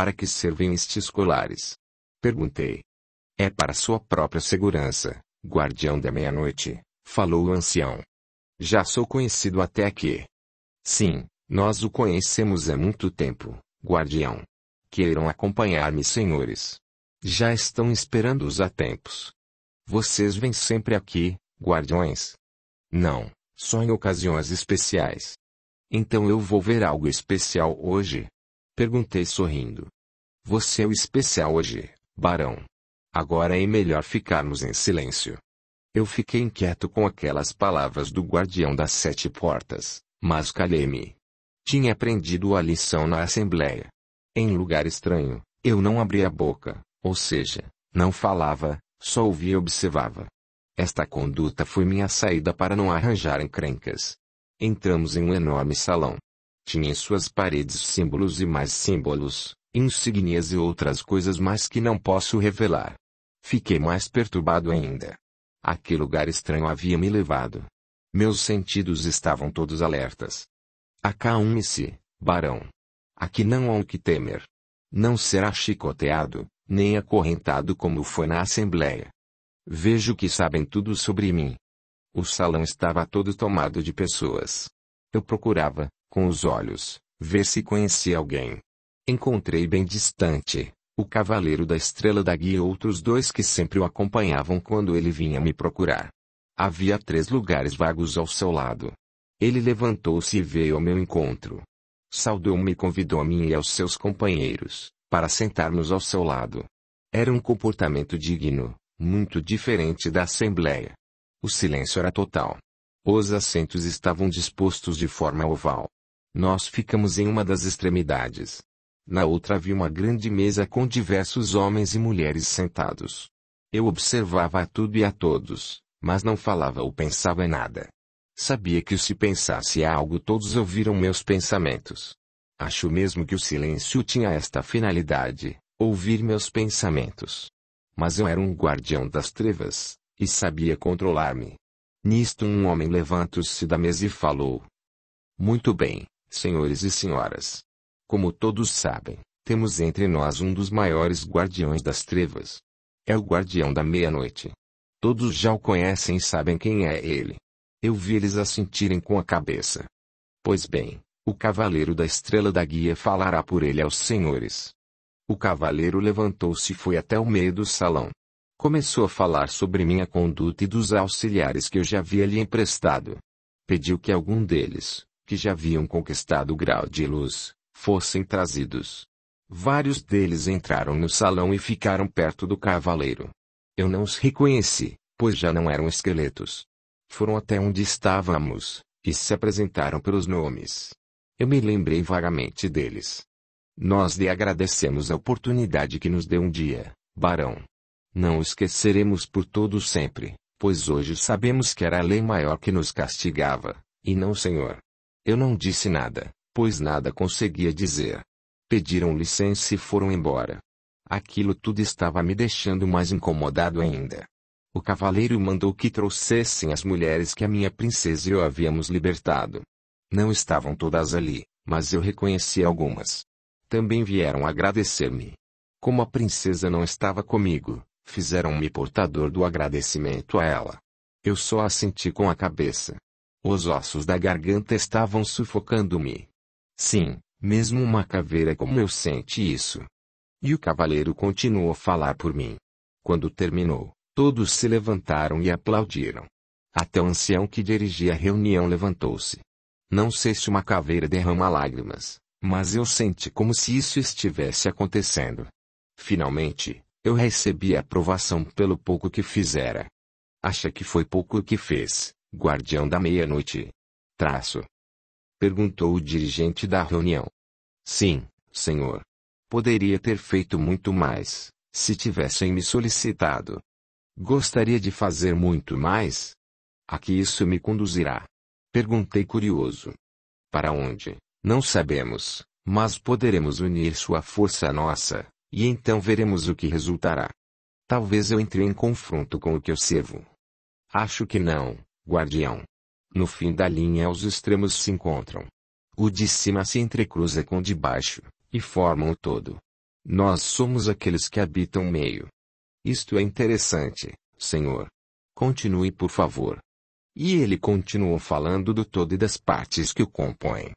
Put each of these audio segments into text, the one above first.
Para que servem estes colares? Perguntei. É para sua própria segurança, guardião da meia-noite, falou o ancião. Já sou conhecido até aqui. Sim, nós o conhecemos há muito tempo, guardião. Queiram acompanhar-me, senhores. Já estão esperando-os há tempos. Vocês vêm sempre aqui, guardiões? Não, só em ocasiões especiais. Então eu vou ver algo especial hoje, Perguntei sorrindo. Você é o especial hoje, barão. Agora é melhor ficarmos em silêncio. Eu fiquei inquieto com aquelas palavras do guardião das sete portas, mas calhei-me. Tinha aprendido a lição na assembleia. Em lugar estranho, eu não abria a boca, ou seja, não falava, só ouvia e observava. Esta conduta foi minha saída para não arranjar encrencas. Entramos em um enorme salão, tinha em suas paredes símbolos e mais símbolos, insígnias e outras coisas mais que não posso revelar. Fiquei mais perturbado ainda. Aquele lugar estranho havia me levado. Meus sentidos estavam todos alertas. Acalme-se, barão. Aqui não há o que temer. Não será chicoteado, nem acorrentado como foi na Assembleia. Vejo que sabem tudo sobre mim. O salão estava todo tomado de pessoas. Eu procurava, com os olhos, ver se conhecia alguém. Encontrei bem distante, o cavaleiro da estrela da guia e outros dois que sempre o acompanhavam quando ele vinha me procurar. Havia três lugares vagos ao seu lado. Ele levantou-se e veio ao meu encontro. Saudou-me e convidou a mim e aos seus companheiros, para sentarmos ao seu lado. Era um comportamento digno, muito diferente da assembleia. O silêncio era total. Os assentos estavam dispostos de forma oval, nós ficamos em uma das extremidades. Na outra havia uma grande mesa com diversos homens e mulheres sentados. Eu observava a tudo e a todos, mas não falava ou pensava em nada. Sabia que se pensasse algo todos ouviram meus pensamentos. Acho mesmo que o silêncio tinha esta finalidade, ouvir meus pensamentos. Mas eu era um guardião das trevas, e sabia controlar-me. Nisto um homem levantou-se da mesa e falou. Muito bem, Senhores e senhoras, como todos sabem, temos entre nós um dos maiores guardiões das trevas. É o guardião da meia-noite. Todos já o conhecem e sabem quem é ele. Eu vi eles assentirem com a cabeça. Pois bem, o cavaleiro da estrela da guia falará por ele aos senhores. O cavaleiro levantou-se e foi até o meio do salão. Começou a falar sobre minha conduta e dos auxiliares que eu já havia lhe emprestado. Pediu que algum deles, que já haviam conquistado o grau de luz, fossem trazidos. Vários deles entraram no salão e ficaram perto do cavaleiro. Eu não os reconheci, pois já não eram esqueletos. Foram até onde estávamos, e se apresentaram pelos nomes. Eu me lembrei vagamente deles. Nós lhe agradecemos a oportunidade que nos deu um dia, barão. Não o esqueceremos por todo sempre, pois hoje sabemos que era a lei maior que nos castigava, e não o Senhor. Eu não disse nada, pois nada conseguia dizer. Pediram licença e foram embora. Aquilo tudo estava me deixando mais incomodado ainda. O cavaleiro mandou que trouxessem as mulheres que a minha princesa e eu havíamos libertado. Não estavam todas ali, mas eu reconheci algumas. Também vieram agradecer-me. Como a princesa não estava comigo, fizeram-me portador do agradecimento a ela. Eu só assenti com a cabeça. Os ossos da garganta estavam sufocando-me. Sim, mesmo uma caveira como eu sente isso. E o cavaleiro continuou a falar por mim. Quando terminou, todos se levantaram e aplaudiram. Até o ancião que dirigia a reunião levantou-se. Não sei se uma caveira derrama lágrimas, mas eu senti como se isso estivesse acontecendo. Finalmente, eu recebi a aprovação pelo pouco que fizera. Acha que foi pouco o que fez? Guardião da meia-noite. Traço. Perguntou o dirigente da reunião. Sim, senhor. Poderia ter feito muito mais, se tivessem me solicitado. Gostaria de fazer muito mais? A que isso me conduzirá? Perguntei curioso. Para onde? Não sabemos, mas poderemos unir sua força à nossa, e então veremos o que resultará. Talvez eu entre em confronto com o que eu servo. Acho que não, guardião. No fim da linha os extremos se encontram. O de cima se entrecruza com o de baixo, e formam o todo. Nós somos aqueles que habitam o meio. Isto é interessante, senhor. Continue por favor. E ele continuou falando do todo e das partes que o compõem.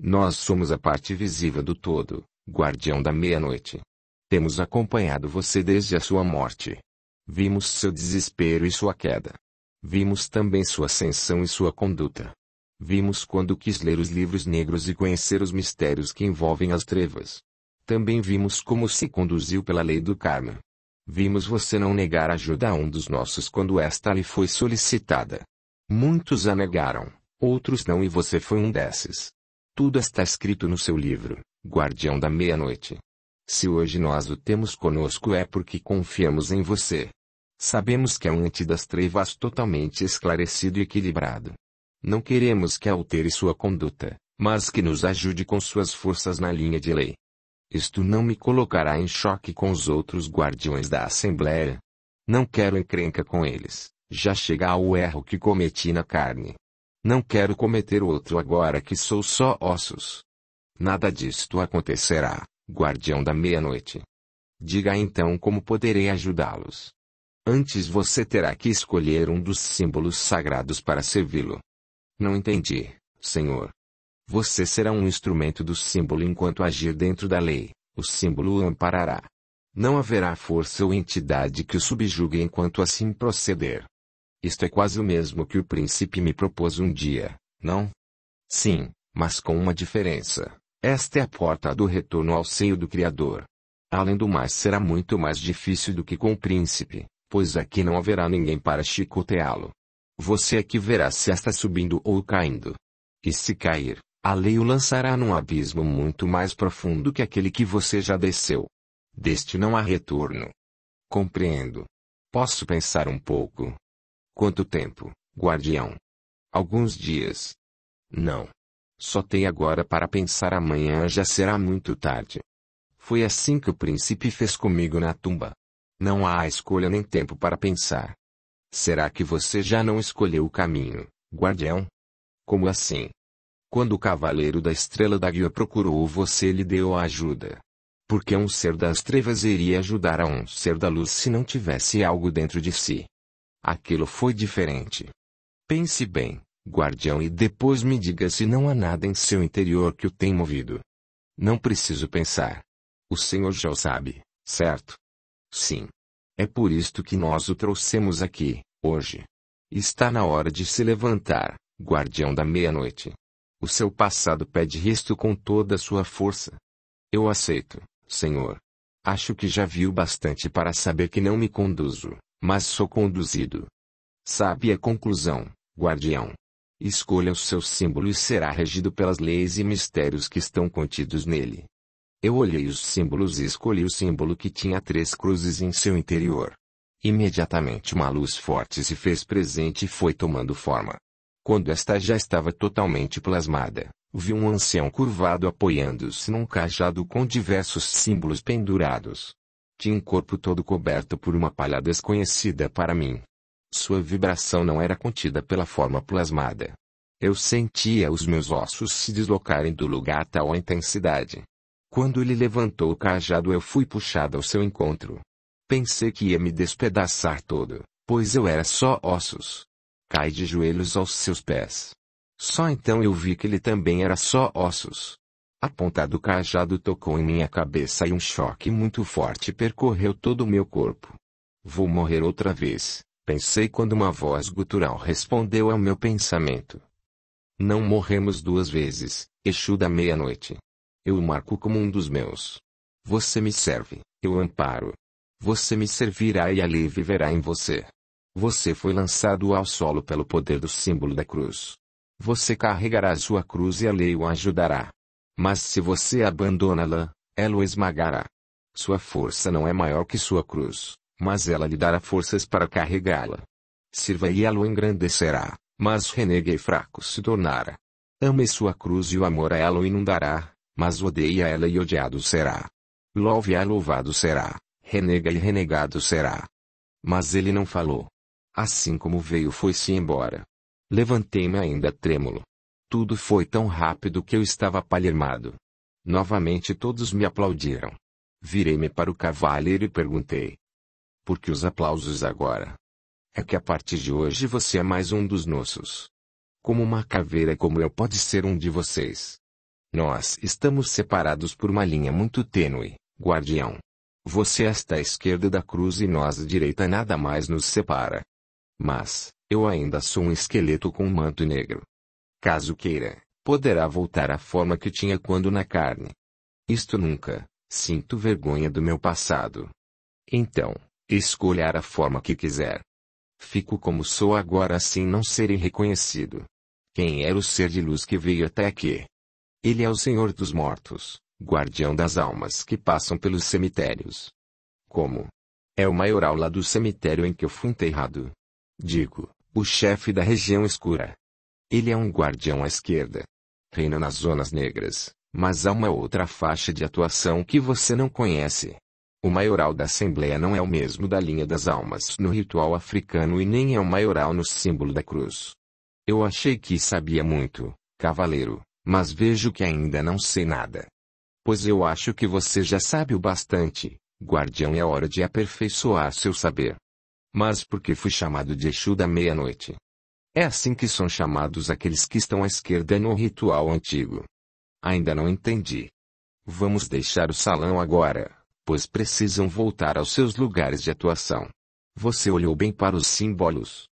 Nós somos a parte visível do todo, guardião da meia-noite. Temos acompanhado você desde a sua morte. Vimos seu desespero e sua queda, Vimos também sua ascensão e sua conduta. Vimos quando quis ler os livros negros e conhecer os mistérios que envolvem as trevas. Também vimos como se conduziu pela lei do karma. Vimos você não negar ajuda a um dos nossos quando esta lhe foi solicitada. Muitos a negaram, outros não e você foi um desses. Tudo está escrito no seu livro, Guardião da Meia-Noite. Se hoje nós o temos conosco é porque confiamos em você. Sabemos que é um anti das trevas totalmente esclarecido e equilibrado. Não queremos que altere sua conduta, mas que nos ajude com suas forças na linha de lei. Isto não me colocará em choque com os outros guardiões da Assembleia. Não quero encrenca com eles, já chega ao erro que cometi na carne. Não quero cometer outro agora que sou só ossos. Nada disto acontecerá, guardião da meia-noite. Diga então como poderei ajudá-los. Antes você terá que escolher um dos símbolos sagrados para servi-lo. Não entendi, Senhor. Você será um instrumento do símbolo enquanto agir dentro da lei, o símbolo o amparará. Não haverá força ou entidade que o subjugue enquanto assim proceder. Isto é quase o mesmo que o príncipe me propôs um dia, não? Sim, mas com uma diferença. Esta é a porta do retorno ao seio do Criador. Além do mais, será muito mais difícil do que com o príncipe pois aqui não haverá ninguém para chicoteá-lo. Você é que verá se está subindo ou caindo. E se cair, a lei o lançará num abismo muito mais profundo que aquele que você já desceu. Deste não há retorno. Compreendo. Posso pensar um pouco. Quanto tempo, guardião? Alguns dias. Não. Só tem agora para pensar amanhã já será muito tarde. Foi assim que o príncipe fez comigo na tumba. Não há escolha nem tempo para pensar. Será que você já não escolheu o caminho, guardião? Como assim? Quando o cavaleiro da estrela da guia procurou você, lhe deu a ajuda. Porque um ser das trevas iria ajudar a um ser da luz se não tivesse algo dentro de si. Aquilo foi diferente. Pense bem, guardião, e depois me diga se não há nada em seu interior que o tem movido. Não preciso pensar. O senhor já o sabe, certo? Sim. É por isto que nós o trouxemos aqui, hoje. Está na hora de se levantar, guardião da meia-noite. O seu passado pede resto com toda a sua força. Eu aceito, senhor. Acho que já viu bastante para saber que não me conduzo, mas sou conduzido. Sabe a conclusão, guardião. Escolha o seu símbolo e será regido pelas leis e mistérios que estão contidos nele. Eu olhei os símbolos e escolhi o símbolo que tinha três cruzes em seu interior. Imediatamente uma luz forte se fez presente e foi tomando forma. Quando esta já estava totalmente plasmada, vi um ancião curvado apoiando-se num cajado com diversos símbolos pendurados. Tinha um corpo todo coberto por uma palha desconhecida para mim. Sua vibração não era contida pela forma plasmada. Eu sentia os meus ossos se deslocarem do lugar a tal intensidade. Quando ele levantou o cajado eu fui puxado ao seu encontro. Pensei que ia me despedaçar todo, pois eu era só ossos. Cai de joelhos aos seus pés. Só então eu vi que ele também era só ossos. A ponta do cajado tocou em minha cabeça e um choque muito forte percorreu todo o meu corpo. Vou morrer outra vez, pensei quando uma voz gutural respondeu ao meu pensamento. Não morremos duas vezes, Exu da meia-noite. Eu o marco como um dos meus. Você me serve, eu o amparo. Você me servirá e a lei viverá em você. Você foi lançado ao solo pelo poder do símbolo da cruz. Você carregará sua cruz e a lei o ajudará. Mas se você abandona la ela o esmagará. Sua força não é maior que sua cruz, mas ela lhe dará forças para carregá-la. Sirva e ela o engrandecerá, mas renegue e fraco se tornará. Ame sua cruz e o amor a ela o inundará, mas odeia ela e odiado será. Louve a louvado será, renega e renegado será. Mas ele não falou. Assim como veio foi-se embora. Levantei-me ainda trêmulo. Tudo foi tão rápido que eu estava palermado. Novamente todos me aplaudiram. Virei-me para o cavaleiro e perguntei. Por que os aplausos agora? É que a partir de hoje você é mais um dos nossos. Como uma caveira como eu pode ser um de vocês. Nós estamos separados por uma linha muito tênue, guardião. Você está à esquerda da cruz e nós à direita nada mais nos separa. Mas, eu ainda sou um esqueleto com um manto negro. Caso queira, poderá voltar à forma que tinha quando na carne. Isto nunca, sinto vergonha do meu passado. Então, escolher a forma que quiser. Fico como sou agora assim não serem reconhecido. Quem era o ser de luz que veio até aqui? Ele é o Senhor dos mortos, guardião das almas que passam pelos cemitérios. Como? É o maioral lá do cemitério em que eu fui enterrado. Digo, o chefe da região escura. Ele é um guardião à esquerda. Reina nas zonas negras, mas há uma outra faixa de atuação que você não conhece. O maioral da Assembleia não é o mesmo da linha das almas no ritual africano e nem é o maioral no símbolo da cruz. Eu achei que sabia muito, cavaleiro, mas vejo que ainda não sei nada. Pois eu acho que você já sabe o bastante, guardião é hora de aperfeiçoar seu saber. Mas por que fui chamado de Exu da meia-noite? É assim que são chamados aqueles que estão à esquerda no ritual antigo. Ainda não entendi. Vamos deixar o salão agora, pois precisam voltar aos seus lugares de atuação. Você olhou bem para os símbolos?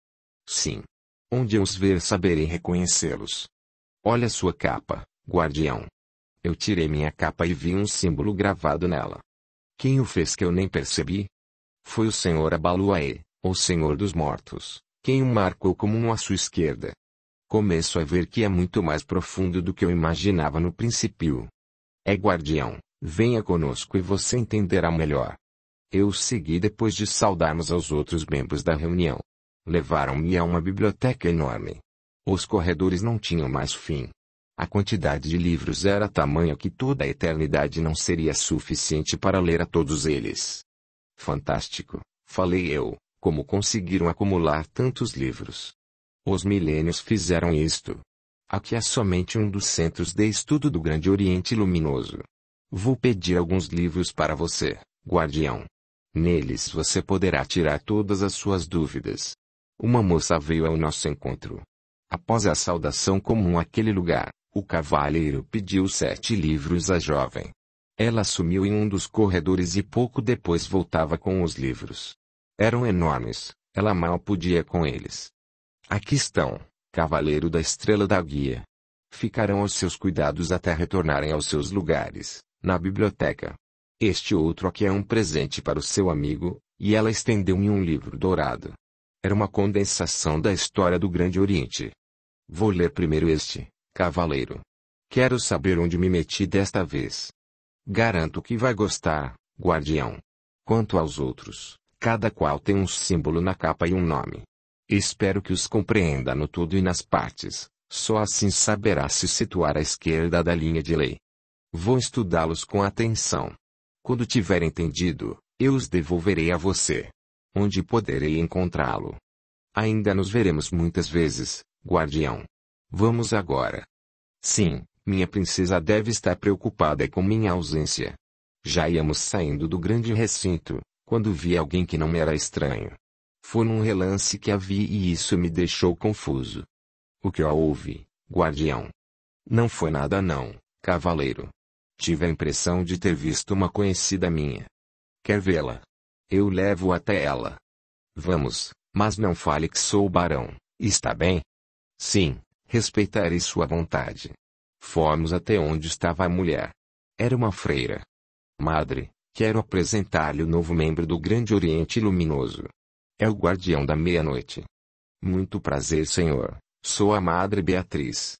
Sim. Onde os ver saberei reconhecê-los. Olha sua capa, guardião. Eu tirei minha capa e vi um símbolo gravado nela. Quem o fez que eu nem percebi? Foi o senhor Abaluaê, o senhor dos mortos, quem o marcou como um à sua esquerda. Começo a ver que é muito mais profundo do que eu imaginava no princípio. É guardião, venha conosco e você entenderá melhor. Eu segui depois de saudarmos aos outros membros da reunião. Levaram-me a uma biblioteca enorme. Os corredores não tinham mais fim. A quantidade de livros era tamanha que toda a eternidade não seria suficiente para ler a todos eles. Fantástico, falei eu, como conseguiram acumular tantos livros. Os milênios fizeram isto. Aqui é somente um dos centros de estudo do Grande Oriente Luminoso. Vou pedir alguns livros para você, guardião. Neles você poderá tirar todas as suas dúvidas. Uma moça veio ao nosso encontro, Após a saudação comum àquele lugar, o cavaleiro pediu sete livros à jovem. Ela sumiu em um dos corredores e pouco depois voltava com os livros. Eram enormes, ela mal podia com eles. Aqui estão, cavaleiro da estrela da guia. Ficarão aos seus cuidados até retornarem aos seus lugares, na biblioteca. Este outro aqui é um presente para o seu amigo, e ela estendeu-me um livro dourado. Era uma condensação da história do Grande Oriente. Vou ler primeiro este, cavaleiro. Quero saber onde me meti desta vez. Garanto que vai gostar, guardião. Quanto aos outros, cada qual tem um símbolo na capa e um nome. Espero que os compreenda no tudo e nas partes, só assim saberá se situar à esquerda da linha de lei. Vou estudá-los com atenção. Quando tiver entendido, eu os devolverei a você onde poderei encontrá-lo. Ainda nos veremos muitas vezes, guardião. Vamos agora. Sim, minha princesa deve estar preocupada com minha ausência. Já íamos saindo do grande recinto, quando vi alguém que não me era estranho. Foi num relance que a vi e isso me deixou confuso. O que a houve, guardião? Não foi nada não, cavaleiro. Tive a impressão de ter visto uma conhecida minha. Quer vê-la? Eu levo até ela. Vamos, mas não fale que sou o barão, está bem? Sim, respeitarei sua vontade. Fomos até onde estava a mulher. Era uma freira. Madre, quero apresentar-lhe o novo membro do Grande Oriente Luminoso. É o guardião da meia-noite. Muito prazer, senhor. Sou a Madre Beatriz.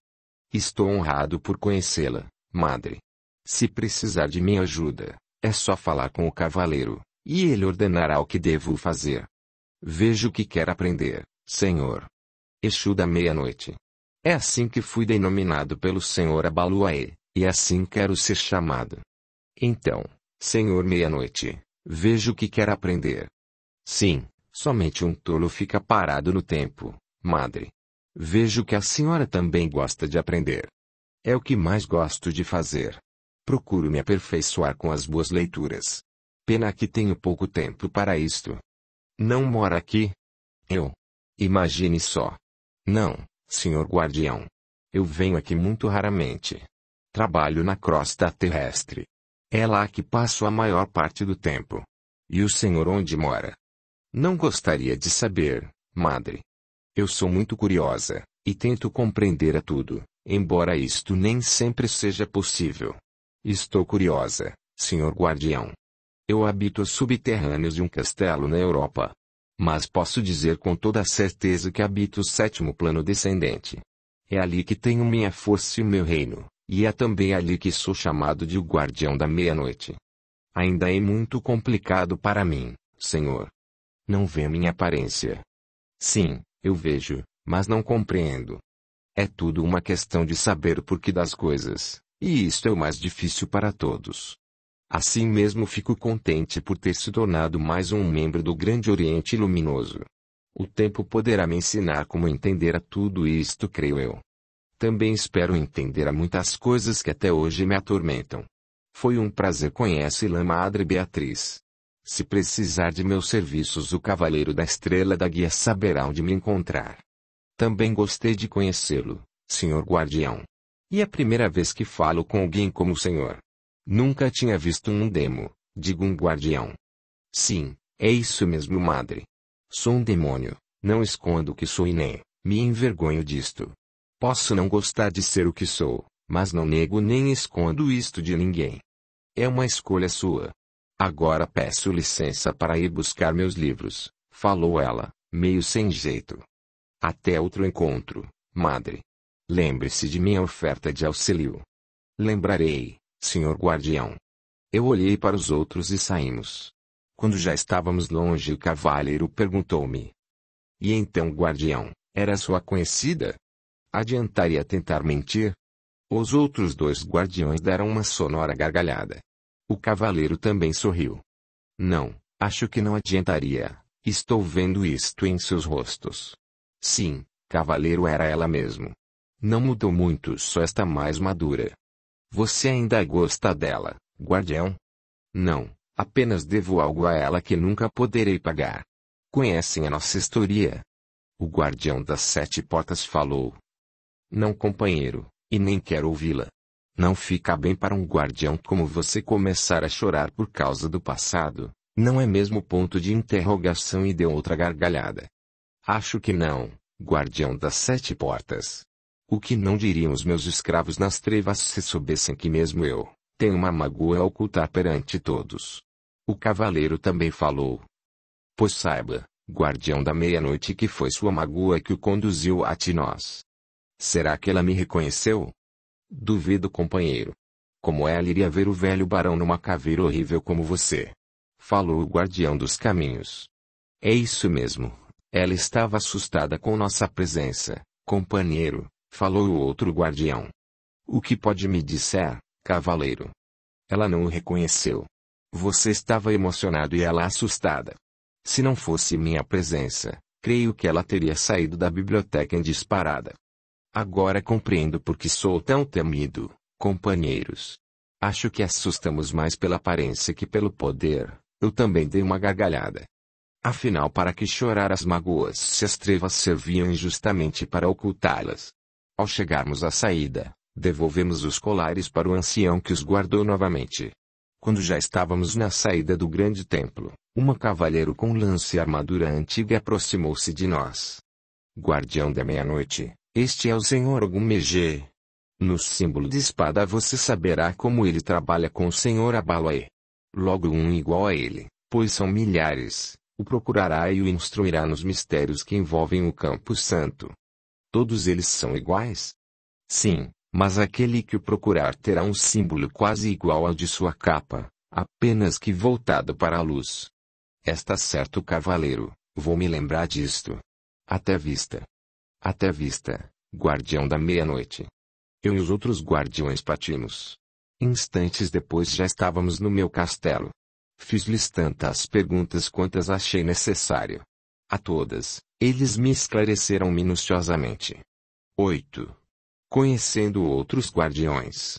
Estou honrado por conhecê-la, Madre. Se precisar de minha ajuda, é só falar com o cavaleiro e ele ordenará o que devo fazer. Vejo que quer aprender, Senhor. Exu da meia-noite. É assim que fui denominado pelo Senhor Abaluaê, e assim quero ser chamado. Então, Senhor meia-noite, vejo que quer aprender. Sim, somente um tolo fica parado no tempo, madre. Vejo que a senhora também gosta de aprender. É o que mais gosto de fazer. Procuro me aperfeiçoar com as boas leituras. Pena que tenho pouco tempo para isto. Não mora aqui? Eu. Imagine só. Não, senhor guardião. Eu venho aqui muito raramente. Trabalho na crosta terrestre. É lá que passo a maior parte do tempo. E o senhor onde mora? Não gostaria de saber, madre. Eu sou muito curiosa, e tento compreender a tudo, embora isto nem sempre seja possível. Estou curiosa, senhor guardião, eu habito os subterrâneos de um castelo na Europa. Mas posso dizer com toda certeza que habito o sétimo plano descendente. É ali que tenho minha força e meu reino, e é também ali que sou chamado de o guardião da meia-noite. Ainda é muito complicado para mim, Senhor. Não vê minha aparência. Sim, eu vejo, mas não compreendo. É tudo uma questão de saber o porquê das coisas, e isto é o mais difícil para todos. Assim mesmo fico contente por ter se tornado mais um membro do Grande Oriente Luminoso. O tempo poderá me ensinar como entender a tudo isto, creio eu. Também espero entender a muitas coisas que até hoje me atormentam. Foi um prazer conhecer Lama Madre Beatriz. Se precisar de meus serviços, o Cavaleiro da Estrela da Guia saberá onde me encontrar. Também gostei de conhecê-lo, senhor guardião. E é a primeira vez que falo com alguém como o senhor. Nunca tinha visto um demo, digo um guardião. Sim, é isso mesmo, madre. Sou um demônio, não escondo o que sou e nem me envergonho disto. Posso não gostar de ser o que sou, mas não nego nem escondo isto de ninguém. É uma escolha sua. Agora peço licença para ir buscar meus livros, falou ela, meio sem jeito. Até outro encontro, madre. Lembre-se de minha oferta de auxílio. Lembrarei, Senhor guardião. Eu olhei para os outros e saímos. Quando já estávamos longe, o cavaleiro perguntou-me: E então, guardião, era sua conhecida? Adiantaria tentar mentir? Os outros dois guardiões deram uma sonora gargalhada. O cavaleiro também sorriu. Não, acho que não adiantaria. Estou vendo isto em seus rostos. Sim, cavaleiro era ela mesmo. Não mudou muito, só está mais madura. Você ainda gosta dela, guardião? Não, apenas devo algo a ela que nunca poderei pagar. Conhecem a nossa história? O guardião das sete portas falou. Não, companheiro, e nem quero ouvi-la. Não fica bem para um guardião como você começar a chorar por causa do passado, não é mesmo ponto de interrogação e deu outra gargalhada. Acho que não, guardião das sete portas. O que não diriam os meus escravos nas trevas se soubessem que mesmo eu, tenho uma magoa a ocultar perante todos. O cavaleiro também falou. Pois saiba, guardião da meia-noite que foi sua magoa que o conduziu a ti nós. Será que ela me reconheceu? Duvido, companheiro. Como ela é, iria ver o velho barão numa caveira horrível como você? Falou o guardião dos caminhos. É isso mesmo. Ela estava assustada com nossa presença, companheiro, Falou o outro guardião. O que pode me dizer, cavaleiro? Ela não o reconheceu. Você estava emocionado e ela assustada. Se não fosse minha presença, creio que ela teria saído da biblioteca em disparada. Agora compreendo por que sou tão temido, companheiros. Acho que assustamos mais pela aparência que pelo poder. Eu também dei uma gargalhada. Afinal, para que chorar as magoas se as trevas serviam injustamente para ocultá-las? Ao chegarmos à saída, devolvemos os colares para o ancião que os guardou novamente. Quando já estávamos na saída do grande templo, uma cavalheiro com lance e armadura antiga aproximou-se de nós. Guardião da meia-noite, este é o senhor Ogumegê. No símbolo de espada você saberá como ele trabalha com o senhor Abaloe. Logo um igual a ele, pois são milhares, o procurará e o instruirá nos mistérios que envolvem o campo santo. Todos eles são iguais? Sim, mas aquele que o procurar terá um símbolo quase igual ao de sua capa, apenas que voltado para a luz. Está certo, cavaleiro, vou me lembrar disto. Até vista. Até vista, guardião da meia-noite. Eu e os outros guardiões partimos. Instantes depois já estávamos no meu castelo. Fiz-lhes tantas perguntas quantas achei necessário. A todas, eles me esclareceram minuciosamente. 8. Conhecendo outros guardiões.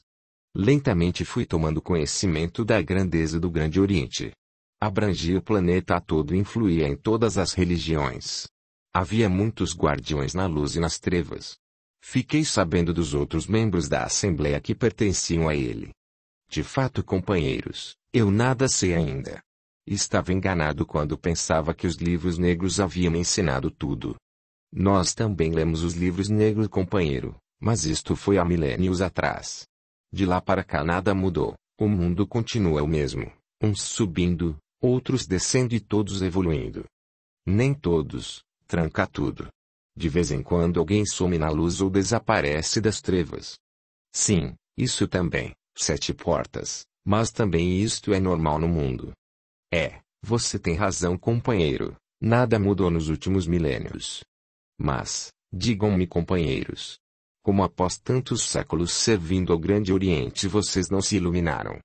Lentamente fui tomando conhecimento da grandeza do Grande Oriente. Abrangia o planeta todo e influía em todas as religiões. Havia muitos guardiões na luz e nas trevas. Fiquei sabendo dos outros membros da Assembleia que pertenciam a ele. De fato, companheiros, eu nada sei ainda. Estava enganado quando pensava que os livros negros haviam ensinado tudo. Nós também lemos os livros negros, companheiro, mas isto foi há milênios atrás. De lá para cá nada mudou, o mundo continua o mesmo, uns subindo, outros descendo e todos evoluindo. Nem todos, tranca tudo. De vez em quando alguém some na luz ou desaparece das trevas. Sim, isso também, sete portas, mas também isto é normal no mundo. É, você tem razão, companheiro. Nada mudou nos últimos milênios. Mas, digam-me, companheiros, como após tantos séculos servindo ao Grande Oriente vocês não se iluminaram?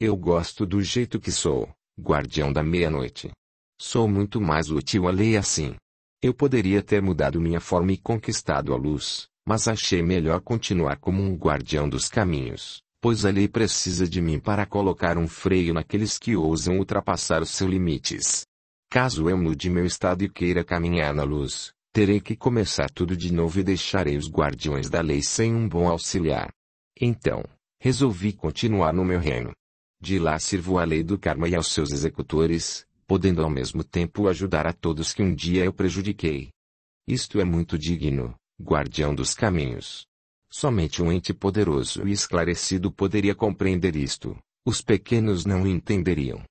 Eu gosto do jeito que sou, guardião da meia-noite. Sou muito mais útil à lei assim. Eu poderia ter mudado minha forma e conquistado a luz, mas achei melhor continuar como um guardião dos caminhos pois a lei precisa de mim para colocar um freio naqueles que ousam ultrapassar os seus limites. Caso eu mude meu estado e queira caminhar na luz, terei que começar tudo de novo e deixarei os guardiões da lei sem um bom auxiliar. Então, resolvi continuar no meu reino. De lá sirvo a lei do karma e aos seus executores, podendo ao mesmo tempo ajudar a todos que um dia eu prejudiquei. Isto é muito digno, guardião dos caminhos. Somente um ente poderoso e esclarecido poderia compreender isto. Os pequenos não entenderiam.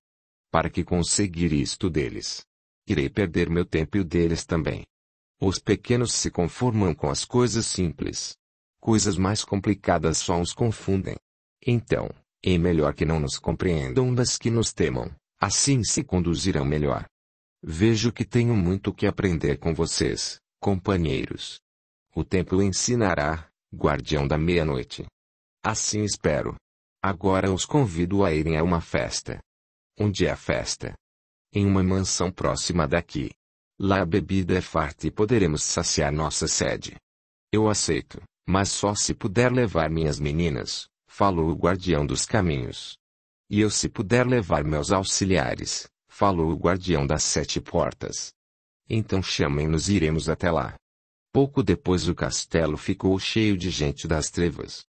Para que conseguir isto deles? Irei perder meu tempo e o deles também. Os pequenos se conformam com as coisas simples. Coisas mais complicadas só os confundem. Então, é melhor que não nos compreendam das que nos temam, assim se conduzirão melhor. Vejo que tenho muito que aprender com vocês, companheiros. O tempo ensinará, guardião da meia-noite. Assim espero. Agora os convido a irem a uma festa. Onde é a festa? Em uma mansão próxima daqui. Lá a bebida é farta e poderemos saciar nossa sede. Eu aceito, mas só se puder levar minhas meninas, falou o guardião dos caminhos. E eu se puder levar meus auxiliares, falou o guardião das sete portas. Então chamem-nos e iremos até lá. Pouco depois o castelo ficou cheio de gente das trevas.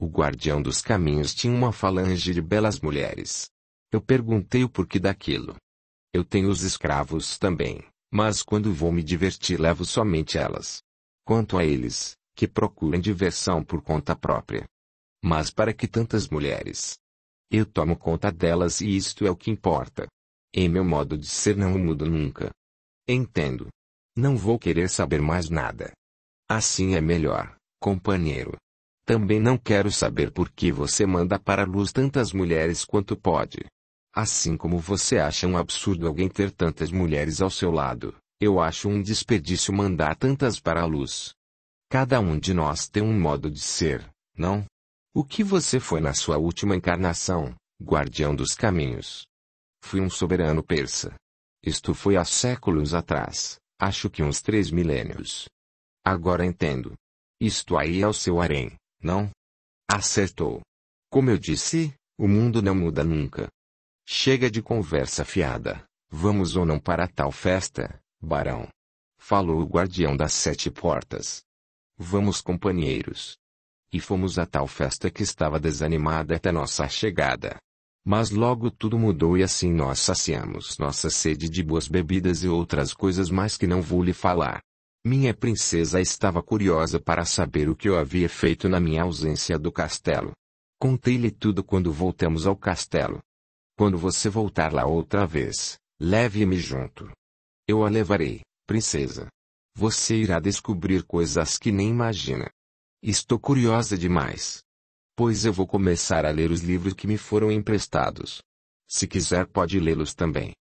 O guardião dos caminhos tinha uma falange de belas mulheres. Eu perguntei o porquê daquilo. Eu tenho os escravos também, mas quando vou me divertir levo somente elas. Quanto a eles, que procuram diversão por conta própria. Mas para que tantas mulheres? Eu tomo conta delas e isto é o que importa. Em meu modo de ser não mudo nunca. Entendo. Não vou querer saber mais nada. Assim é melhor, companheiro. Também não quero saber por que você manda para a luz tantas mulheres quanto pode. Assim como você acha um absurdo alguém ter tantas mulheres ao seu lado, eu acho um desperdício mandar tantas para a luz. Cada um de nós tem um modo de ser, não? O que você foi na sua última encarnação, guardião dos caminhos? Fui um soberano persa. Isto foi há séculos atrás. Acho que uns três milênios. Agora entendo. Isto aí é o seu harém, não? Acertou. Como eu disse, o mundo não muda nunca. Chega de conversa fiada. Vamos ou não para tal festa, barão? Falou o guardião das sete portas. Vamos, companheiros. E fomos a tal festa que estava desanimada até nossa chegada. Mas logo tudo mudou e assim nós saciamos nossa sede de boas bebidas e outras coisas mais que não vou lhe falar. Minha princesa estava curiosa para saber o que eu havia feito na minha ausência do castelo. Contei-lhe tudo quando voltamos ao castelo. Quando você voltar lá outra vez, leve-me junto. Eu a levarei, princesa. Você irá descobrir coisas que nem imagina. Estou curiosa demais pois eu vou começar a ler os livros que me foram emprestados. Se quiser, pode lê-los também.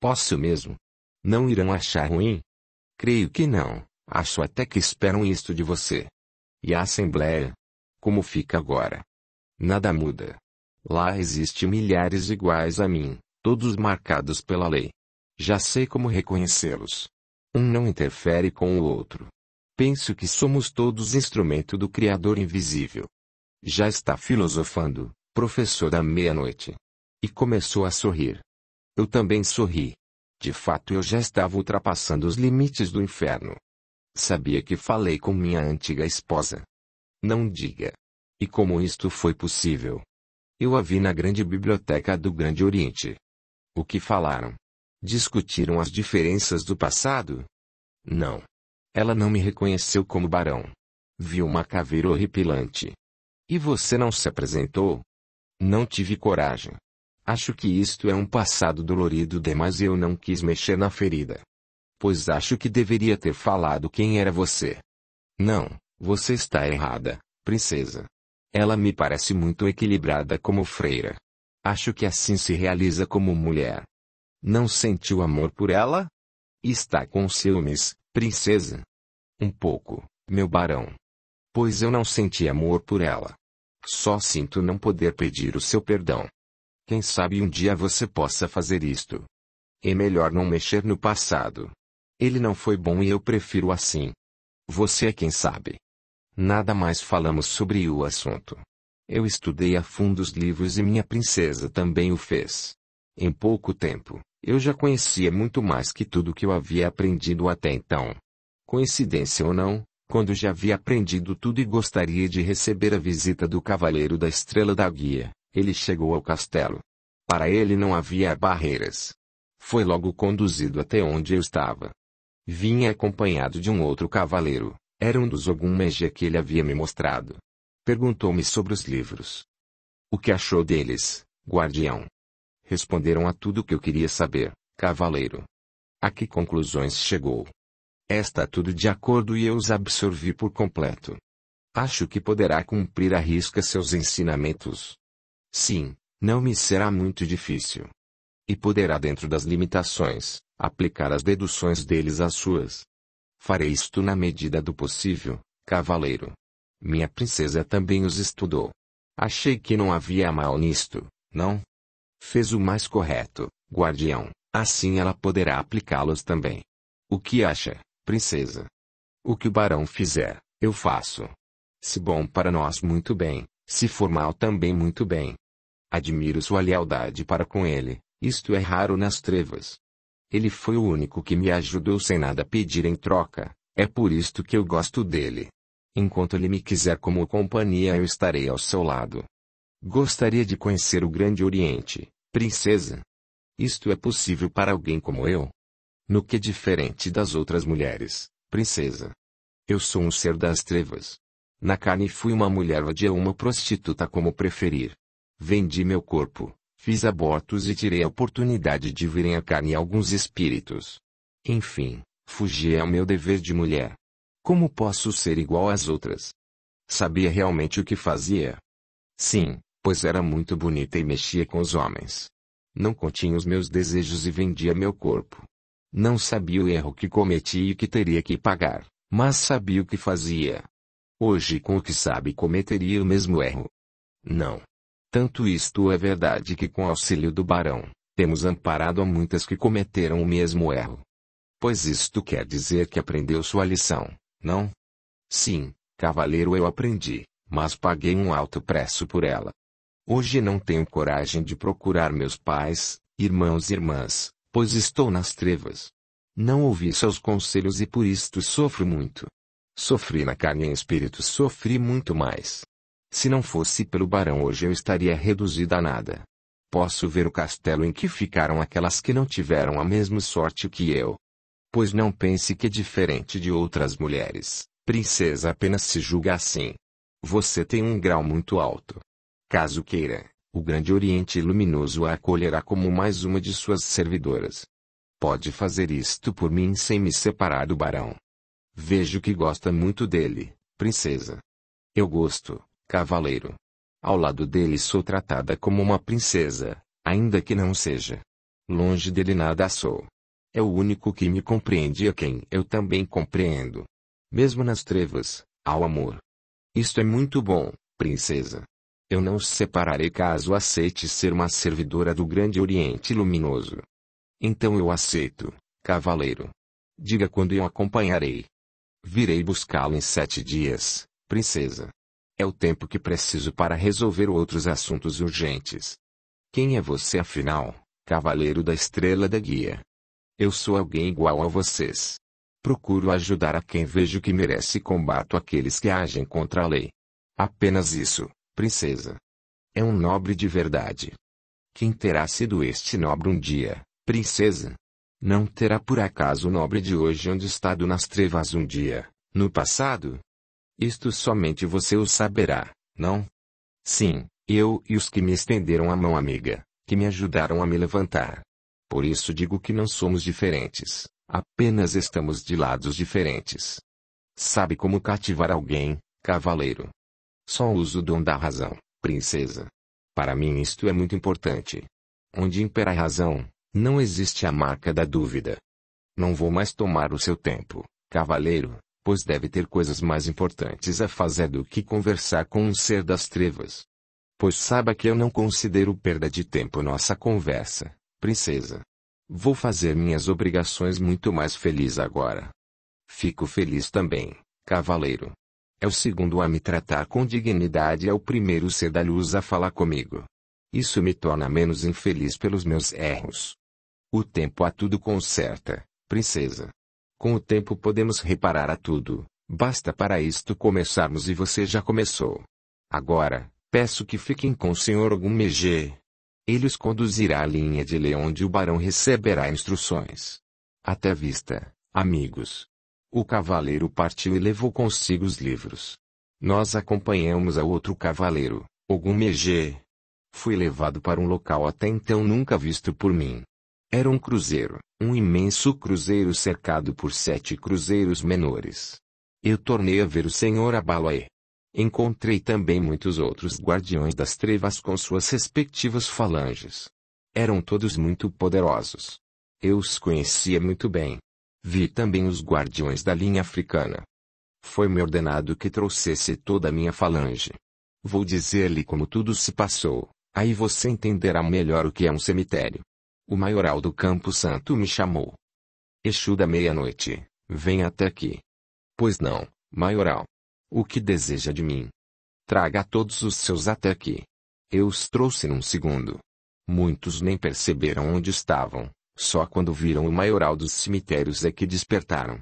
Posso mesmo? Não irão achar ruim? Creio que não, acho até que esperam isto de você. E a Assembleia? Como fica agora? Nada muda. Lá existem milhares iguais a mim, todos marcados pela lei. Já sei como reconhecê-los. Um não interfere com o outro. Penso que somos todos instrumento do Criador invisível. Já está filosofando, professor da meia-noite. E começou a sorrir. Eu também sorri. De fato, eu já estava ultrapassando os limites do inferno. Sabia que falei com minha antiga esposa. Não diga. E como isto foi possível? Eu a vi na grande biblioteca do Grande Oriente. O que falaram? Discutiram as diferenças do passado? Não. Ela não me reconheceu como barão. Viu uma caveira horripilante. E você não se apresentou? Não tive coragem. Acho que isto é um passado dolorido demais e eu não quis mexer na ferida. Pois acho que deveria ter falado quem era você. Não, você está errada, princesa. Ela me parece muito equilibrada como freira. Acho que assim se realiza como mulher. Não sentiu amor por ela? Está com ciúmes, princesa? Um pouco, meu barão. Pois eu não senti amor por ela. Só sinto não poder pedir o seu perdão. Quem sabe um dia você possa fazer isto. É melhor não mexer no passado. Ele não foi bom e eu prefiro assim. Você é quem sabe. Nada mais falamos sobre o assunto. Eu estudei a fundo os livros e minha princesa também o fez. Em pouco tempo, eu já conhecia muito mais que tudo que eu havia aprendido até então. Coincidência ou não, quando já havia aprendido tudo e gostaria de receber a visita do Cavaleiro da Estrela da Guia, ele chegou ao castelo. Para ele não havia barreiras. Foi logo conduzido até onde eu estava. Vinha acompanhado de um outro cavaleiro, era um dos algum meja que ele havia me mostrado. Perguntou-me sobre os livros. O que achou deles, guardião? Responderam a tudo o que eu queria saber, cavaleiro. A que conclusões chegou? Está tudo de acordo e eu os absorvi por completo. Acho que poderá cumprir a risca seus ensinamentos. Sim, não me será muito difícil. E poderá, dentro das limitações, aplicar as deduções deles às suas. Farei isto na medida do possível, cavaleiro. Minha princesa também os estudou. Achei que não havia mal nisto, não? Fez o mais correto, guardião, assim ela poderá aplicá-los também. O que acha? princesa. O que o barão fizer, eu faço. Se bom para nós, muito bem, se for mal também, muito bem. Admiro sua lealdade para com ele, isto é raro nas trevas. Ele foi o único que me ajudou sem nada pedir em troca, é por isto que eu gosto dele. Enquanto ele me quiser como companhia, eu estarei ao seu lado. Gostaria de conhecer o Grande Oriente, princesa. Isto é possível para alguém como eu? No que é diferente das outras mulheres, princesa. Eu sou um ser das trevas. Na carne fui uma mulher vadia uma prostituta como preferir. Vendi meu corpo, fiz abortos e tirei a oportunidade de virem a carne alguns espíritos. Enfim, fugi ao meu dever de mulher. Como posso ser igual às outras? Sabia realmente o que fazia? Sim, pois era muito bonita e mexia com os homens. Não continha os meus desejos e vendia meu corpo. Não sabia o erro que cometi e que teria que pagar, mas sabia o que fazia. Hoje, com o que sabe, cometeria o mesmo erro. Não. Tanto isto é verdade que, com auxílio do barão, temos amparado a muitas que cometeram o mesmo erro. Pois isto quer dizer que aprendeu sua lição, não? Sim, cavaleiro, eu aprendi, mas paguei um alto preço por ela. Hoje não tenho coragem de procurar meus pais, irmãos e irmãs, pois estou nas trevas. Não ouvi seus conselhos e por isto sofro muito. Sofri na carne e em espírito sofri muito mais. Se não fosse pelo barão hoje eu estaria reduzida a nada. Posso ver o castelo em que ficaram aquelas que não tiveram a mesma sorte que eu. Pois não pense que é diferente de outras mulheres, princesa apenas se julga assim. Você tem um grau muito alto. Caso queira, o Grande Oriente Luminoso a acolherá como mais uma de suas servidoras. Pode fazer isto por mim sem me separar do barão. Vejo que gosta muito dele, princesa. Eu gosto, cavaleiro. Ao lado dele sou tratada como uma princesa, ainda que não seja. Longe dele nada sou. É o único que me compreende e a quem eu também compreendo. Mesmo nas trevas, ao amor. Isto é muito bom, princesa. Eu não os separarei caso aceite ser uma servidora do grande Oriente luminoso. Então eu aceito, cavaleiro. Diga quando eu acompanharei. Virei buscá-lo em sete dias, princesa. É o tempo que preciso para resolver outros assuntos urgentes. Quem é você afinal, cavaleiro da estrela da guia? Eu sou alguém igual a vocês. Procuro ajudar a quem vejo que merece e combato aqueles que agem contra a lei. Apenas isso, princesa. É um nobre de verdade. Quem terá sido este nobre um dia, princesa? Não terá por acaso o nobre de hoje onde estado nas trevas um dia, no passado? Isto somente você o saberá, não? Sim, eu e os que me estenderam a mão amiga, que me ajudaram a me levantar. Por isso digo que não somos diferentes, apenas estamos de lados diferentes. Sabe como cativar alguém, cavaleiro? Só uso o dom da razão, princesa. Para mim isto é muito importante. Onde impera a razão, não existe a marca da dúvida. Não vou mais tomar o seu tempo, cavaleiro, pois deve ter coisas mais importantes a fazer do que conversar com um ser das trevas. Pois saiba que eu não considero perda de tempo nossa conversa, princesa. Vou fazer minhas obrigações muito mais feliz agora. Fico feliz também, cavaleiro. É o segundo a me tratar com dignidade e é o primeiro ser da luz a falar comigo. Isso me torna menos infeliz pelos meus erros. O tempo a tudo conserta, princesa. Com o tempo podemos reparar a tudo, basta para isto começarmos e você já começou. Agora, peço que fiquem com o senhor Ogumegê. Ele os conduzirá à linha de Leão onde o barão receberá instruções. Até vista, amigos. O cavaleiro partiu e levou consigo os livros. Nós acompanhamos a outro cavaleiro, o Gumegê. Fui levado para um local até então nunca visto por mim. Era um cruzeiro, um imenso cruzeiro cercado por sete cruzeiros menores. Eu tornei a ver o senhor Abaloé. Encontrei também muitos outros guardiões das trevas com suas respectivas falanges. Eram todos muito poderosos. Eu os conhecia muito bem. Vi também os guardiões da linha africana. Foi-me ordenado que trouxesse toda a minha falange. Vou dizer-lhe como tudo se passou, aí você entenderá melhor o que é um cemitério. O maioral do Campo Santo me chamou. Exu da meia-noite, vem até aqui. Pois não, maioral. O que deseja de mim? Traga todos os seus até aqui. Eu os trouxe num segundo. Muitos nem perceberam onde estavam, só quando viram o maioral dos cemitérios é que despertaram.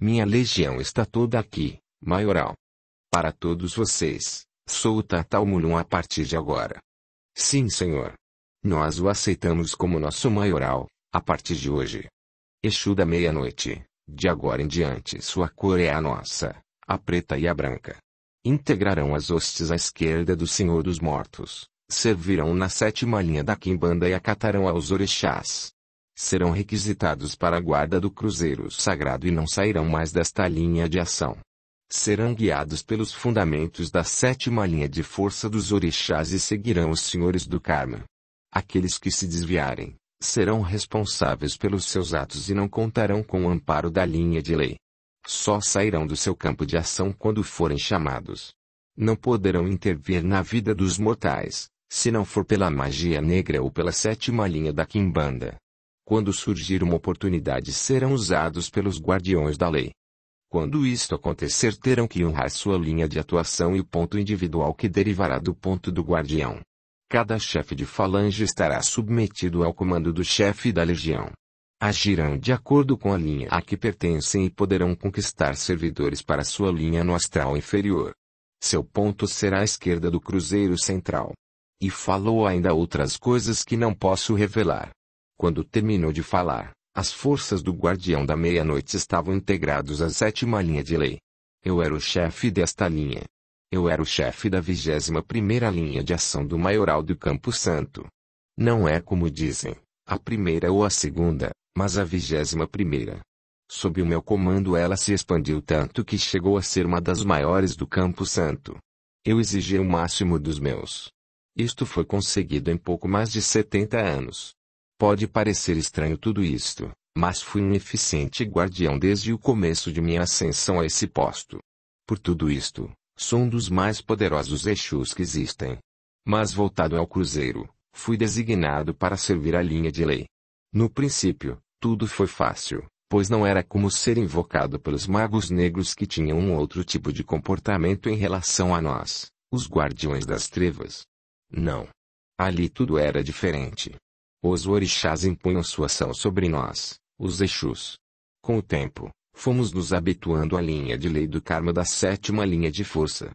Minha legião está toda aqui, maioral. Para todos vocês, sou o Tatal a partir de agora. Sim, senhor. Nós o aceitamos como nosso maioral, a partir de hoje. Exu da meia-noite, de agora em diante sua cor é a nossa, a preta e a branca. Integrarão as hostes à esquerda do Senhor dos Mortos, servirão na sétima linha da quimbanda e acatarão aos orixás serão requisitados para a guarda do Cruzeiro Sagrado e não sairão mais desta linha de ação. Serão guiados pelos fundamentos da sétima linha de força dos orixás e seguirão os senhores do karma. Aqueles que se desviarem, serão responsáveis pelos seus atos e não contarão com o amparo da linha de lei. Só sairão do seu campo de ação quando forem chamados. Não poderão intervir na vida dos mortais, se não for pela magia negra ou pela sétima linha da kimbanda. Quando surgir uma oportunidade, serão usados pelos guardiões da lei. Quando isto acontecer, terão que honrar sua linha de atuação e o ponto individual que derivará do ponto do guardião. Cada chefe de falange estará submetido ao comando do chefe da legião. Agirão de acordo com a linha a que pertencem e poderão conquistar servidores para sua linha no astral inferior. Seu ponto será à esquerda do Cruzeiro Central. E falou ainda outras coisas que não posso revelar. Quando terminou de falar, as forças do Guardião da Meia-Noite estavam integrados à sétima linha de lei. Eu era o chefe desta linha. Eu era o chefe da vigésima primeira linha de ação do Maioral do Campo Santo. Não é como dizem, a primeira ou a segunda, mas a vigésima primeira. Sob o meu comando ela se expandiu tanto que chegou a ser uma das maiores do Campo Santo. Eu exigi o máximo dos meus. Isto foi conseguido em pouco mais de 70 anos. Pode parecer estranho tudo isto, mas fui um eficiente guardião desde o começo de minha ascensão a esse posto. Por tudo isto, sou um dos mais poderosos Exus que existem. Mas voltado ao cruzeiro, fui designado para servir a linha de lei. No princípio, tudo foi fácil, pois não era como ser invocado pelos magos negros que tinham um outro tipo de comportamento em relação a nós, os guardiões das trevas. Não. Ali tudo era diferente. Os orixás impunham sua ação sobre nós, os Exus. Com o tempo, fomos nos habituando à linha de lei do karma da sétima linha de força.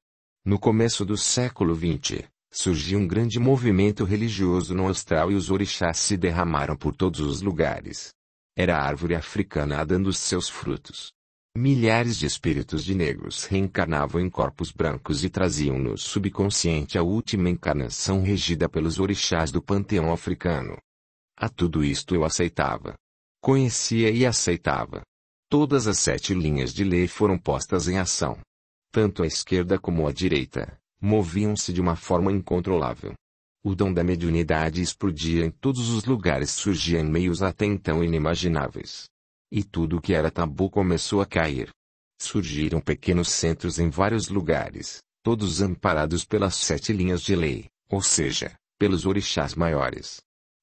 No começo do século XX, surgiu um grande movimento religioso no austral e os orixás se derramaram por todos os lugares. Era a árvore africana dando seus frutos. Milhares de espíritos de negros reencarnavam em corpos brancos e traziam no subconsciente a última encarnação regida pelos orixás do panteão africano. A tudo isto eu aceitava. Conhecia e aceitava. Todas as sete linhas de lei foram postas em ação. Tanto a esquerda como a direita moviam-se de uma forma incontrolável. O dom da mediunidade explodia em todos os lugares, surgia em meios até então inimagináveis. E tudo o que era tabu começou a cair. Surgiram pequenos centros em vários lugares, todos amparados pelas sete linhas de lei, ou seja, pelos orixás maiores.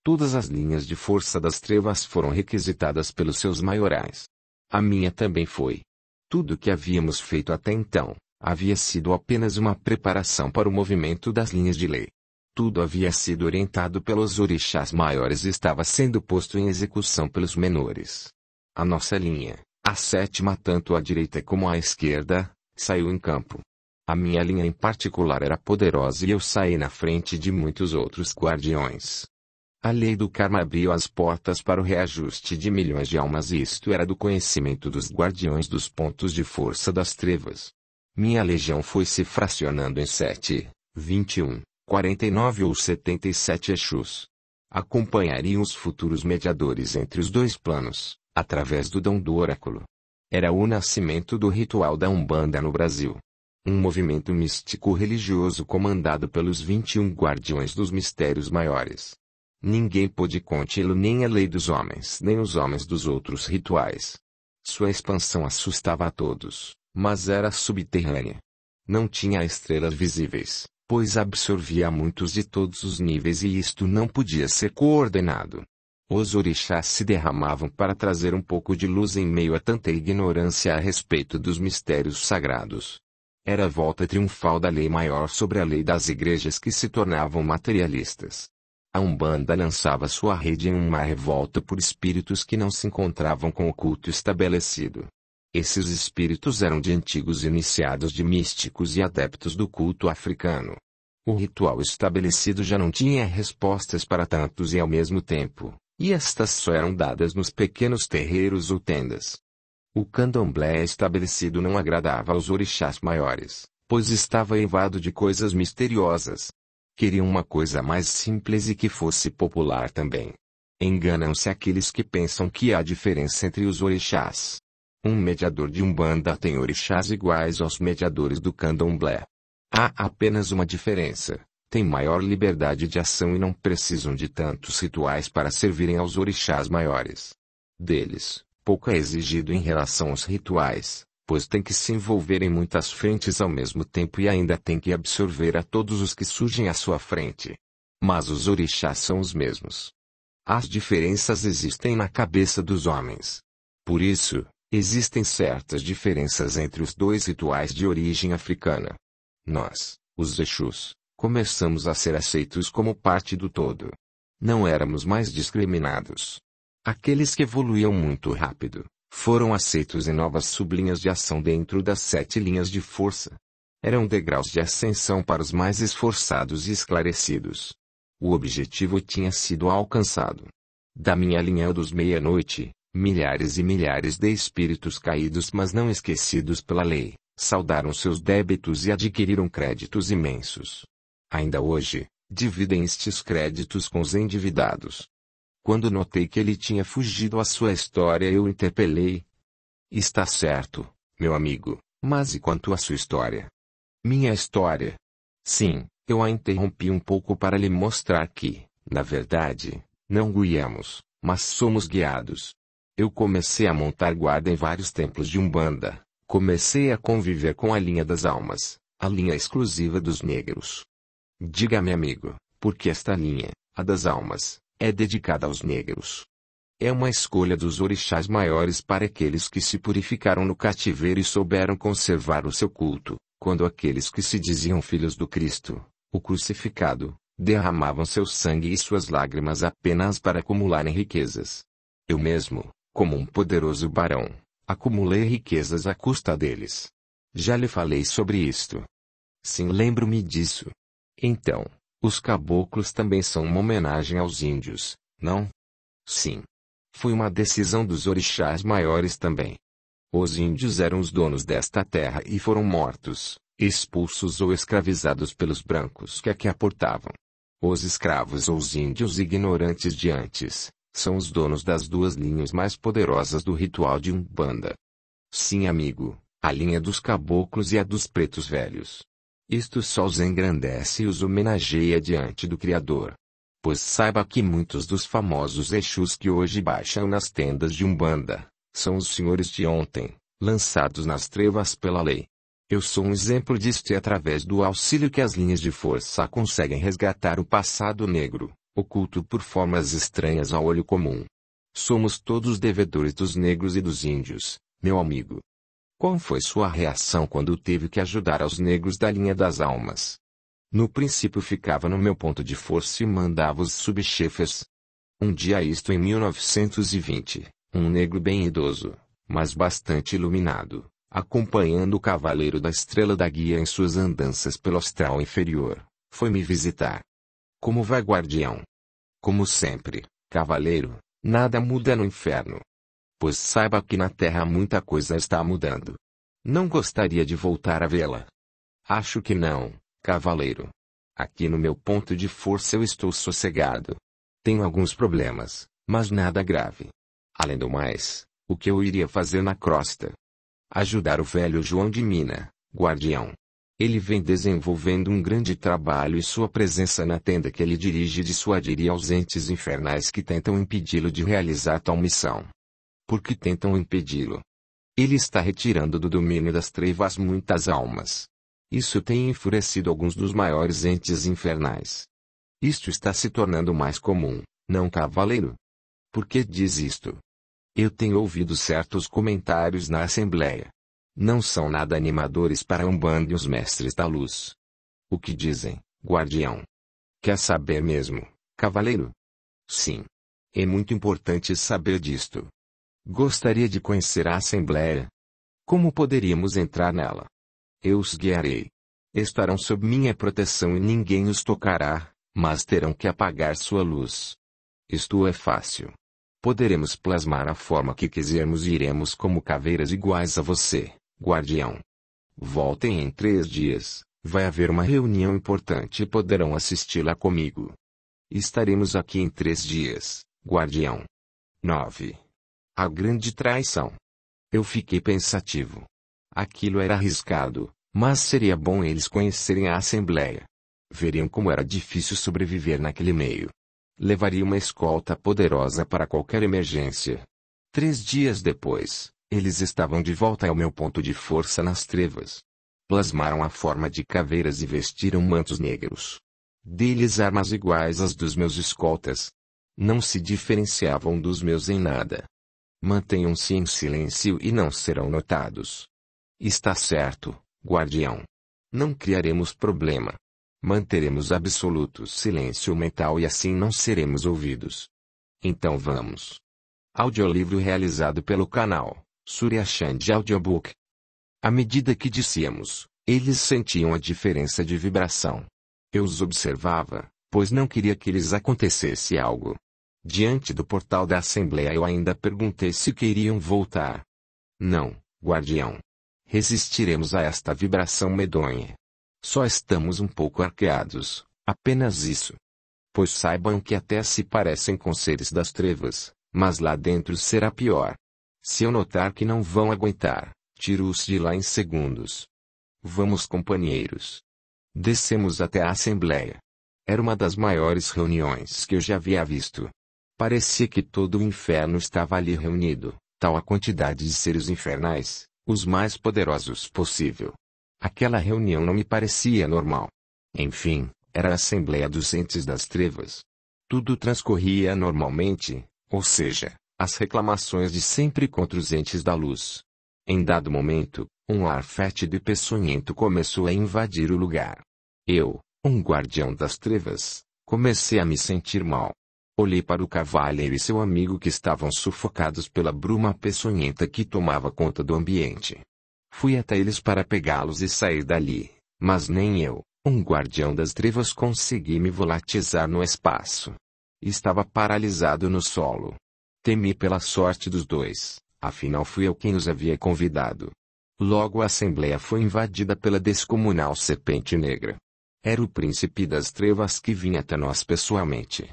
Todas as linhas de força das trevas foram requisitadas pelos seus maiorais. A minha também foi. Tudo o que havíamos feito até então, havia sido apenas uma preparação para o movimento das linhas de lei. Tudo havia sido orientado pelos orixás maiores e estava sendo posto em execução pelos menores. A nossa linha, a sétima tanto à direita como à esquerda, saiu em campo. A minha linha em particular era poderosa e eu saí na frente de muitos outros guardiões. A lei do karma abriu as portas para o reajuste de milhões de almas e isto era do conhecimento dos guardiões dos pontos de força das trevas. Minha legião foi se fracionando em 7, 21, 49 ou 77 Exus. Acompanhariam os futuros mediadores entre os dois planos, através do dom do oráculo. Era o nascimento do ritual da Umbanda no Brasil. Um movimento místico religioso comandado pelos 21 guardiões dos mistérios maiores Ninguém pôde conti-lo nem a lei dos homens nem os homens dos outros rituais. Sua expansão assustava a todos, mas era subterrânea. Não tinha estrelas visíveis, pois absorvia muitos de todos os níveis e isto não podia ser coordenado. Os orixás se derramavam para trazer um pouco de luz em meio a tanta ignorância a respeito dos mistérios sagrados. Era a volta triunfal da lei maior sobre a lei das igrejas que se tornavam materialistas. A Umbanda lançava sua rede em uma revolta por espíritos que não se encontravam com o culto estabelecido. Esses espíritos eram de antigos iniciados de místicos e adeptos do culto africano. O ritual estabelecido já não tinha respostas para tantos e ao mesmo tempo, e estas só eram dadas nos pequenos terreiros ou tendas. O candomblé estabelecido não agradava aos orixás maiores, pois estava evado de coisas misteriosas, Queriam uma coisa mais simples e que fosse popular também. Enganam-se aqueles que pensam que há diferença entre os orixás. Um mediador de Umbanda tem orixás iguais aos mediadores do Candomblé. Há apenas uma diferença. Tem maior liberdade de ação e não precisam de tantos rituais para servirem aos orixás maiores. Deles, pouco é exigido em relação aos rituais, pois tem que se envolver em muitas frentes ao mesmo tempo e ainda tem que absorver a todos os que surgem à sua frente. Mas os orixás são os mesmos. As diferenças existem na cabeça dos homens. Por isso, existem certas diferenças entre os dois rituais de origem africana. Nós, os Exus, começamos a ser aceitos como parte do todo. Não éramos mais discriminados. Aqueles que evoluíam muito rápido, foram aceitos em novas sublinhas de ação dentro das sete linhas de força. Eram degraus de ascensão para os mais esforçados e esclarecidos. O objetivo tinha sido alcançado. Da minha linha dos meia-noite, milhares e milhares de espíritos caídos mas não esquecidos pela lei, saldaram seus débitos e adquiriram créditos imensos. Ainda hoje, dividem estes créditos com os endividados. Quando notei que ele tinha fugido à sua história, eu interpelei. Está certo, meu amigo, mas e quanto à sua história? Minha história? Sim, eu a interrompi um pouco para lhe mostrar que, na verdade, não guiamos, mas somos guiados. Eu comecei a montar guarda em vários templos de Umbanda, comecei a conviver com a linha das almas, a linha exclusiva dos negros. Diga-me, amigo, por que esta linha, a das almas, é dedicada aos negros. É uma escolha dos orixás maiores para aqueles que se purificaram no cativeiro e souberam conservar o seu culto, quando aqueles que se diziam filhos do Cristo, o crucificado, derramavam seu sangue e suas lágrimas apenas para acumularem riquezas. Eu mesmo, como um poderoso barão, acumulei riquezas à custa deles. Já lhe falei sobre isto. Sim, lembro-me disso. Então, os caboclos também são uma homenagem aos índios, não? Sim. Foi uma decisão dos orixás maiores também. Os índios eram os donos desta terra e foram mortos, expulsos ou escravizados pelos brancos que aqui aportavam. Os escravos ou os índios ignorantes de antes, são os donos das duas linhas mais poderosas do ritual de Umbanda. Sim, amigo, a linha dos caboclos e a dos pretos velhos, isto só os engrandece e os homenageia diante do Criador. Pois saiba que muitos dos famosos Exus que hoje baixam nas tendas de Umbanda, são os senhores de ontem, lançados nas trevas pela lei. Eu sou um exemplo disto e através do auxílio que as linhas de força conseguem resgatar o passado negro, oculto por formas estranhas ao olho comum. Somos todos devedores dos negros e dos índios, meu amigo. Qual foi sua reação quando teve que ajudar aos negros da linha das almas? No princípio ficava no meu ponto de força e mandava os subchefes. Um dia isto em 1920, um negro bem idoso, mas bastante iluminado, acompanhando o cavaleiro da estrela da guia em suas andanças pelo astral inferior, foi me visitar. Como vai guardião? Como sempre, cavaleiro, nada muda no inferno pois saiba que na Terra muita coisa está mudando. Não gostaria de voltar a vê-la. Acho que não, cavaleiro. Aqui no meu ponto de força eu estou sossegado. Tenho alguns problemas, mas nada grave. Além do mais, o que eu iria fazer na crosta? Ajudar o velho João de Mina, guardião. Ele vem desenvolvendo um grande trabalho e sua presença na tenda que ele dirige dissuadiria ausentes infernais que tentam impedi-lo de realizar tal missão porque tentam impedi-lo. Ele está retirando do domínio das trevas muitas almas. Isso tem enfurecido alguns dos maiores entes infernais. Isto está se tornando mais comum, não cavaleiro? Por que diz isto? Eu tenho ouvido certos comentários na Assembleia. Não são nada animadores para Umbanda e os mestres da luz. O que dizem, guardião? Quer saber mesmo, cavaleiro? Sim. É muito importante saber disto. Gostaria de conhecer a Assembleia. Como poderíamos entrar nela? Eu os guiarei. Estarão sob minha proteção e ninguém os tocará, mas terão que apagar sua luz. Isto é fácil. Poderemos plasmar a forma que quisermos e iremos como caveiras iguais a você, guardião. Voltem em três dias, vai haver uma reunião importante e poderão assisti-la comigo. Estaremos aqui em três dias, guardião. 9. A grande traição. Eu fiquei pensativo. Aquilo era arriscado, mas seria bom eles conhecerem a Assembleia. Veriam como era difícil sobreviver naquele meio. Levaria uma escolta poderosa para qualquer emergência. Três dias depois, eles estavam de volta ao meu ponto de força nas trevas. Plasmaram a forma de caveiras e vestiram mantos negros. Deles armas iguais às dos meus escoltas. Não se diferenciavam dos meus em nada. Mantenham-se em silêncio e não serão notados. Está certo, guardião. Não criaremos problema. Manteremos absoluto silêncio mental e assim não seremos ouvidos. Então vamos. Audiolivro realizado pelo canal Surya Chand Audiobook. À medida que dissemos, eles sentiam a diferença de vibração. Eu os observava, pois não queria que lhes acontecesse algo. Diante do portal da Assembleia eu ainda perguntei se queriam voltar. Não, guardião. Resistiremos a esta vibração medonha. Só estamos um pouco arqueados, apenas isso. Pois saibam que até se parecem com seres das trevas, mas lá dentro será pior. Se eu notar que não vão aguentar, tiro-os de lá em segundos. Vamos, companheiros. Descemos até a Assembleia. Era uma das maiores reuniões que eu já havia visto. Parecia que todo o inferno estava ali reunido, tal a quantidade de seres infernais, os mais poderosos possível. Aquela reunião não me parecia normal. Enfim, era a Assembleia dos Entes das Trevas. Tudo transcorria normalmente, ou seja, as reclamações de sempre contra os entes da luz. Em dado momento, um ar fétido e peçonhento começou a invadir o lugar. Eu, um guardião das trevas, comecei a me sentir mal. Olhei para o cavaleiro e seu amigo que estavam sufocados pela bruma peçonhenta que tomava conta do ambiente. Fui até eles para pegá-los e sair dali, mas nem eu, um guardião das trevas, consegui me volatizar no espaço. Estava paralisado no solo. Temi pela sorte dos dois, afinal fui eu quem os havia convidado. Logo a assembleia foi invadida pela descomunal serpente negra. Era o príncipe das trevas que vinha até nós pessoalmente.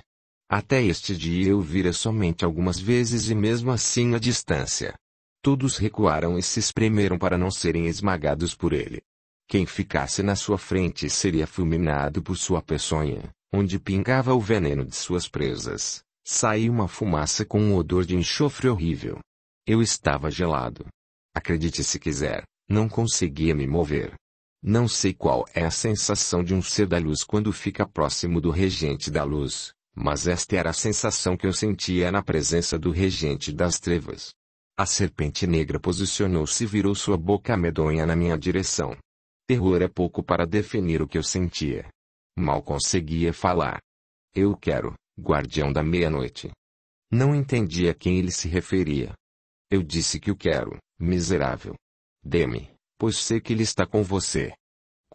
Até este dia eu vira somente algumas vezes e mesmo assim à distância. Todos recuaram e se espremeram para não serem esmagados por ele. Quem ficasse na sua frente seria fulminado por sua peçonha, onde pingava o veneno de suas presas. Saiu uma fumaça com um odor de enxofre horrível. Eu estava gelado. Acredite se quiser, não conseguia me mover. Não sei qual é a sensação de um ser da luz quando fica próximo do regente da luz, mas esta era a sensação que eu sentia na presença do regente das trevas. A serpente negra posicionou-se e virou sua boca medonha na minha direção. Terror é pouco para definir o que eu sentia. Mal conseguia falar. Eu quero, guardião da meia-noite. Não entendi a quem ele se referia. Eu disse que o quero, miserável. Dê-me, pois sei que ele está com você.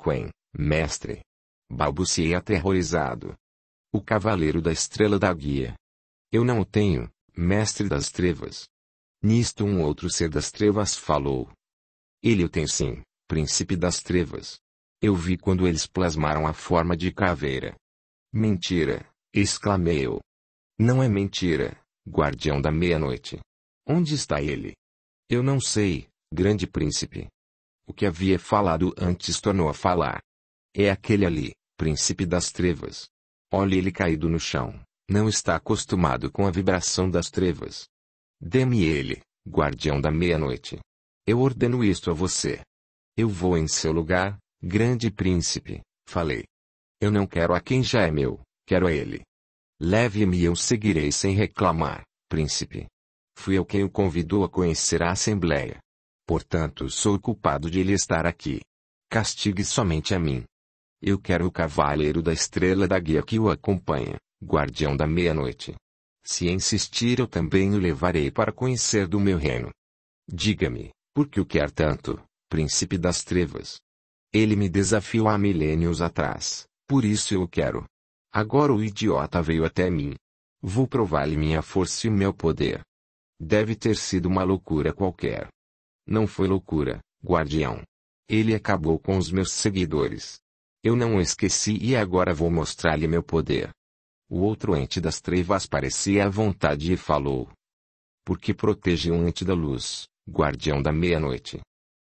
Quen, mestre. Balbuciei aterrorizado o cavaleiro da estrela da guia. Eu não o tenho, mestre das trevas. Nisto um outro ser das trevas falou. Ele o tem sim, príncipe das trevas. Eu vi quando eles plasmaram a forma de caveira. Mentira, exclamei eu. Não é mentira, guardião da meia-noite. Onde está ele? Eu não sei, grande príncipe. O que havia falado antes tornou a falar. É aquele ali, príncipe das trevas. Olhe ele caído no chão, não está acostumado com a vibração das trevas. Dê-me ele, guardião da meia-noite. Eu ordeno isto a você. Eu vou em seu lugar, grande príncipe, falei. Eu não quero a quem já é meu, quero a ele. Leve-me e eu seguirei sem reclamar, príncipe. Fui eu quem o convidou a conhecer a Assembleia. Portanto, sou o culpado de ele estar aqui. Castigue somente a mim, eu quero o cavaleiro da estrela da guia que o acompanha, guardião da meia-noite. Se insistir, eu também o levarei para conhecer do meu reino. Diga-me, por que o quer tanto, príncipe das trevas? Ele me desafiou há milênios atrás, por isso eu o quero. Agora o idiota veio até mim. Vou provar-lhe minha força e meu poder. Deve ter sido uma loucura qualquer. Não foi loucura, guardião. Ele acabou com os meus seguidores. Eu não o esqueci e agora vou mostrar-lhe meu poder. O outro ente das trevas parecia à vontade e falou. Porque protege um ente da luz, guardião da meia-noite.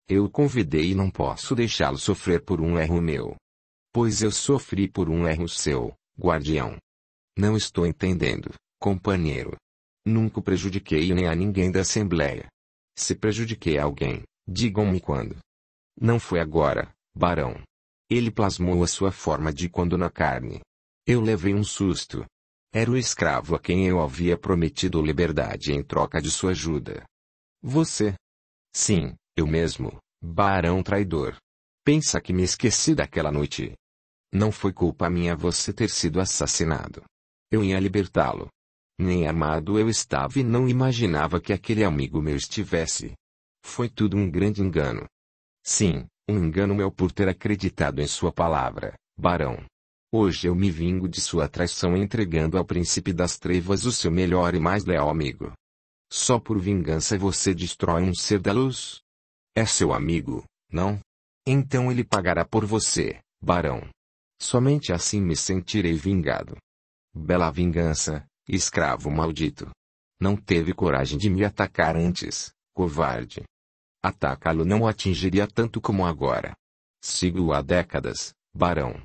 Eu o convidei e não posso deixá-lo sofrer por um erro meu. Pois eu sofri por um erro seu, guardião. Não estou entendendo, companheiro. Nunca prejudiquei nem a ninguém da Assembleia. Se prejudiquei alguém, digam-me quando. Não foi agora, barão. Ele plasmou a sua forma de quando na carne. Eu levei um susto. Era o escravo a quem eu havia prometido liberdade em troca de sua ajuda. Você? Sim, eu mesmo, barão traidor. Pensa que me esqueci daquela noite. Não foi culpa minha você ter sido assassinado. Eu ia libertá-lo. Nem armado eu estava e não imaginava que aquele amigo meu estivesse. Foi tudo um grande engano. Sim, um engano meu por ter acreditado em sua palavra, barão. Hoje eu me vingo de sua traição entregando ao príncipe das trevas o seu melhor e mais leal amigo. Só por vingança você destrói um ser da luz? É seu amigo, não? Então ele pagará por você, barão. Somente assim me sentirei vingado. Bela vingança, escravo maldito. Não teve coragem de me atacar antes, covarde. Atacá-lo não o atingiria tanto como agora. Sigo-o há décadas, barão.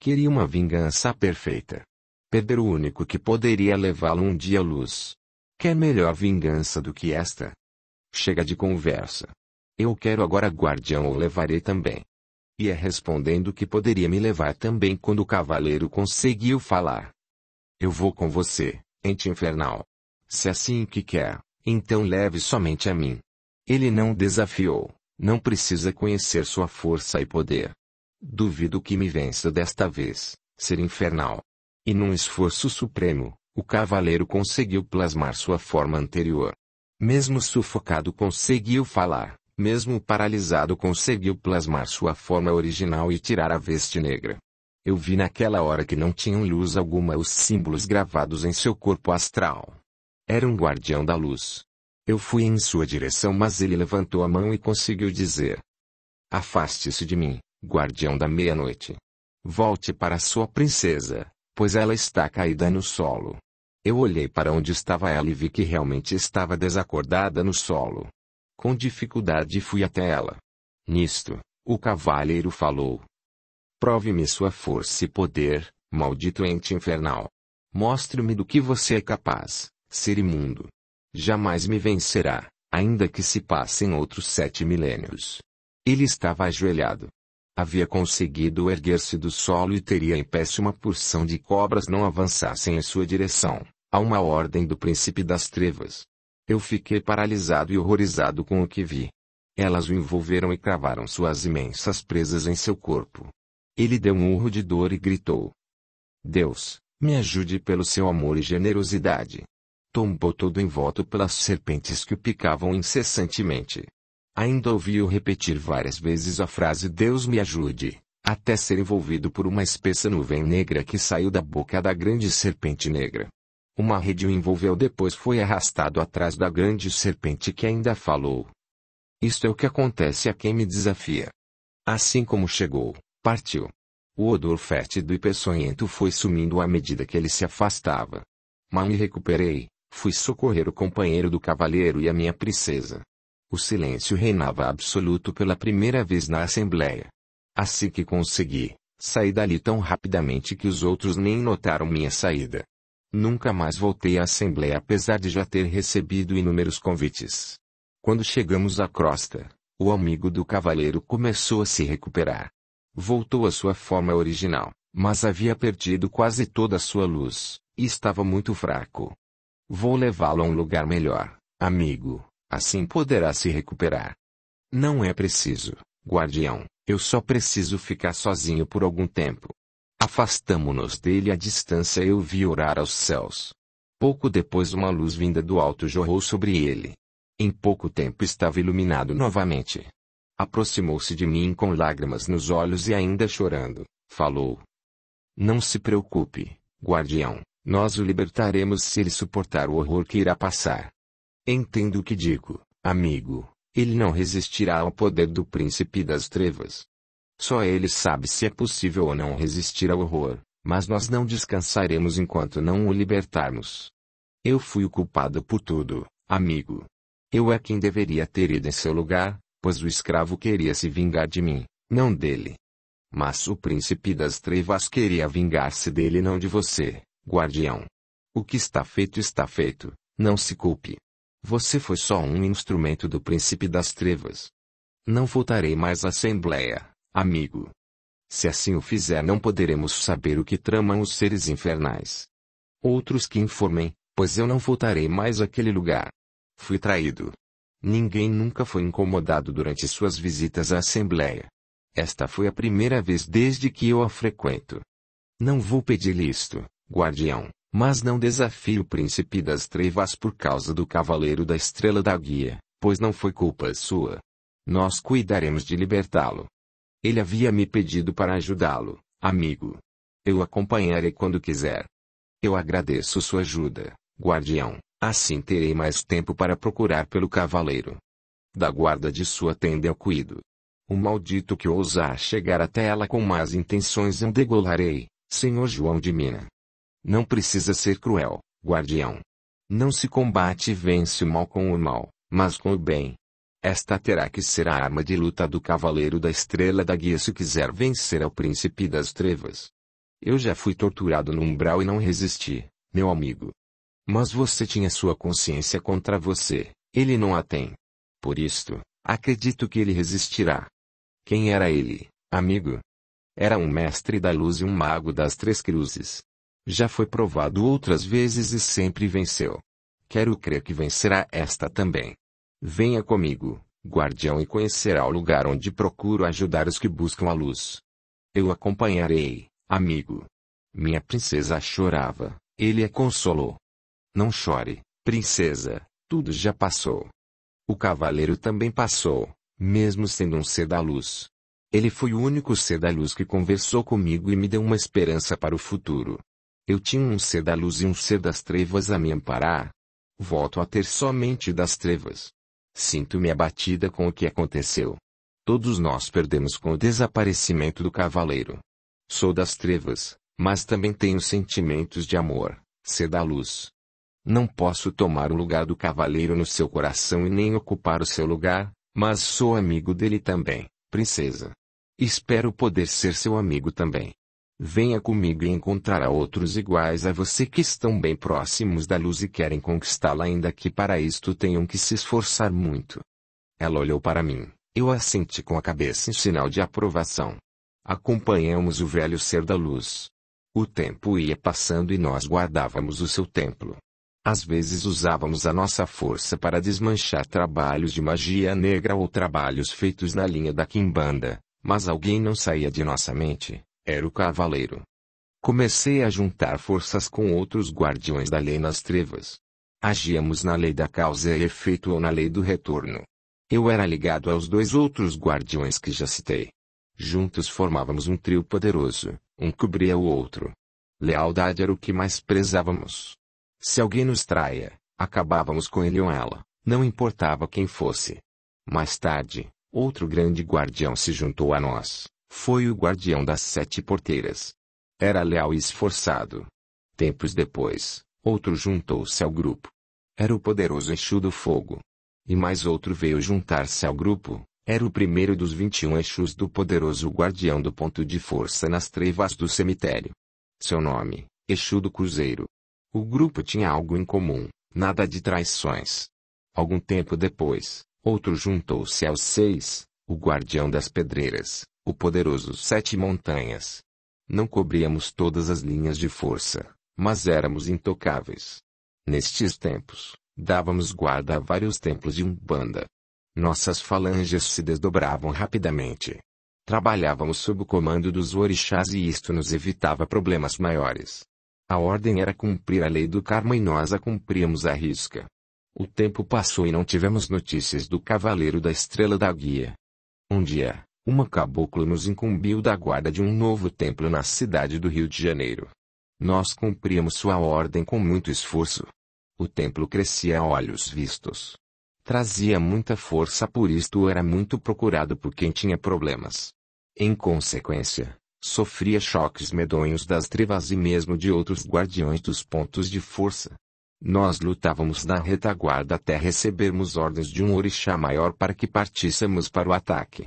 Queria uma vingança perfeita. Perder o único que poderia levá-lo um dia à luz. Quer melhor vingança do que esta? Chega de conversa. Eu quero agora guardião ou levarei também. E é respondendo que poderia me levar também quando o cavaleiro conseguiu falar. Eu vou com você, ente infernal. Se é assim que quer, então leve somente a mim. Ele não desafiou, não precisa conhecer sua força e poder. Duvido que me vença desta vez, ser infernal. E num esforço supremo, o cavaleiro conseguiu plasmar sua forma anterior. Mesmo sufocado conseguiu falar, mesmo paralisado conseguiu plasmar sua forma original e tirar a veste negra. Eu vi naquela hora que não tinham luz alguma os símbolos gravados em seu corpo astral. Era um guardião da luz, eu fui em sua direção, mas ele levantou a mão e conseguiu dizer: Afaste-se de mim, guardião da meia-noite. Volte para sua princesa, pois ela está caída no solo. Eu olhei para onde estava ela e vi que realmente estava desacordada no solo. Com dificuldade fui até ela. Nisto, o cavaleiro falou: Prove-me sua força e poder, maldito ente infernal. Mostre-me do que você é capaz, ser imundo jamais me vencerá, ainda que se passem outros sete milênios. Ele estava ajoelhado. Havia conseguido erguer-se do solo e teria em pé se uma porção de cobras não avançassem em sua direção, a uma ordem do príncipe das trevas. Eu fiquei paralisado e horrorizado com o que vi. Elas o envolveram e cravaram suas imensas presas em seu corpo. Ele deu um urro de dor e gritou: Deus, me ajude pelo seu amor e generosidade tombou todo envolto pelas serpentes que o picavam incessantemente. Ainda ouviu repetir várias vezes a frase Deus me ajude, até ser envolvido por uma espessa nuvem negra que saiu da boca da grande serpente negra. Uma rede o envolveu depois foi arrastado atrás da grande serpente que ainda falou. Isto é o que acontece a quem me desafia. Assim como chegou, partiu. O odor fétido e peçonhento foi sumindo à medida que ele se afastava. Mas me recuperei, Fui socorrer o companheiro do cavalheiro e a minha princesa. O silêncio reinava absoluto pela primeira vez na assembleia. Assim que consegui, saí dali tão rapidamente que os outros nem notaram minha saída. Nunca mais voltei à assembleia apesar de já ter recebido inúmeros convites. Quando chegamos à crosta, o amigo do cavalheiro começou a se recuperar. Voltou à sua forma original, mas havia perdido quase toda a sua luz, e estava muito fraco. Vou levá-lo a um lugar melhor, amigo. Assim poderá se recuperar. Não é preciso, guardião. Eu só preciso ficar sozinho por algum tempo. Afastamo-nos dele à distância e eu vi orar aos céus. Pouco depois uma luz vinda do alto jorrou sobre ele. Em pouco tempo estava iluminado novamente. Aproximou-se de mim com lágrimas nos olhos e ainda chorando, falou: Não se preocupe, guardião, nós o libertaremos se ele suportar o horror que irá passar. Entendo o que digo, amigo. Ele não resistirá ao poder do príncipe das trevas. Só ele sabe se é possível ou não resistir ao horror, mas nós não descansaremos enquanto não o libertarmos. Eu fui o culpado por tudo, amigo. Eu é quem deveria ter ido em seu lugar, pois o escravo queria se vingar de mim, não dele. Mas o príncipe das trevas queria vingar-se dele, não de você guardião. O que está feito está feito, não se culpe. Você foi só um instrumento do príncipe das trevas. Não voltarei mais à Assembleia, amigo. Se assim o fizer, não poderemos saber o que tramam os seres infernais. Outros que informem, pois eu não voltarei mais àquele lugar. Fui traído. Ninguém nunca foi incomodado durante suas visitas à Assembleia. Esta foi a primeira vez desde que eu a frequento. Não vou pedir-lhe isto, guardião, mas não desafie o príncipe das trevas por causa do cavaleiro da estrela da guia, pois não foi culpa sua. Nós cuidaremos de libertá-lo. Ele havia me pedido para ajudá-lo, amigo. Eu acompanharei quando quiser. Eu agradeço sua ajuda, guardião. Assim terei mais tempo para procurar pelo cavaleiro. Da guarda de sua tenda eu cuido. O maldito que ousar chegar até ela com más intenções eu degolarei, senhor João de Mina. Não precisa ser cruel, guardião. Não se combate e vence o mal com o mal, mas com o bem. Esta terá que ser a arma de luta do Cavaleiro da Estrela da Guia se quiser vencer ao Príncipe das Trevas. Eu já fui torturado no umbral e não resisti, meu amigo. Mas você tinha sua consciência contra você, ele não a tem. Por isto, acredito que ele resistirá. Quem era ele, amigo? Era um mestre da luz e um mago das três cruzes. Já foi provado outras vezes e sempre venceu. Quero crer que vencerá esta também. Venha comigo, guardião, e conhecerá o lugar onde procuro ajudar os que buscam a luz. Eu acompanharei, amigo. Minha princesa chorava, ele a consolou. Não chore, princesa, tudo já passou. O cavaleiro também passou, mesmo sendo um ser da luz. Ele foi o único ser da luz que conversou comigo e me deu uma esperança para o futuro. Eu tinha um ser da luz e um ser das trevas a me amparar. Volto a ter somente das trevas. Sinto-me abatida com o que aconteceu. Todos nós perdemos com o desaparecimento do cavaleiro. Sou das trevas, mas também tenho sentimentos de amor, ser da luz. Não posso tomar o lugar do cavaleiro no seu coração e nem ocupar o seu lugar, mas sou amigo dele também, princesa. Espero poder ser seu amigo também. Venha comigo e encontrará outros iguais a você que estão bem próximos da luz e querem conquistá-la, ainda que para isto tenham que se esforçar muito. Ela olhou para mim, eu assenti com a cabeça em sinal de aprovação. Acompanhamos o velho ser da luz. O tempo ia passando e nós guardávamos o seu templo. Às vezes usávamos a nossa força para desmanchar trabalhos de magia negra ou trabalhos feitos na linha da quimbanda, mas alguém não saía de nossa mente era o cavaleiro. Comecei a juntar forças com outros guardiões da lei nas trevas. Agíamos na lei da causa e efeito ou na lei do retorno. Eu era ligado aos dois outros guardiões que já citei. Juntos formávamos um trio poderoso, um cobria o outro. Lealdade era o que mais prezávamos. Se alguém nos traia, acabávamos com ele ou ela, não importava quem fosse. Mais tarde, outro grande guardião se juntou a nós. Foi o guardião das sete porteiras. Era leal e esforçado. Tempos depois, outro juntou-se ao grupo. Era o poderoso Exu do Fogo. E mais outro veio juntar-se ao grupo, era o primeiro dos 21 Exus do poderoso guardião do ponto de força nas trevas do cemitério. Seu nome, Exu do Cruzeiro. O grupo tinha algo em comum, nada de traições. Algum tempo depois, outro juntou-se aos seis, o guardião das pedreiras, o poderoso Sete Montanhas. Não cobríamos todas as linhas de força, mas éramos intocáveis. Nestes tempos, dávamos guarda a vários templos de Umbanda. Nossas falanges se desdobravam rapidamente. Trabalhávamos sob o comando dos orixás e isto nos evitava problemas maiores. A ordem era cumprir a lei do karma e nós a cumpríamos à risca. O tempo passou e não tivemos notícias do cavaleiro da estrela da guia. Um dia, uma caboclo nos incumbiu da guarda de um novo templo na cidade do Rio de Janeiro. Nós cumprimos sua ordem com muito esforço. O templo crescia a olhos vistos. Trazia muita força por isto era muito procurado por quem tinha problemas. Em consequência, sofria choques medonhos das trevas e mesmo de outros guardiões dos pontos de força. Nós lutávamos na retaguarda até recebermos ordens de um orixá maior para que partíssemos para o ataque.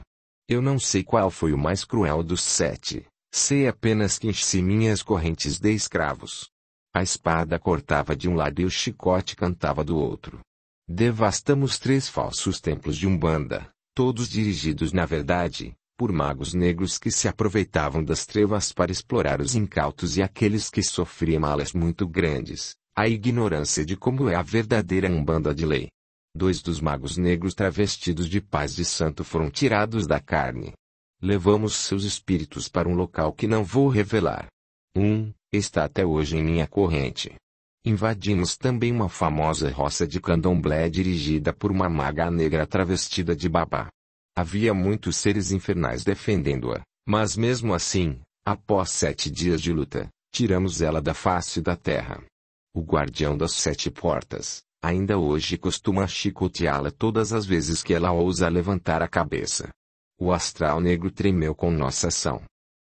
Eu não sei qual foi o mais cruel dos sete. Sei apenas que enchi minhas correntes de escravos. A espada cortava de um lado e o chicote cantava do outro. Devastamos três falsos templos de Umbanda, todos dirigidos, na verdade, por magos negros que se aproveitavam das trevas para explorar os incautos e aqueles que sofriam malas muito grandes, a ignorância de como é a verdadeira Umbanda de lei dois dos magos negros travestidos de paz de santo foram tirados da carne. Levamos seus espíritos para um local que não vou revelar. Um, está até hoje em minha corrente. Invadimos também uma famosa roça de candomblé dirigida por uma maga negra travestida de babá. Havia muitos seres infernais defendendo-a, mas mesmo assim, após sete dias de luta, tiramos ela da face da terra. O guardião das sete portas, ainda hoje costuma chicoteá-la todas as vezes que ela ousa levantar a cabeça. O astral negro tremeu com nossa ação.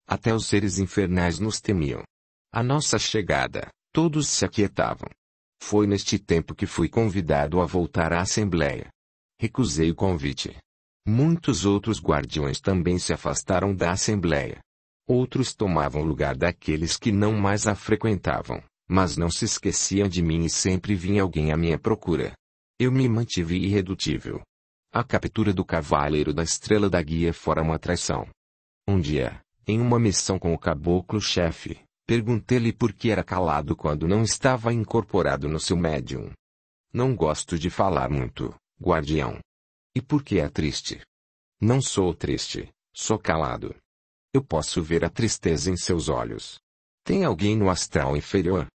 Até os seres infernais nos temiam. A nossa chegada, todos se aquietavam. Foi neste tempo que fui convidado a voltar à Assembleia. Recusei o convite. Muitos outros guardiões também se afastaram da Assembleia. Outros tomavam lugar daqueles que não mais a frequentavam mas não se esqueciam de mim e sempre vinha alguém à minha procura. Eu me mantive irredutível. A captura do cavaleiro da estrela da guia fora uma traição. Um dia, em uma missão com o caboclo-chefe, perguntei-lhe por que era calado quando não estava incorporado no seu médium. Não gosto de falar muito, guardião. E por que é triste? Não sou triste, sou calado. Eu posso ver a tristeza em seus olhos. Tem alguém no astral inferior?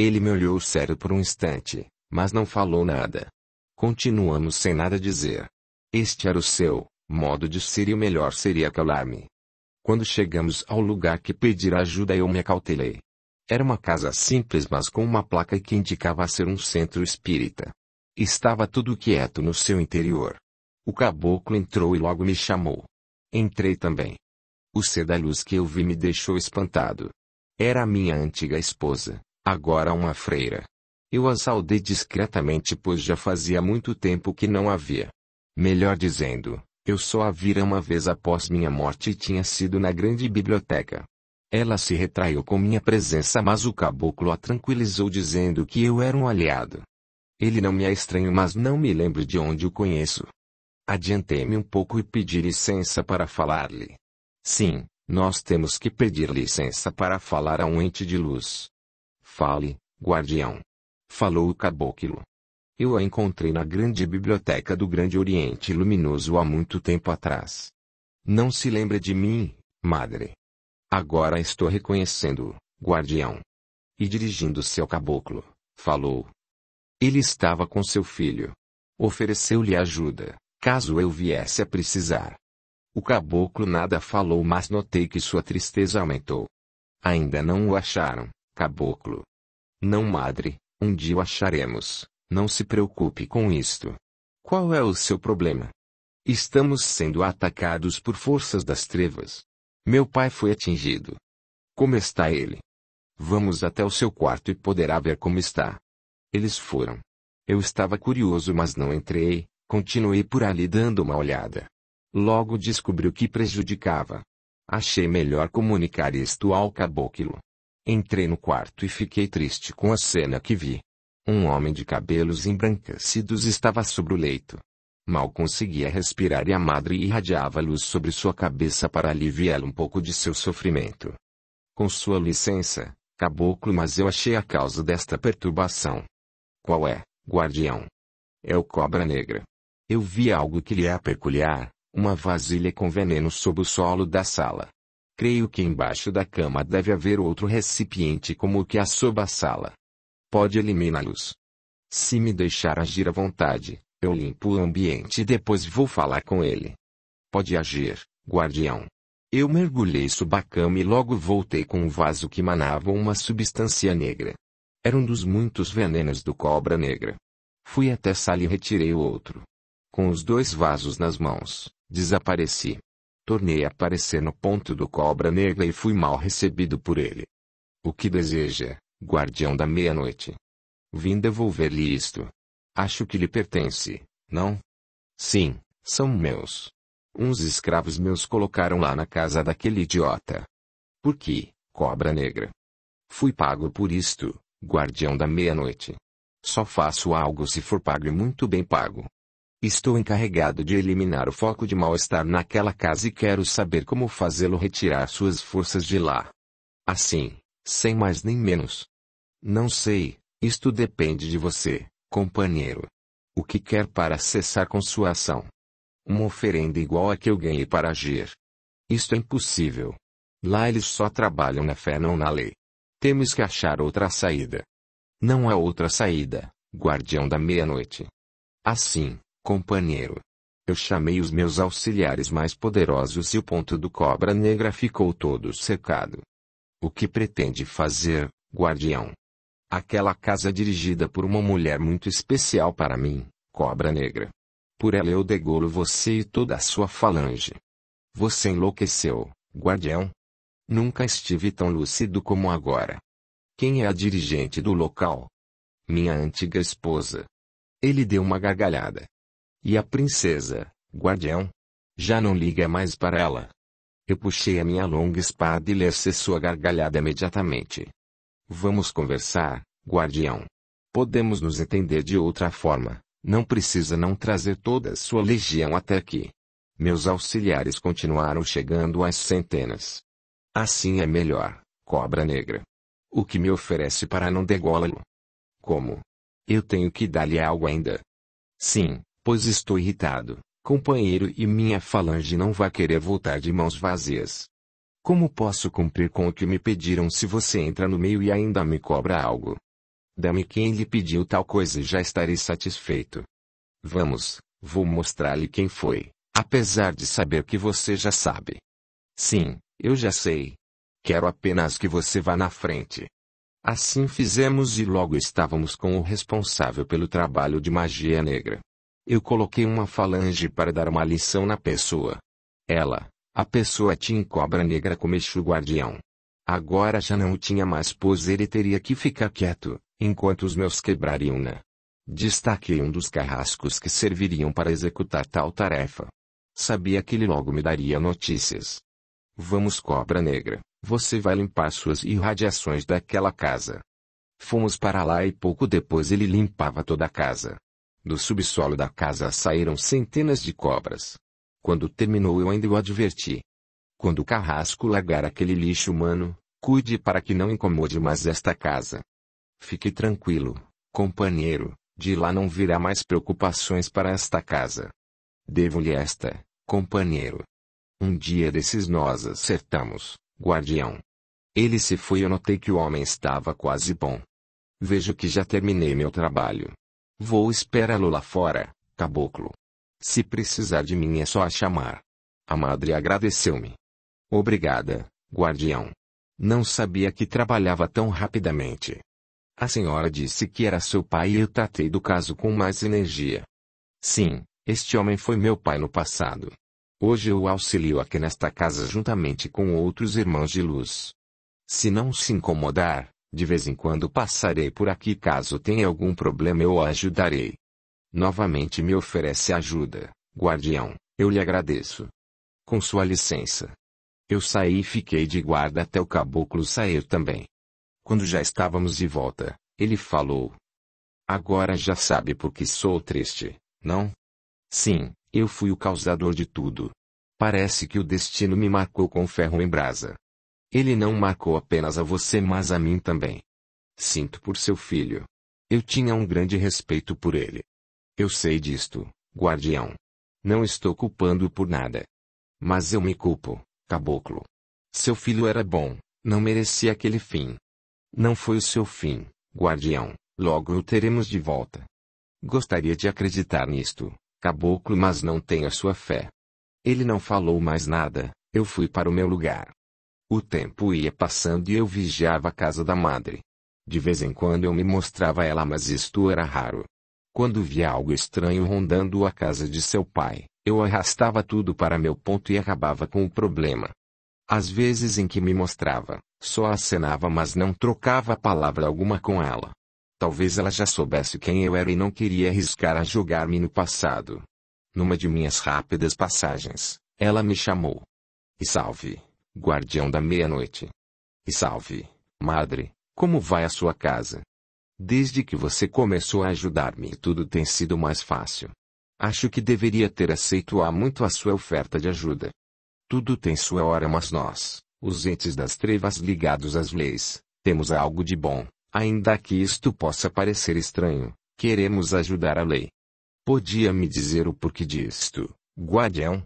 Ele me olhou sério por um instante, mas não falou nada. Continuamos sem nada dizer. Este era o seu modo de ser e o melhor seria calar-me. Quando chegamos ao lugar que pedir ajuda, eu me acautelei. Era uma casa simples, mas com uma placa que indicava ser um centro espírita. Estava tudo quieto no seu interior. O caboclo entrou e logo me chamou. Entrei também. O ser da luz que eu vi me deixou espantado. Era a minha antiga esposa. Agora uma freira. Eu a saudei discretamente pois já fazia muito tempo que não havia. Melhor dizendo, eu só a vira uma vez após minha morte e tinha sido na grande biblioteca. Ela se retraiu com minha presença mas o caboclo a tranquilizou dizendo que eu era um aliado. Ele não me é estranho mas não me lembro de onde o conheço. Adiantei-me um pouco e pedi licença para falar-lhe. Sim, nós temos que pedir licença para falar a um ente de luz. Fale, guardião. Falou o caboclo. Eu a encontrei na grande biblioteca do Grande Oriente Luminoso há muito tempo atrás. Não se lembra de mim, madre. Agora estou reconhecendo-o, guardião. E dirigindo-se ao caboclo, falou. Ele estava com seu filho. Ofereceu-lhe ajuda, caso eu viesse a precisar. O caboclo nada falou, mas notei que sua tristeza aumentou. Ainda não o acharam caboclo. Não madre, um dia o acharemos, não se preocupe com isto. Qual é o seu problema? Estamos sendo atacados por forças das trevas. Meu pai foi atingido. Como está ele? Vamos até o seu quarto e poderá ver como está. Eles foram. Eu estava curioso, mas não entrei, continuei por ali dando uma olhada. Logo descobri o que prejudicava. Achei melhor comunicar isto ao caboclo. Entrei no quarto e fiquei triste com a cena que vi. Um homem de cabelos embranquecidos estava sobre o leito. Mal conseguia respirar e a madre irradiava luz sobre sua cabeça para aliviá-lo um pouco de seu sofrimento. Com sua licença, caboclo, mas eu achei a causa desta perturbação. Qual é, guardião? É o cobra negra. Eu vi algo que lhe é peculiar, uma vasilha com veneno sob o solo da sala. Creio que embaixo da cama deve haver outro recipiente como o que há sob a sala. Pode eliminá-los. Se me deixar agir à vontade, eu limpo o ambiente e depois vou falar com ele. Pode agir, guardião. Eu mergulhei sob a cama e logo voltei com um vaso que manava uma substância negra. Era um dos muitos venenos do cobra negra. Fui até a sala e retirei o outro. Com os dois vasos nas mãos, desapareci. Tornei a aparecer no ponto do Cobra Negra e fui mal recebido por ele. O que deseja, guardião da meia-noite? Vim devolver-lhe isto. Acho que lhe pertence, não? Sim, são meus. Uns escravos meus colocaram lá na casa daquele idiota. Por que, cobra negra? Fui pago por isto, guardião da meia-noite. Só faço algo se for pago e muito bem pago. Estou encarregado de eliminar o foco de mal-estar naquela casa e quero saber como fazê-lo retirar suas forças de lá. Assim, sem mais nem menos. Não sei, isto depende de você, companheiro. O que quer para cessar com sua ação? Uma oferenda igual a que eu ganhei para agir. Isto é impossível. Lá eles só trabalham na fé, não na lei. Temos que achar outra saída. Não há outra saída, guardião da meia-noite. Assim, companheiro. Eu chamei os meus auxiliares mais poderosos e o ponto do Cobra Negra ficou todo secado. O que pretende fazer, guardião? Aquela casa dirigida por uma mulher muito especial para mim, Cobra Negra. Por ela eu degolo você e toda a sua falange. Você enlouqueceu, guardião? Nunca estive tão lúcido como agora. Quem é a dirigente do local? Minha antiga esposa. Ele deu uma gargalhada. E a princesa, guardião, já não liga mais para ela. Eu puxei a minha longa espada e lhe sua gargalhada imediatamente. Vamos conversar, guardião. Podemos nos entender de outra forma, não precisa não trazer toda a sua legião até aqui. Meus auxiliares continuaram chegando às centenas. Assim é melhor, cobra negra. O que me oferece para não degolá-lo? Como? Eu tenho que dar-lhe algo ainda. Sim, pois estou irritado, companheiro e minha falange não vai querer voltar de mãos vazias. Como posso cumprir com o que me pediram se você entra no meio e ainda me cobra algo? Dê-me quem lhe pediu tal coisa e já estarei satisfeito. Vamos, vou mostrar-lhe quem foi, apesar de saber que você já sabe. Sim, eu já sei. Quero apenas que você vá na frente. Assim fizemos e logo estávamos com o responsável pelo trabalho de magia negra. Eu coloquei uma falange para dar uma lição na pessoa. Ela, a pessoa tinha cobra negra como Exu guardião. Agora já não tinha mais, pois ele teria que ficar quieto, enquanto os meus quebrariam na. Né? Destaquei um dos carrascos que serviriam para executar tal tarefa. Sabia que ele logo me daria notícias. Vamos, cobra negra, você vai limpar suas irradiações daquela casa. Fomos para lá e pouco depois ele limpava toda a casa. Do subsolo da casa saíram centenas de cobras. Quando terminou eu ainda o adverti. Quando o carrasco largar aquele lixo humano, cuide para que não incomode mais esta casa. Fique tranquilo, companheiro, de lá não virá mais preocupações para esta casa. Devo-lhe esta, companheiro. Um dia desses nós acertamos, guardião. Ele se foi e eu notei que o homem estava quase bom. Vejo que já terminei meu trabalho. Vou esperá-lo lá fora, caboclo. Se precisar de mim é só chamar. A madre agradeceu-me. Obrigada, guardião. Não sabia que trabalhava tão rapidamente. A senhora disse que era seu pai e eu tratei do caso com mais energia. Sim, este homem foi meu pai no passado. Hoje eu o auxilio aqui nesta casa juntamente com outros irmãos de luz. Se não se incomodar, de vez em quando passarei por aqui caso tenha algum problema eu ajudarei. Novamente me oferece ajuda, guardião, eu lhe agradeço. Com sua licença. Eu saí e fiquei de guarda até o caboclo sair também. Quando já estávamos de volta, ele falou. Agora já sabe por que sou triste, não? Sim, eu fui o causador de tudo. Parece que o destino me marcou com ferro em brasa. Ele não marcou apenas a você, mas a mim também. Sinto por seu filho. Eu tinha um grande respeito por ele. Eu sei disto, guardião. Não estou culpando por nada. Mas eu me culpo, caboclo. Seu filho era bom, não merecia aquele fim. Não foi o seu fim, guardião, logo o teremos de volta. Gostaria de acreditar nisto, caboclo, mas não tenho a sua fé. Ele não falou mais nada, eu fui para o meu lugar. O tempo ia passando e eu vigiava a casa da madre. De vez em quando eu me mostrava a ela, mas isto era raro. Quando via algo estranho rondando a casa de seu pai, eu arrastava tudo para meu ponto e acabava com o problema. Às vezes em que me mostrava, só acenava mas não trocava palavra alguma com ela. Talvez ela já soubesse quem eu era e não queria arriscar a jogar-me no passado. Numa de minhas rápidas passagens, ela me chamou. E salve! guardião da meia-noite. E salve, madre, como vai a sua casa? Desde que você começou a ajudar-me, tudo tem sido mais fácil. Acho que deveria ter aceito há muito a sua oferta de ajuda. Tudo tem sua hora, mas nós, os entes das trevas ligados às leis, temos algo de bom, ainda que isto possa parecer estranho, queremos ajudar a lei. Podia me dizer o porquê disto, guardião?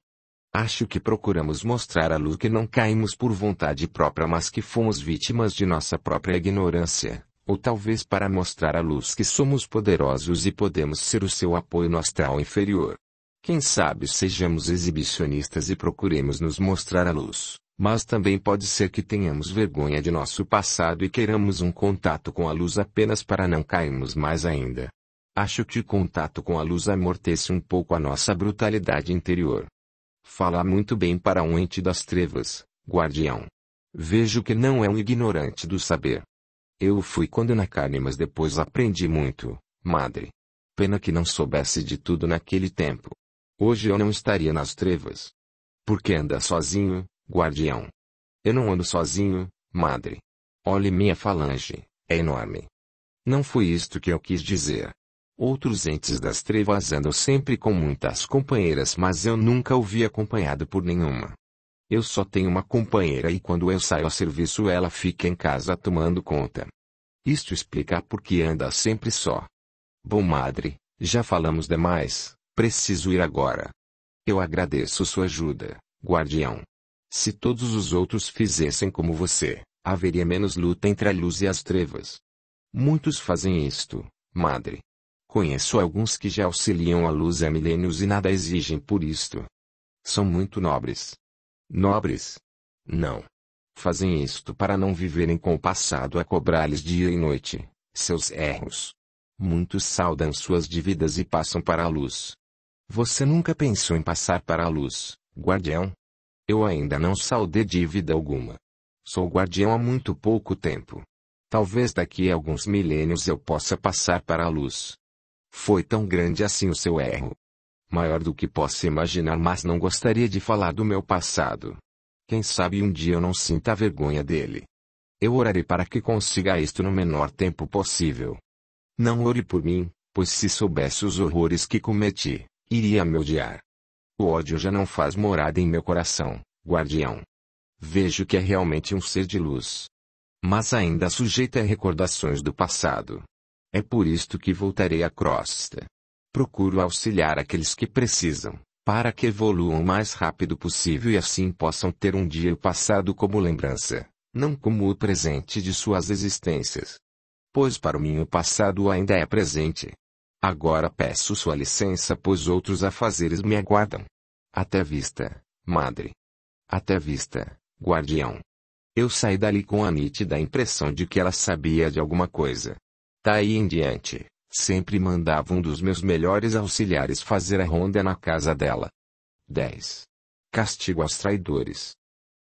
Acho que procuramos mostrar à luz que não caímos por vontade própria, mas que fomos vítimas de nossa própria ignorância, ou talvez para mostrar à luz que somos poderosos e podemos ser o seu apoio no astral inferior. Quem sabe sejamos exibicionistas e procuremos nos mostrar à luz, mas também pode ser que tenhamos vergonha de nosso passado e queiramos um contato com a luz apenas para não cairmos mais ainda. Acho que o contato com a luz amortece um pouco a nossa brutalidade interior, Fala muito bem para um ente das trevas, guardião. Vejo que não é um ignorante do saber. Eu fui quando na carne, mas depois aprendi muito, madre. Pena que não soubesse de tudo naquele tempo. Hoje eu não estaria nas trevas. Porque anda sozinho, guardião. Eu não ando sozinho, madre. Olhe minha falange, é enorme. Não foi isto que eu quis dizer. Outros entes das trevas andam sempre com muitas companheiras, mas eu nunca o vi acompanhado por nenhuma. Eu só tenho uma companheira e quando eu saio ao serviço ela fica em casa tomando conta. Isto explica por que anda sempre só. Bom madre, já falamos demais, preciso ir agora. Eu agradeço sua ajuda, guardião. Se todos os outros fizessem como você, haveria menos luta entre a luz e as trevas. Muitos fazem isto, madre, Conheço alguns que já auxiliam a luz há milênios e nada exigem por isto. São muito nobres. Nobres? Não. Fazem isto para não viverem com o passado a cobrar-lhes dia e noite, seus erros. Muitos saudam suas dívidas e passam para a luz. Você nunca pensou em passar para a luz, guardião? Eu ainda não saudei dívida alguma. Sou guardião há muito pouco tempo. Talvez daqui a alguns milênios eu possa passar para a luz. Foi tão grande assim o seu erro. Maior do que posso imaginar, mas não gostaria de falar do meu passado. Quem sabe um dia eu não sinta vergonha dele. Eu orarei para que consiga isto no menor tempo possível. Não ore por mim, pois se soubesse os horrores que cometi, iria me odiar. O ódio já não faz morada em meu coração, guardião. Vejo que é realmente um ser de luz. Mas ainda sujeito a recordações do passado. É por isto que voltarei à crosta. Procuro auxiliar aqueles que precisam, para que evoluam o mais rápido possível e assim possam ter um dia o passado como lembrança, não como o presente de suas existências. Pois para mim o passado ainda é presente. Agora peço sua licença, pois outros afazeres me aguardam. Até vista, madre. Até vista, guardião. Eu saí dali com a nítida impressão de que ela sabia de alguma coisa, Daí tá em diante, sempre mandava um dos meus melhores auxiliares fazer a ronda na casa dela. 10. Castigo aos traidores.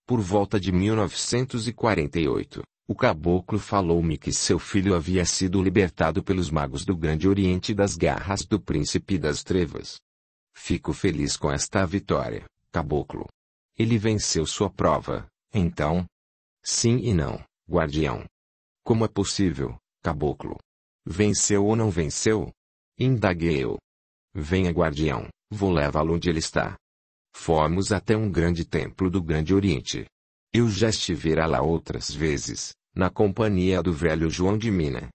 Por volta de 1948, o caboclo falou-me que seu filho havia sido libertado pelos magos do Grande Oriente das garras do príncipe das trevas. Fico feliz com esta vitória, caboclo. Ele venceu sua prova, então? Sim e não, guardião. Como é possível, caboclo? Venceu ou não venceu? Indaguei eu. Venha guardião, vou levá-lo onde ele está. Fomos até um grande templo do Grande Oriente. Eu já estivera lá outras vezes, na companhia do velho João de Mina.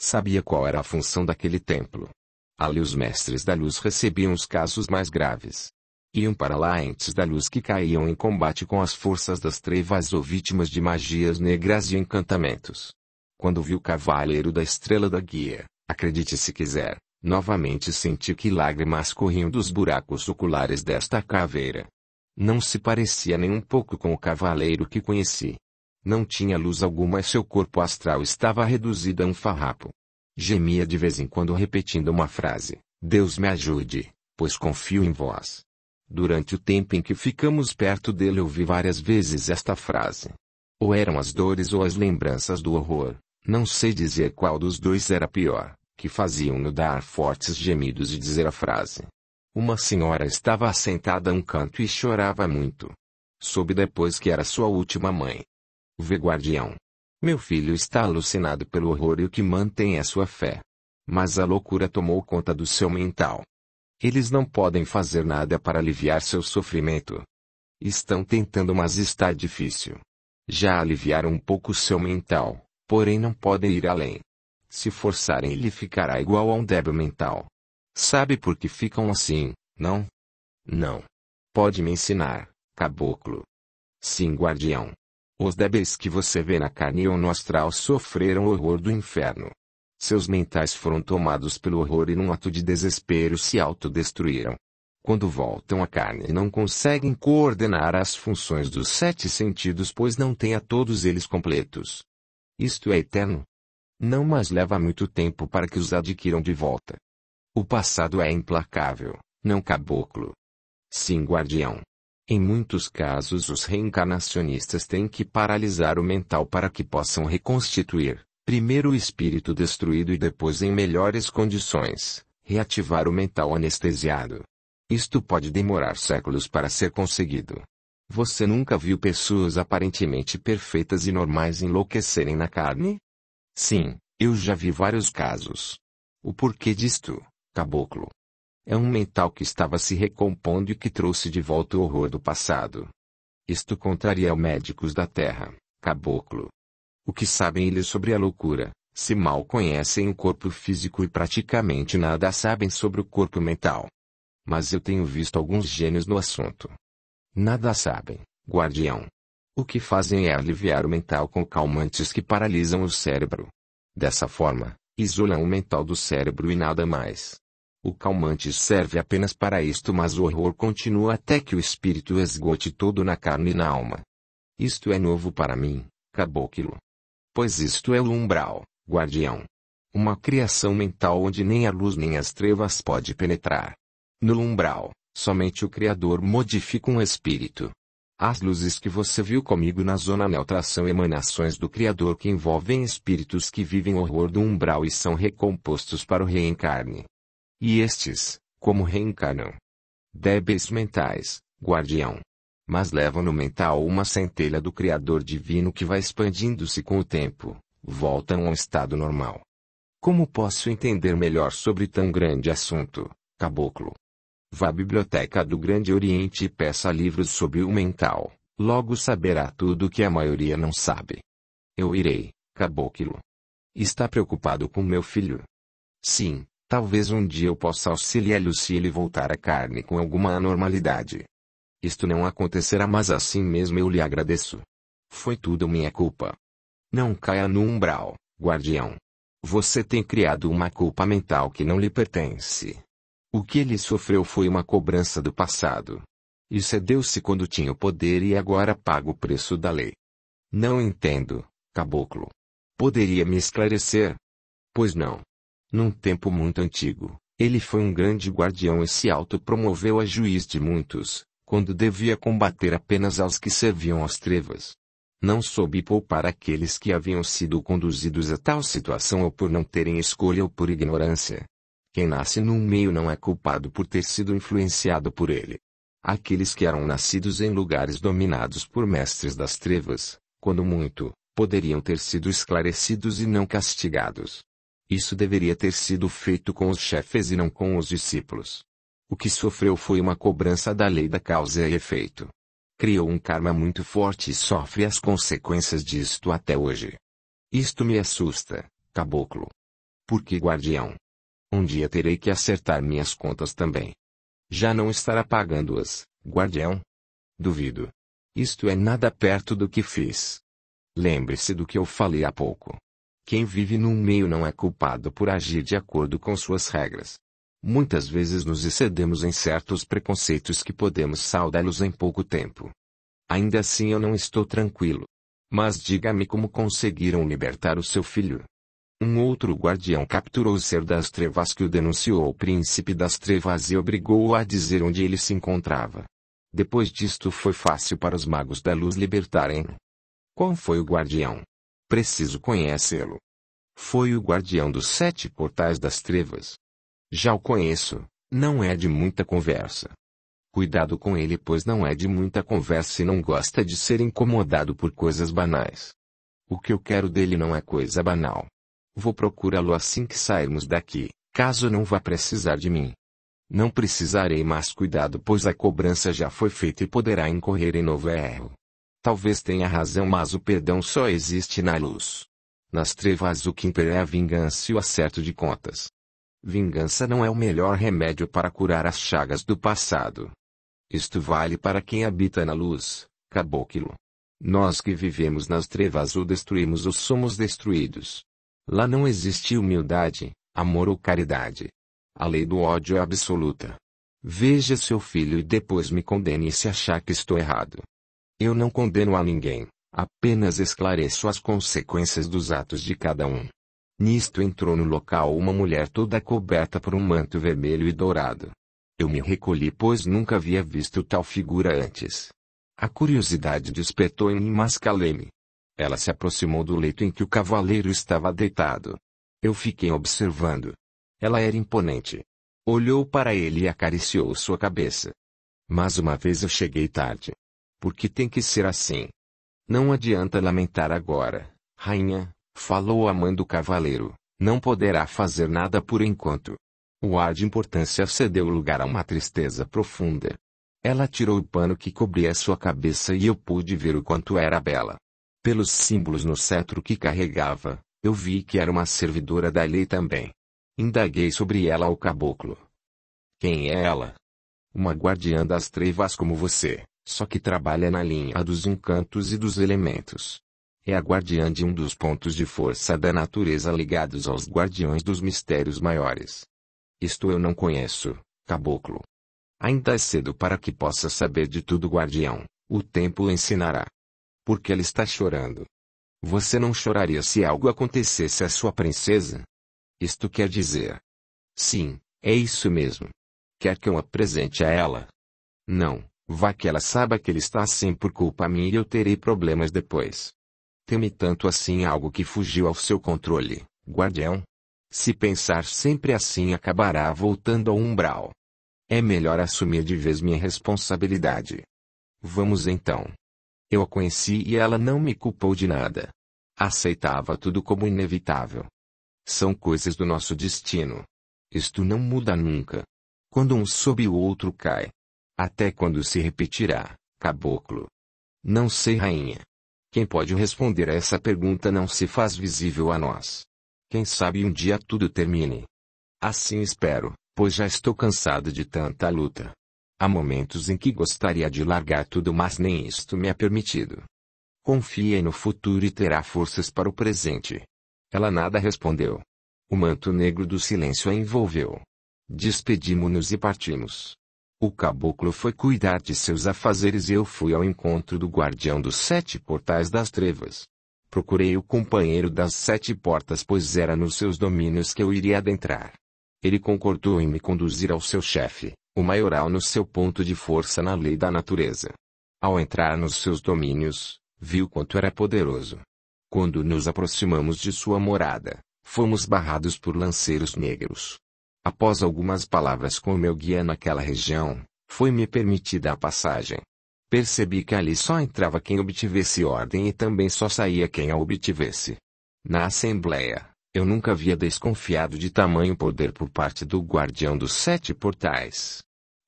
Sabia qual era a função daquele templo. Ali os mestres da luz recebiam os casos mais graves. Iam para lá antes da luz que caíam em combate com as forças das trevas ou vítimas de magias negras e encantamentos. Quando vi o cavaleiro da estrela da guia, acredite se quiser, novamente senti que lágrimas corriam dos buracos oculares desta caveira. Não se parecia nem um pouco com o cavaleiro que conheci. Não tinha luz alguma e seu corpo astral estava reduzido a um farrapo. Gemia de vez em quando repetindo uma frase: Deus me ajude, pois confio em vós. Durante o tempo em que ficamos perto dele, ouvi várias vezes esta frase. Ou eram as dores ou as lembranças do horror, não sei dizer qual dos dois era pior, que faziam-no dar fortes gemidos e dizer a frase. Uma senhora estava assentada a um canto e chorava muito. Soube depois que era sua última mãe. Vê guardião. Meu filho está alucinado pelo horror e o que mantém é sua fé. Mas a loucura tomou conta do seu mental. Eles não podem fazer nada para aliviar seu sofrimento. Estão tentando, mas está difícil. Já aliviaram um pouco seu mental, porém não podem ir além. Se forçarem, ele ficará igual a um débil mental. Sabe por que ficam assim, não? Não. Pode me ensinar, caboclo. Sim, guardião. Os débeis que você vê na carne ou no astral sofreram o horror do inferno. Seus mentais foram tomados pelo horror e num ato de desespero se autodestruíram. Quando voltam à carne não conseguem coordenar as funções dos sete sentidos pois não têm a todos eles completos. Isto é eterno. Não mas leva muito tempo para que os adquiram de volta. O passado é implacável, não caboclo. Sim, guardião. Em muitos casos, os reencarnacionistas têm que paralisar o mental para que possam reconstituir, primeiro o espírito destruído e depois, em melhores condições, reativar o mental anestesiado. Isto pode demorar séculos para ser conseguido. Você nunca viu pessoas aparentemente perfeitas e normais enlouquecerem na carne? Sim, eu já vi vários casos. O porquê disto, caboclo? É um mental que estava se recompondo e que trouxe de volta o horror do passado. Isto contraria os médicos da terra, caboclo. O que sabem eles sobre a loucura, se mal conhecem o corpo físico e praticamente nada sabem sobre o corpo mental. Mas eu tenho visto alguns gênios no assunto Nada sabem, guardião. O que fazem é aliviar o mental com calmantes que paralisam o cérebro. Dessa forma, isolam o mental do cérebro e nada mais. O calmante serve apenas para isto, mas o horror continua até que o espírito esgote todo na carne e na alma. Isto é novo para mim, caboclo. Pois isto é o umbral, guardião. Uma criação mental onde nem a luz nem as trevas pode penetrar. No umbral, Somente o Criador modifica um espírito. As luzes que você viu comigo na zona neutra são emanações do Criador que envolvem espíritos que vivem o horror do umbral e são recompostos para o reencarne. E estes, como reencarnam? Débeis mentais, guardião. Mas levam no mental uma centelha do Criador divino que vai expandindo-se com o tempo, voltam ao estado normal. Como posso entender melhor sobre tão grande assunto, caboclo? Vá à biblioteca do Grande Oriente e peça livros sobre o mental. Logo saberá tudo o que a maioria não sabe. Eu irei, caboclo. Está preocupado com meu filho? Sim, talvez um dia eu possa auxiliá-lo se ele voltar à carne com alguma anormalidade. Isto não acontecerá, mas assim mesmo eu lhe agradeço. Foi tudo minha culpa. Não caia no umbral, guardião. Você tem criado uma culpa mental que não lhe pertence. O que ele sofreu foi uma cobrança do passado. É e cedeu-se quando tinha o poder e agora paga o preço da lei. Não entendo, caboclo. Poderia me esclarecer? Pois não. Num tempo muito antigo, ele foi um grande guardião e se autopromoveu a juiz de muitos, quando devia combater apenas aos que serviam às trevas. Não soube poupar aqueles que haviam sido conduzidos a tal situação ou por não terem escolha ou por ignorância. Quem nasce num meio não é culpado por ter sido influenciado por ele. Aqueles que eram nascidos em lugares dominados por mestres das trevas, quando muito, poderiam ter sido esclarecidos e não castigados. Isso deveria ter sido feito com os chefes e não com os discípulos. O que sofreu foi uma cobrança da lei da causa e efeito. Criou um karma muito forte e sofre as consequências disto até hoje. Isto me assusta, caboclo. Por que guardião? Um dia terei que acertar minhas contas também. Já não estará pagando-as, guardião? Duvido. Isto é nada perto do que fiz. Lembre-se do que eu falei há pouco. Quem vive num meio não é culpado por agir de acordo com suas regras. Muitas vezes nos excedemos em certos preconceitos que podemos saudá-los em pouco tempo. Ainda assim eu não estou tranquilo. Mas diga-me como conseguiram libertar o seu filho. Um outro guardião capturou o ser das trevas que o denunciou ao príncipe das trevas e obrigou-o a dizer onde ele se encontrava. Depois disto foi fácil para os magos da luz libertarem-no. Qual foi o guardião? Preciso conhecê-lo. Foi o guardião dos sete portais das trevas. Já o conheço, não é de muita conversa. Cuidado com ele, pois não é de muita conversa e não gosta de ser incomodado por coisas banais. O que eu quero dele não é coisa banal. Vou procurá-lo assim que sairmos daqui, caso não vá precisar de mim. Não precisarei mais cuidado, pois a cobrança já foi feita e poderá incorrer em novo erro. Talvez tenha razão, mas o perdão só existe na luz. Nas trevas o que impera é a vingança e o acerto de contas. Vingança não é o melhor remédio para curar as chagas do passado. Isto vale para quem habita na luz, caboclo. Nós que vivemos nas trevas ou destruímos ou somos destruídos. Lá não existe humildade, amor ou caridade. A lei do ódio é absoluta. Veja seu filho e depois me condene se achar que estou errado. Eu não condeno a ninguém, apenas esclareço as consequências dos atos de cada um. Nisto entrou no local uma mulher toda coberta por um manto vermelho e dourado. Eu me recolhi pois nunca havia visto tal figura antes. A curiosidade despertou em mim mas calei-me. Ela se aproximou do leito em que o cavaleiro estava deitado. Eu fiquei observando. Ela era imponente. Olhou para ele e acariciou sua cabeça. Mas uma vez eu cheguei tarde. Porque tem que ser assim. Não adianta lamentar agora, rainha, falou a mãe do cavaleiro. Não poderá fazer nada por enquanto. O ar de importância cedeu lugar a uma tristeza profunda. Ela tirou o pano que cobria sua cabeça e eu pude ver o quanto era bela. Pelos símbolos no cetro que carregava, eu vi que era uma servidora da lei também. Indaguei sobre ela ao caboclo. Quem é ela? Uma guardiã das trevas como você, só que trabalha na linha dos encantos e dos elementos. É a guardiã de um dos pontos de força da natureza ligados aos guardiões dos mistérios maiores. Isto eu não conheço, caboclo. Ainda é cedo para que possa saber de tudo, guardião. O tempo ensinará. Porque ela está chorando. Você não choraria se algo acontecesse à sua princesa? Isto quer dizer. Sim, é isso mesmo. Quer que eu apresente a ela? Não, vá que ela saiba que ele está assim por culpa minha e eu terei problemas depois. Teme tanto assim algo que fugiu ao seu controle, guardião? Se pensar sempre assim acabará voltando ao umbral. É melhor assumir de vez minha responsabilidade. Vamos então. Eu a conheci e ela não me culpou de nada. Aceitava tudo como inevitável. São coisas do nosso destino. Isto não muda nunca. Quando um sobe o outro cai. Até quando se repetirá, caboclo? Não sei, rainha. Quem pode responder a essa pergunta não se faz visível a nós. Quem sabe um dia tudo termine. Assim espero, pois já estou cansado de tanta luta. Há momentos em que gostaria de largar tudo, mas nem isto me é permitido. Confie no futuro e terá forças para o presente. Ela nada respondeu. O manto negro do silêncio a envolveu. Despedimo-nos e partimos. O caboclo foi cuidar de seus afazeres e eu fui ao encontro do guardião dos sete portais das trevas. Procurei o companheiro das sete portas, pois era nos seus domínios que eu iria adentrar. Ele concordou em me conduzir ao seu chefe o maioral no seu ponto de força na lei da natureza. Ao entrar nos seus domínios, viu quanto era poderoso. Quando nos aproximamos de sua morada, fomos barrados por lanceiros negros. Após algumas palavras com o meu guia naquela região, foi-me permitida a passagem. Percebi que ali só entrava quem obtivesse ordem e também só saía quem a obtivesse. Na assembleia, eu nunca havia desconfiado de tamanho poder por parte do guardião dos sete portais.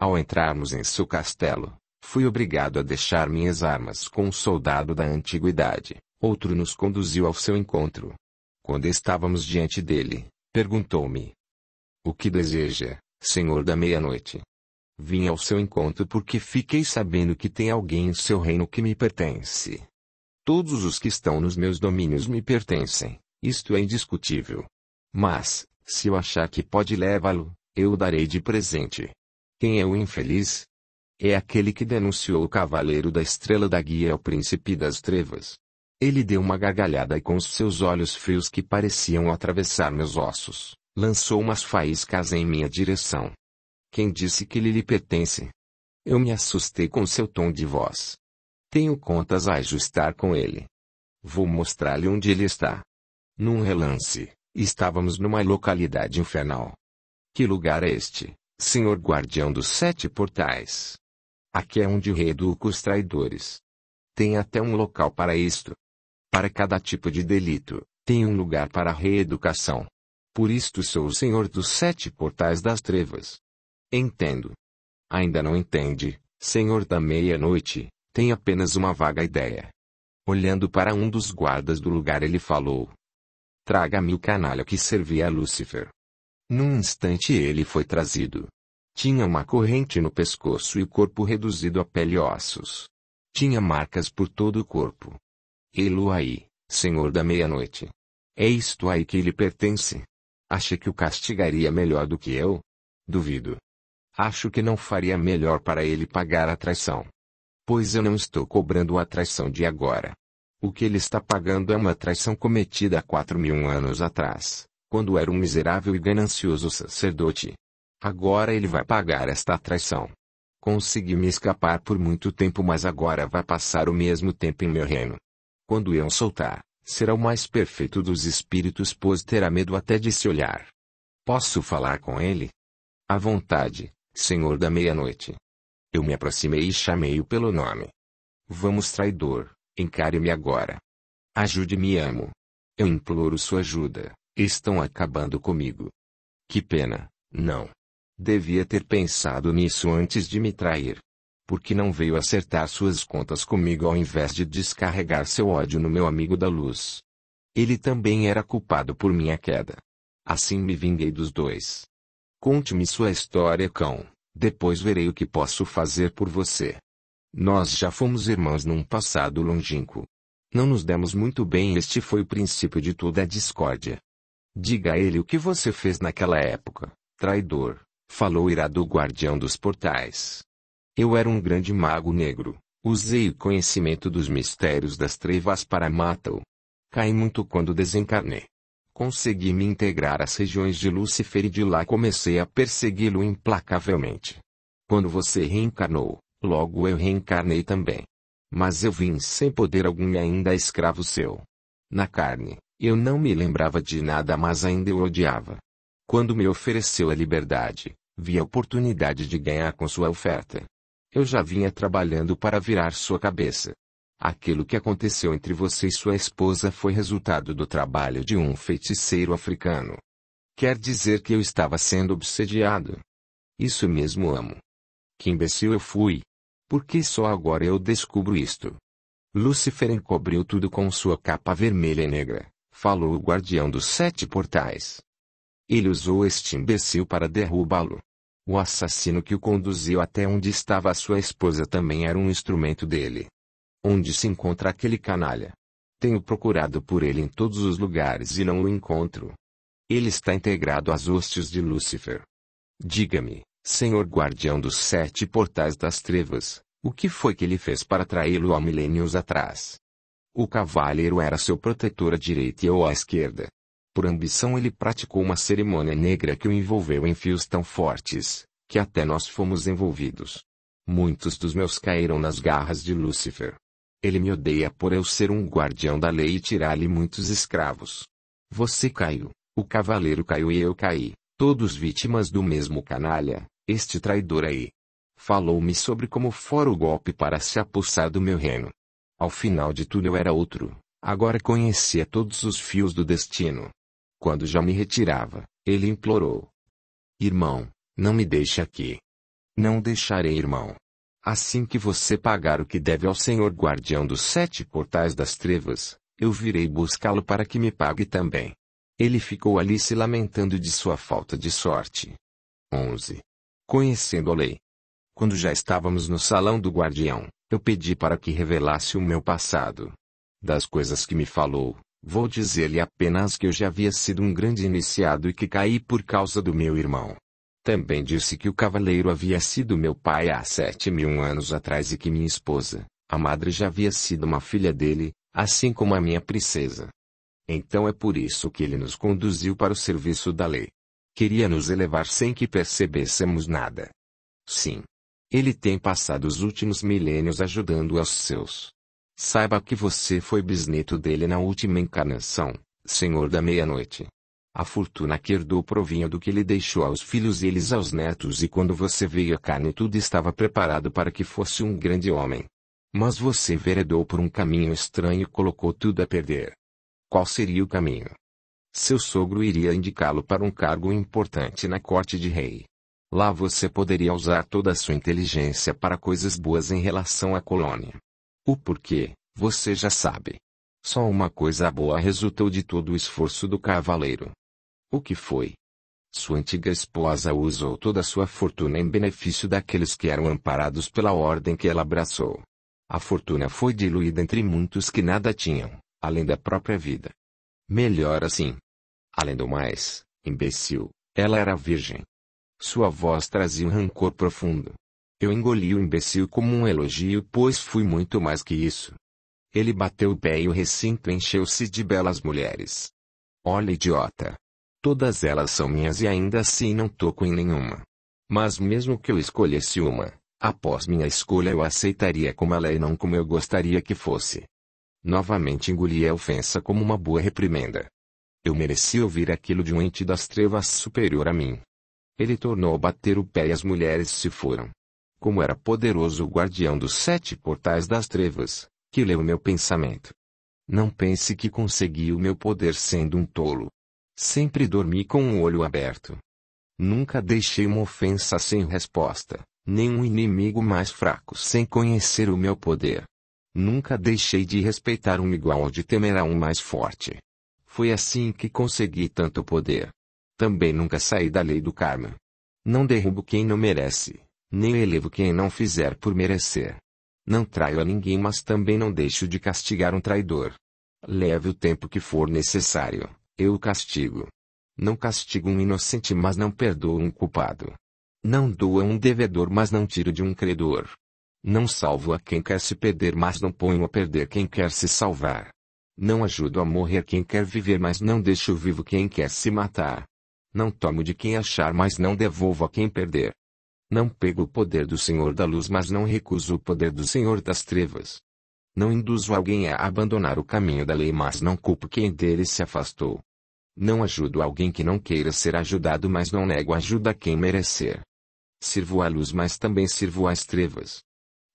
Ao entrarmos em seu castelo, fui obrigado a deixar minhas armas com um soldado da antiguidade. Outro nos conduziu ao seu encontro. Quando estávamos diante dele, perguntou-me: O que deseja, senhor da meia-noite? Vim ao seu encontro porque fiquei sabendo que tem alguém em seu reino que me pertence. Todos os que estão nos meus domínios me pertencem, isto é indiscutível. Mas, se eu achar que pode levá-lo, eu o darei de presente. Quem é o infeliz? É aquele que denunciou o cavaleiro da estrela da guia ao príncipe das trevas. Ele deu uma gargalhada e com os seus olhos frios que pareciam atravessar meus ossos, lançou umas faíscas em minha direção. Quem disse que ele lhe pertence? Eu me assustei com seu tom de voz. Tenho contas a ajustar com ele. Vou mostrar-lhe onde ele está. Num relance, estávamos numa localidade infernal. Que lugar é este? Senhor guardião dos sete portais. Aqui é onde reeduco os traidores. Tem até um local para isto. Para cada tipo de delito, tem um lugar para a reeducação. Por isto sou o Senhor dos sete portais das trevas. Entendo. Ainda não entende, Senhor da meia-noite, tem apenas uma vaga ideia. Olhando para um dos guardas do lugar ele falou. Traga-me o canalha que servia a Lúcifer. Num instante ele foi trazido. Tinha uma corrente no pescoço e o corpo reduzido a pele e ossos. Tinha marcas por todo o corpo. aí, Senhor da meia-noite. É isto aí que lhe pertence. Acha que o castigaria melhor do que eu? Duvido. Acho que não faria melhor para ele pagar a traição. Pois eu não estou cobrando a traição de agora. O que ele está pagando é uma traição cometida há quatro mil anos atrás quando era um miserável e ganancioso sacerdote. Agora ele vai pagar esta traição. Consegui me escapar por muito tempo, mas agora vai passar o mesmo tempo em meu reino. Quando eu soltar, será o mais perfeito dos espíritos, pois terá medo até de se olhar. Posso falar com ele? À vontade, senhor da meia-noite. Eu me aproximei e chamei-o pelo nome. Vamos, traidor, encare-me agora. Ajude-me, amo. Eu imploro sua ajuda. Estão acabando comigo. Que pena, não. Devia ter pensado nisso antes de me trair. Por que não veio acertar suas contas comigo ao invés de descarregar seu ódio no meu amigo da luz. Ele também era culpado por minha queda. Assim me vinguei dos dois. Conte-me sua história, cão. Depois verei o que posso fazer por você. Nós já fomos irmãos num passado longínquo. Não nos demos muito bem, este foi o princípio de toda a discórdia. Diga a ele o que você fez naquela época, traidor, falou irado o guardião dos portais. Eu era um grande mago negro, usei o conhecimento dos mistérios das trevas para matá-lo. Caí muito quando desencarnei. Consegui me integrar às regiões de Lúcifer e de lá comecei a persegui-lo implacavelmente. Quando você reencarnou, logo eu reencarnei também. Mas eu vim sem poder algum e ainda é escravo seu. Na carne, eu não me lembrava de nada, mas ainda o odiava. Quando me ofereceu a liberdade, vi a oportunidade de ganhar com sua oferta. Eu já vinha trabalhando para virar sua cabeça. Aquilo que aconteceu entre você e sua esposa foi resultado do trabalho de um feiticeiro africano. Quer dizer que eu estava sendo obsediado. Isso mesmo amo. Que imbecil eu fui. Por que só agora eu descubro isto? Lúcifer encobriu tudo com sua capa vermelha e negra falou o guardião dos sete portais. Ele usou este imbecil para derrubá-lo. O assassino que o conduziu até onde estava a sua esposa também era um instrumento dele. Onde se encontra aquele canalha? Tenho procurado por ele em todos os lugares e não o encontro. Ele está integrado às hostes de Lúcifer. Diga-me, senhor guardião dos sete portais das trevas, o que foi que ele fez para traí-lo há milênios atrás? O cavaleiro era seu protetor à direita ou à esquerda. Por ambição ele praticou uma cerimônia negra que o envolveu em fios tão fortes, que até nós fomos envolvidos. Muitos dos meus caíram nas garras de Lúcifer. Ele me odeia por eu ser um guardião da lei e tirar-lhe muitos escravos. Você caiu, o cavaleiro caiu e eu caí, todos vítimas do mesmo canalha, este traidor aí. Falou-me sobre como fora o golpe para se apossar do meu reino. Ao final de tudo eu era outro, agora conhecia todos os fios do destino. Quando já me retirava, ele implorou: Irmão, não me deixe aqui. Não deixarei, irmão. Assim que você pagar o que deve ao Senhor guardião dos sete portais das trevas, eu virei buscá-lo para que me pague também. Ele ficou ali se lamentando de sua falta de sorte. 11. Conhecendo a lei. Quando já estávamos no salão do guardião, eu pedi para que revelasse o meu passado. Das coisas que me falou, vou dizer-lhe apenas que eu já havia sido um grande iniciado e que caí por causa do meu irmão. Também disse que o cavaleiro havia sido meu pai há sete mil anos atrás e que minha esposa, a madre já havia sido uma filha dele, assim como a minha princesa. Então é por isso que ele nos conduziu para o serviço da lei. Queria nos elevar sem que percebêssemos nada. Sim, ele tem passado os últimos milênios ajudando aos seus. Saiba que você foi bisneto dele na última encarnação, Senhor da Meia-Noite. A fortuna que herdou provinha do que ele deixou aos filhos e eles aos netos e quando você veio à carne tudo estava preparado para que fosse um grande homem. Mas você veredou por um caminho estranho e colocou tudo a perder. Qual seria o caminho? Seu sogro iria indicá-lo para um cargo importante na corte de rei. Lá você poderia usar toda a sua inteligência para coisas boas em relação à colônia. O porquê, você já sabe. Só uma coisa boa resultou de todo o esforço do cavaleiro. O que foi? Sua antiga esposa usou toda a sua fortuna em benefício daqueles que eram amparados pela ordem que ela abraçou. A fortuna foi diluída entre muitos que nada tinham, além da própria vida. Melhor assim. Além do mais, imbecil, ela era virgem. Sua voz trazia um rancor profundo. Eu engoli o imbecil como um elogio, pois fui muito mais que isso. Ele bateu o pé e o recinto encheu-se de belas mulheres. Olha, idiota. Todas elas são minhas e ainda assim não toco em nenhuma. Mas mesmo que eu escolhesse uma, após minha escolha eu aceitaria como ela e não como eu gostaria que fosse. Novamente engoli a ofensa como uma boa reprimenda. Eu merecia ouvir aquilo de um ente das trevas superior a mim. Ele tornou a bater o pé e as mulheres se foram. Como era poderoso o guardião dos sete portais das trevas, que leu meu pensamento. Não pense que consegui o meu poder sendo um tolo. Sempre dormi com o um olho aberto. Nunca deixei uma ofensa sem resposta, nem um inimigo mais fraco sem conhecer o meu poder. Nunca deixei de respeitar um igual ou de temer a um mais forte. Foi assim que consegui tanto poder. Também nunca saí da lei do karma. Não derrubo quem não merece, nem elevo quem não fizer por merecer. Não traio a ninguém, mas também não deixo de castigar um traidor. Leve o tempo que for necessário, eu o castigo. Não castigo um inocente, mas não perdoo um culpado. Não dou a um devedor, mas não tiro de um credor. Não salvo a quem quer se perder, mas não ponho a perder quem quer se salvar. Não ajudo a morrer quem quer viver, mas não deixo vivo quem quer se matar. Não tomo de quem achar, mas não devolvo a quem perder. Não pego o poder do Senhor da luz, mas não recuso o poder do Senhor das trevas. Não induzo alguém a abandonar o caminho da lei, mas não culpo quem dele se afastou. Não ajudo alguém que não queira ser ajudado, mas não nego ajuda a quem merecer. Sirvo à luz, mas também sirvo às trevas.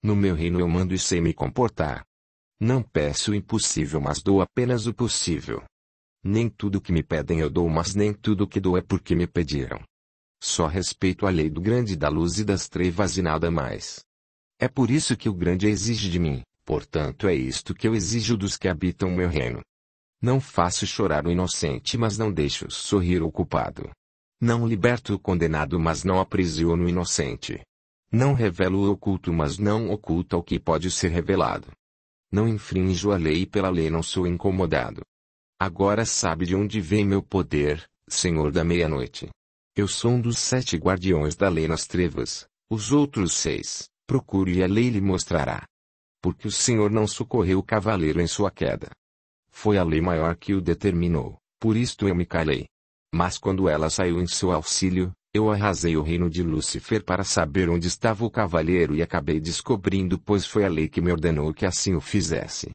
No meu reino eu mando e sei me comportar. Não peço o impossível, mas dou apenas o possível. Nem tudo que me pedem eu dou, mas nem tudo que dou é porque me pediram. Só respeito a lei do grande da luz e das trevas e nada mais. É por isso que o grande exige de mim, portanto é isto que eu exijo dos que habitam meu reino. Não faço chorar o inocente, mas não deixo sorrir o culpado. Não liberto o condenado, mas não aprisiono o inocente. Não revelo o oculto, mas não oculto o que pode ser revelado. Não infrinjo a lei e pela lei não sou incomodado. Agora sabe de onde vem meu poder, Senhor da meia-noite. Eu sou um dos sete guardiões da lei nas trevas, os outros seis, procure e a lei lhe mostrará. Porque o Senhor não socorreu o cavaleiro em sua queda. Foi a lei maior que o determinou, por isto eu me calei. Mas quando ela saiu em seu auxílio, eu arrasei o reino de Lúcifer para saber onde estava o cavaleiro e acabei descobrindo, pois foi a lei que me ordenou que assim o fizesse.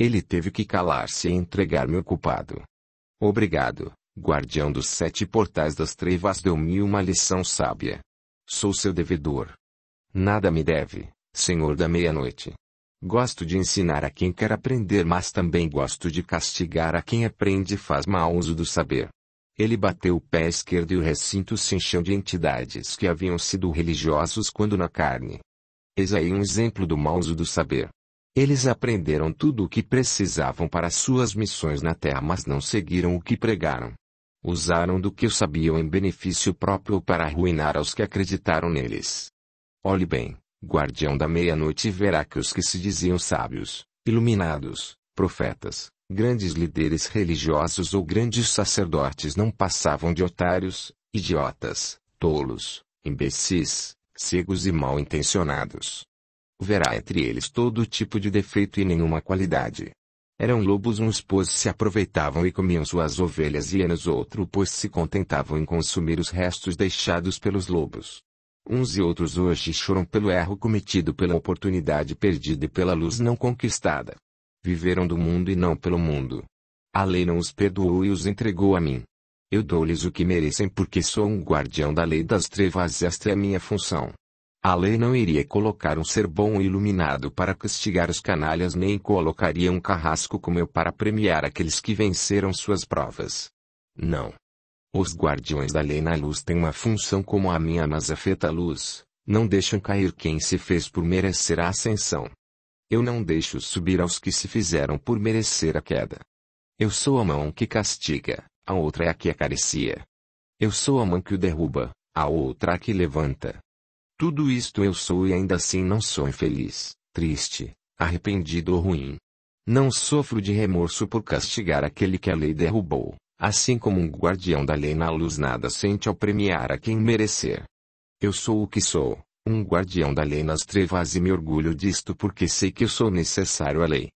Ele teve que calar-se e entregar-me o culpado. Obrigado, guardião dos sete portais das trevas deu-me uma lição sábia. Sou seu devedor. Nada me deve, senhor da meia-noite. Gosto de ensinar a quem quer aprender, mas também gosto de castigar a quem aprende e faz mau uso do saber. Ele bateu o pé esquerdo e o recinto se encheu de entidades que haviam sido religiosos quando na carne. Eis aí um exemplo do mau uso do saber. Eles aprenderam tudo o que precisavam para suas missões na terra, mas não seguiram o que pregaram. Usaram do que sabiam em benefício próprio para arruinar aos que acreditaram neles. Olhe bem, guardião da meia-noite verá que os que se diziam sábios, iluminados, profetas, grandes líderes religiosos ou grandes sacerdotes não passavam de otários, idiotas, tolos, imbecis, cegos e mal intencionados. Verá entre eles todo tipo de defeito e nenhuma qualidade. Eram lobos uns pois se aproveitavam e comiam suas ovelhas e enos outros pois se contentavam em consumir os restos deixados pelos lobos. Uns e outros hoje choram pelo erro cometido pela oportunidade perdida e pela luz não conquistada. Viveram do mundo e não pelo mundo. A lei não os perdoou e os entregou a mim. Eu dou-lhes o que merecem porque sou um guardião da lei das trevas esta é a minha função. A lei não iria colocar um ser bom e iluminado para castigar os canalhas nem colocaria um carrasco como eu para premiar aqueles que venceram suas provas. Não. Os guardiões da lei na luz têm uma função como a minha mas afeta a luz, não deixam cair quem se fez por merecer a ascensão. Eu não deixo subir aos que se fizeram por merecer a queda. Eu sou a mão que castiga, a outra é a que acaricia. Eu sou a mão que o derruba, a outra a que levanta. Tudo isto eu sou e ainda assim não sou infeliz, triste, arrependido ou ruim. Não sofro de remorso por castigar aquele que a lei derrubou, assim como um guardião da lei na luz nada sente ao premiar a quem merecer. Eu sou o que sou, um guardião da lei nas trevas e me orgulho disto porque sei que eu sou necessário à lei.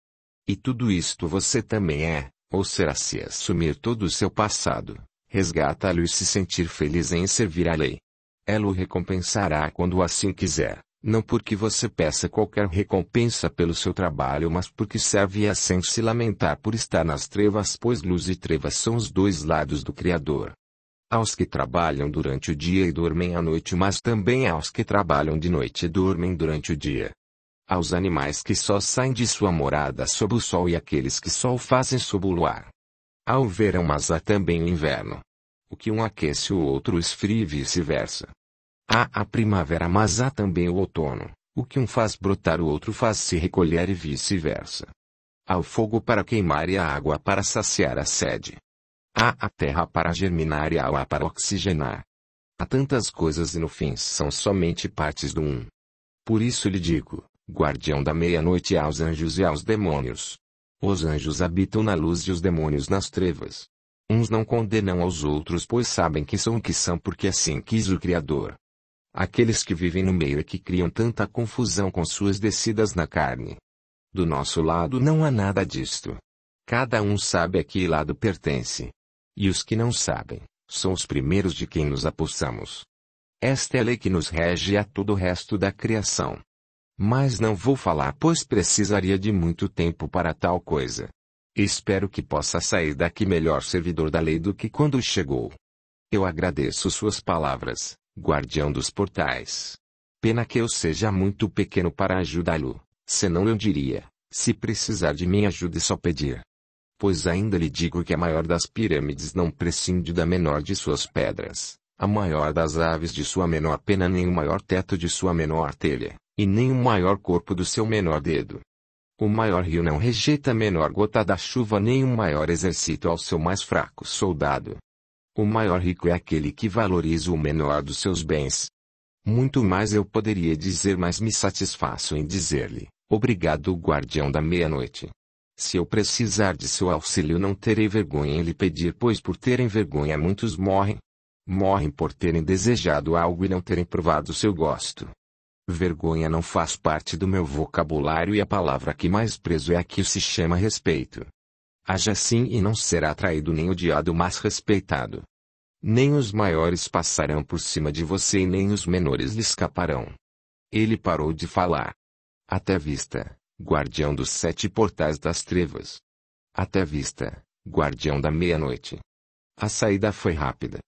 E tudo isto você também é, ou será se assumir todo o seu passado, resgata lo e se sentir feliz em servir à lei. Ela o recompensará quando assim quiser, não porque você peça qualquer recompensa pelo seu trabalho, mas porque serve-a sem se lamentar por estar nas trevas, pois luz e trevas são os dois lados do Criador. Aos que trabalham durante o dia e dormem à noite, mas também aos que trabalham de noite e dormem durante o dia aos animais que só saem de sua morada sob o sol e aqueles que só o fazem sob o luar. Há o verão mas há também o inverno. O que um aquece o outro esfria e vice-versa. Há a primavera mas há também o outono. O que um faz brotar o outro faz se recolher e vice-versa. Há o fogo para queimar e a água para saciar a sede. Há a terra para germinar e há o ar para oxigenar. Há tantas coisas e no fim são somente partes do um. Por isso lhe digo, guardião da meia-noite aos anjos e aos demônios. Os anjos habitam na luz e os demônios nas trevas. Uns não condenam aos outros, pois sabem que são o que são porque assim quis o Criador. Aqueles que vivem no meio é que criam tanta confusão com suas descidas na carne. Do nosso lado não há nada disto. Cada um sabe a que lado pertence. E os que não sabem, são os primeiros de quem nos apossamos. Esta é a lei que nos rege a todo o resto da criação. Mas não vou falar, pois precisaria de muito tempo para tal coisa. Espero que possa sair daqui melhor servidor da lei do que quando chegou. Eu agradeço suas palavras, guardião dos portais. Pena que eu seja muito pequeno para ajudá-lo, senão eu diria, se precisar de ajuda ajude só pedir. Pois ainda lhe digo que a maior das pirâmides não prescinde da menor de suas pedras, a maior das aves de sua menor pena nem o maior teto de sua menor telha, e nem o maior corpo do seu menor dedo. O maior rio não rejeita a menor gota da chuva nem o um maior exército ao seu mais fraco soldado. O maior rico é aquele que valoriza o menor dos seus bens. Muito mais eu poderia dizer, mas me satisfaço em dizer-lhe: Obrigado, guardião da meia-noite. Se eu precisar de seu auxílio, não terei vergonha em lhe pedir, pois por terem vergonha muitos morrem. Morrem por terem desejado algo e não terem provado seu gosto. Vergonha não faz parte do meu vocabulário e a palavra que mais preso é a que se chama respeito. Haja assim e não será traído nem odiado, mas respeitado. Nem os maiores passarão por cima de você e nem os menores lhe escaparão. Ele parou de falar. Até vista, guardião dos sete portais das trevas. Até vista, guardião da meia-noite. A saída foi rápida.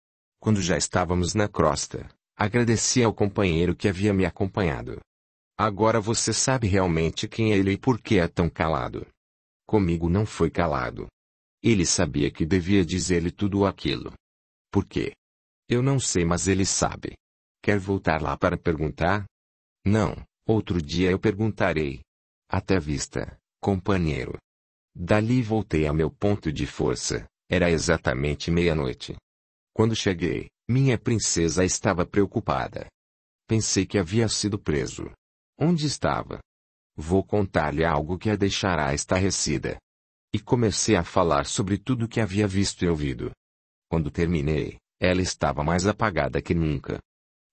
Quando já estávamos na crosta, Agradeci ao companheiro que havia me acompanhado. Agora você sabe realmente quem é ele e por que é tão calado. Comigo não foi calado. Ele sabia que devia dizer-lhe tudo aquilo. Por quê? Eu não sei, mas ele sabe. Quer voltar lá para perguntar? Não, outro dia eu perguntarei. Até vista, companheiro. Dali voltei a meu ponto de força, era exatamente meia-noite. Quando cheguei, minha princesa estava preocupada. Pensei que havia sido preso. Onde estava? Vou contar-lhe algo que a deixará estarrecida. E comecei a falar sobre tudo o que havia visto e ouvido. Quando terminei, ela estava mais apagada que nunca.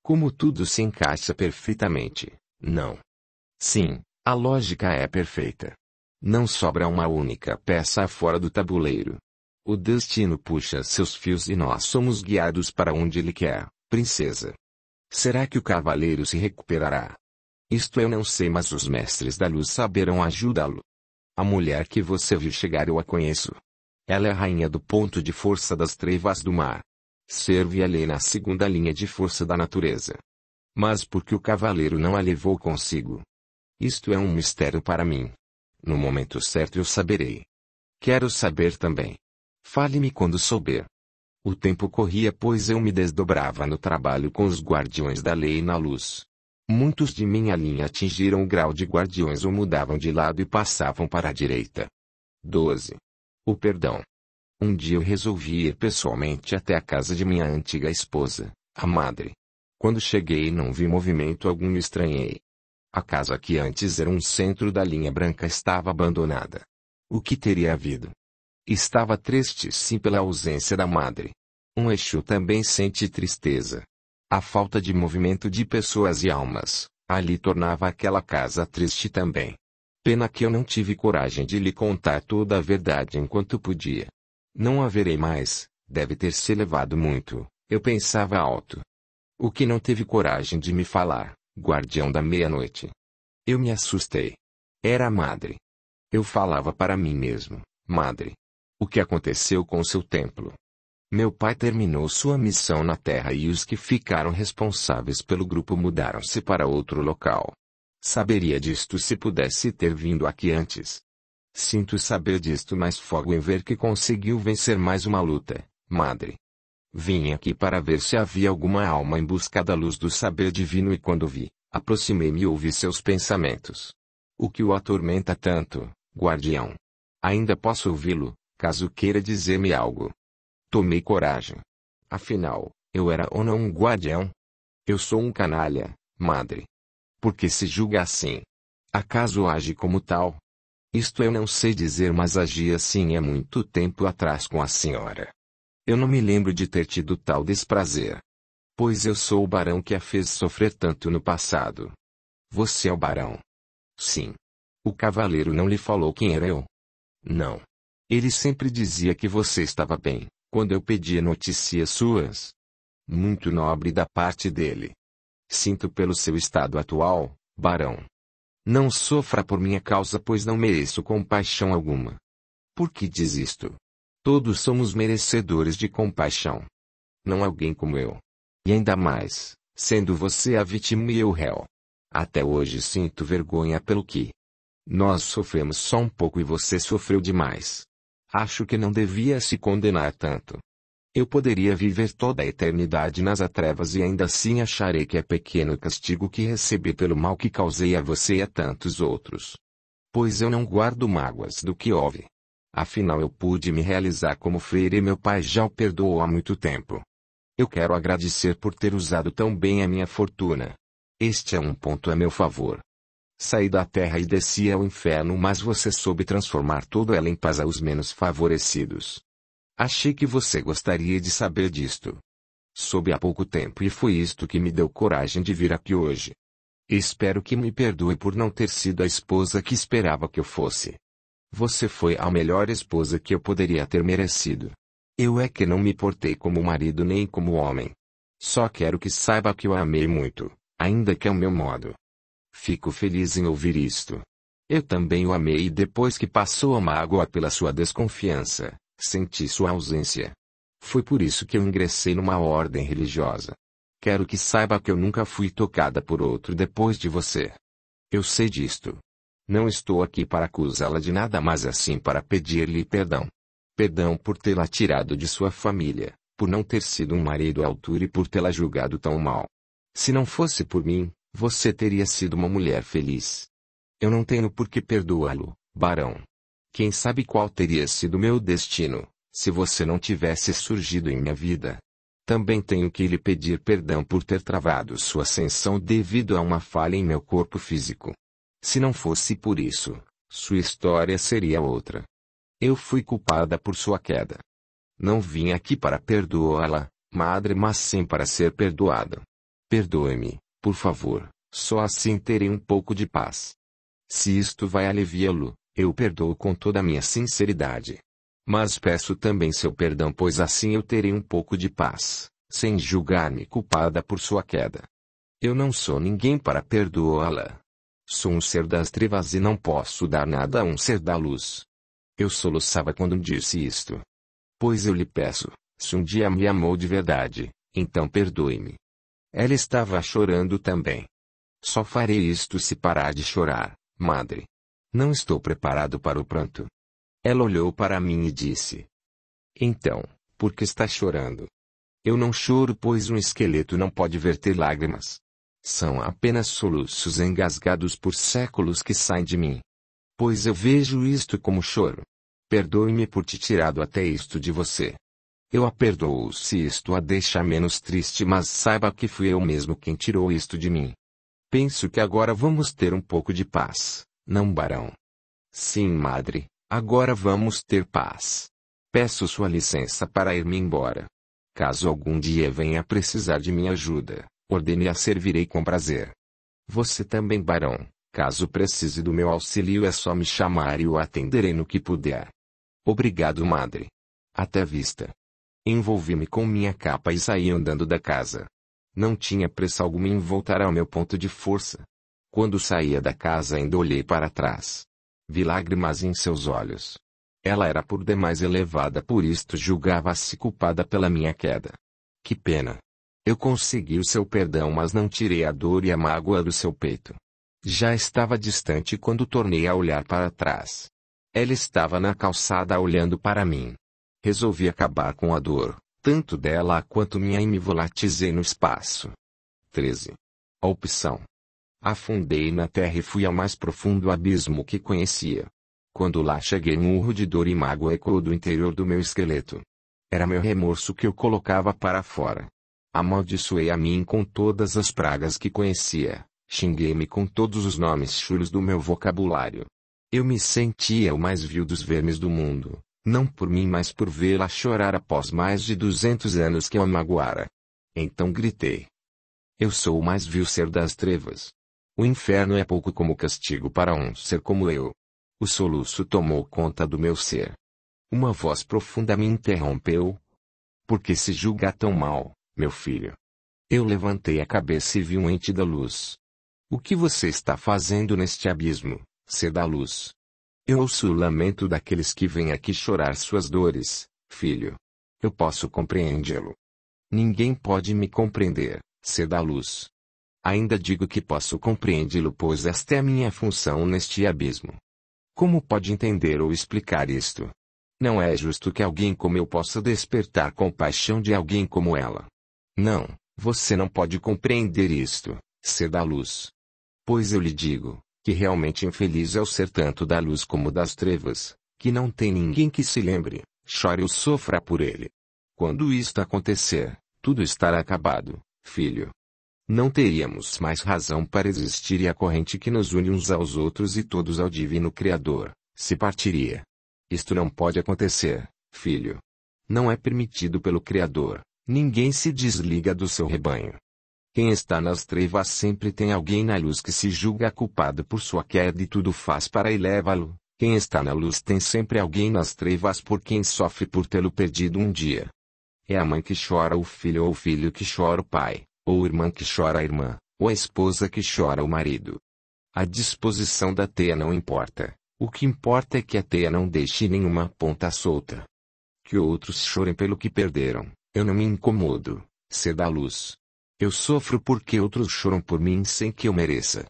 Como tudo se encaixa perfeitamente, não. Sim, a lógica é perfeita. Não sobra uma única peça fora do tabuleiro. O destino puxa seus fios e nós somos guiados para onde ele quer, princesa. Será que o cavaleiro se recuperará? Isto eu não sei, mas os mestres da luz saberão ajudá-lo. A mulher que você viu chegar eu a conheço. Ela é a rainha do ponto de força das trevas do mar. serve ali na segunda linha de força da natureza. Mas por que o cavaleiro não a levou consigo? Isto é um mistério para mim. No momento certo eu saberei. Quero saber também, Fale-me quando souber. O tempo corria, pois eu me desdobrava no trabalho com os guardiões da lei na luz. Muitos de minha linha atingiram o grau de guardiões ou mudavam de lado e passavam para a direita. 12. O perdão. Um dia eu resolvi ir pessoalmente até a casa de minha antiga esposa, a madre. Quando cheguei não vi movimento algum e estranhei. A casa que antes era um centro da linha branca estava abandonada. O que teria havido? Estava triste sim pela ausência da madre. Um Exu também sente tristeza. A falta de movimento de pessoas e almas, ali tornava aquela casa triste também. Pena que eu não tive coragem de lhe contar toda a verdade enquanto podia. Não a verei mais, deve ter se levado muito, eu pensava alto. O que não teve coragem de me falar, guardião da meia-noite. Eu me assustei. Era a madre. Eu falava para mim mesmo, madre, o que aconteceu com seu templo? Meu pai terminou sua missão na Terra e os que ficaram responsáveis pelo grupo mudaram-se para outro local. Saberia disto se pudesse ter vindo aqui antes. Sinto saber disto, mas fogo em ver que conseguiu vencer mais uma luta, madre. Vim aqui para ver se havia alguma alma em busca da luz do saber divino e quando vi, aproximei-me e ouvi seus pensamentos. O que o atormenta tanto, guardião? Ainda posso ouvi-lo, caso queira dizer-me algo. Tomei coragem. Afinal, eu era ou não um guardião? Eu sou um canalha, madre. Porque se julga assim? Acaso age como tal? Isto eu não sei dizer, mas agi assim há muito tempo atrás com a senhora. Eu não me lembro de ter tido tal desprazer. Pois eu sou o barão que a fez sofrer tanto no passado. Você é o barão? Sim. O cavaleiro não lhe falou quem era eu? Não. Ele sempre dizia que você estava bem, quando eu pedia notícias suas. Muito nobre da parte dele. Sinto pelo seu estado atual, barão. Não sofra por minha causa, pois não mereço compaixão alguma. Por que diz isto? Todos somos merecedores de compaixão. Não alguém como eu. E ainda mais, sendo você a vítima e eu réu. Até hoje sinto vergonha pelo que. Nós sofremos só um pouco e você sofreu demais. Acho que não devia se condenar tanto. Eu poderia viver toda a eternidade nas trevas e ainda assim acharei que é pequeno o castigo que recebi pelo mal que causei a você e a tantos outros. Pois eu não guardo mágoas do que houve. Afinal eu pude me realizar como freira e meu pai já o perdoou há muito tempo. Eu quero agradecer por ter usado tão bem a minha fortuna. Este é um ponto a meu favor. Saí da terra e desci ao inferno, mas você soube transformar toda ela em paz aos menos favorecidos. Achei que você gostaria de saber disto. Soube há pouco tempo e foi isto que me deu coragem de vir aqui hoje. Espero que me perdoe por não ter sido a esposa que esperava que eu fosse. Você foi a melhor esposa que eu poderia ter merecido. Eu é que não me portei como marido nem como homem. Só quero que saiba que eu a amei muito, ainda que ao meu modo. Fico feliz em ouvir isto. Eu também o amei e depois que passou a mágoa pela sua desconfiança, senti sua ausência. Foi por isso que eu ingressei numa ordem religiosa. Quero que saiba que eu nunca fui tocada por outro depois de você. Eu sei disto. Não estou aqui para acusá-la de nada, mas assim para pedir-lhe perdão. Perdão por tê-la tirado de sua família, por não ter sido um marido à altura e por tê-la julgado tão mal. Se não fosse por mim, você teria sido uma mulher feliz. Eu não tenho por que perdoá-lo, barão. Quem sabe qual teria sido meu destino, se você não tivesse surgido em minha vida. Também tenho que lhe pedir perdão por ter travado sua ascensão devido a uma falha em meu corpo físico. Se não fosse por isso, sua história seria outra. Eu fui culpada por sua queda. Não vim aqui para perdoá-la, madre, mas sim para ser perdoado. Perdoe-me, por favor, só assim terei um pouco de paz. Se isto vai aliviá-lo, eu perdoo com toda a minha sinceridade. Mas peço também seu perdão, pois assim eu terei um pouco de paz, sem julgar-me culpada por sua queda. Eu não sou ninguém para perdoá-la. Sou um ser das trevas e não posso dar nada a um ser da luz. Eu soluçava quando disse isto. Pois eu lhe peço, se um dia me amou de verdade, então perdoe-me, ela estava chorando também. Só farei isto se parar de chorar, madre. Não estou preparado para o pranto. Ela olhou para mim e disse: Então, por que está chorando? Eu não choro, pois um esqueleto não pode verter lágrimas. São apenas soluços engasgados por séculos que saem de mim. Pois eu vejo isto como choro. Perdoe-me por te tirado até isto de você. Eu a perdoo se isto a deixa menos triste, mas saiba que fui eu mesmo quem tirou isto de mim. Penso que agora vamos ter um pouco de paz, não, barão? Sim, madre, agora vamos ter paz. Peço sua licença para ir-me embora. Caso algum dia venha precisar de minha ajuda, ordene a servirei com prazer. Você também, barão, caso precise do meu auxílio é só me chamar e o atenderei no que puder. Obrigado, madre. Até vista. Envolvi-me com minha capa e saí andando da casa. Não tinha pressa alguma em voltar ao meu ponto de força. Quando saía da casa ainda olhei para trás. Vi lágrimas em seus olhos. Ela era por demais elevada por isto julgava-se culpada pela minha queda. Que pena. Eu consegui o seu perdão mas não tirei a dor e a mágoa do seu peito. Já estava distante quando tornei a olhar para trás. Ela estava na calçada olhando para mim. Resolvi acabar com a dor, tanto dela quanto minha e me volatizei no espaço. 13. A opção. Afundei na terra e fui ao mais profundo abismo que conhecia. Quando lá cheguei um urro de dor e mágoa ecoou do interior do meu esqueleto. Era meu remorso que eu colocava para fora. Amaldiçoei a mim com todas as pragas que conhecia, xinguei-me com todos os nomes chulos do meu vocabulário. Eu me sentia o mais vil dos vermes do mundo, não por mim mas por vê-la chorar após mais de duzentos anos que eu a magoara. Então gritei. Eu sou o mais vil ser das trevas. O inferno é pouco como castigo para um ser como eu. O soluço tomou conta do meu ser. Uma voz profunda me interrompeu. Porque se julga tão mal, meu filho? Eu levantei a cabeça e vi um ente da luz. O que você está fazendo neste abismo, ser da luz? Eu ouço o lamento daqueles que vêm aqui chorar suas dores, filho. Eu posso compreendê-lo. Ninguém pode me compreender, ser a luz. Ainda digo que posso compreendê-lo, pois esta é a minha função neste abismo. Como pode entender ou explicar isto? Não é justo que alguém como eu possa despertar compaixão de alguém como ela. Não, você não pode compreender isto, ser a luz. Pois eu lhe digo, que realmente infeliz é o ser tanto da luz como das trevas, que não tem ninguém que se lembre, chore ou sofra por ele. Quando isto acontecer, tudo estará acabado, filho. Não teríamos mais razão para existir e a corrente que nos une uns aos outros e todos ao Divino Criador, se partiria. Isto não pode acontecer, filho. Não é permitido pelo Criador, ninguém se desliga do seu rebanho. Quem está nas trevas sempre tem alguém na luz que se julga culpado por sua queda e tudo faz para elevá-lo. Quem está na luz tem sempre alguém nas trevas por quem sofre por tê-lo perdido um dia. É a mãe que chora o filho ou o filho que chora o pai, ou a irmã que chora a irmã, ou a esposa que chora o marido. A disposição da teia não importa. O que importa é que a teia não deixe nenhuma ponta solta. Que outros chorem pelo que perderam, eu não me incomodo. Ser da luz, eu sofro porque outros choram por mim sem que eu mereça.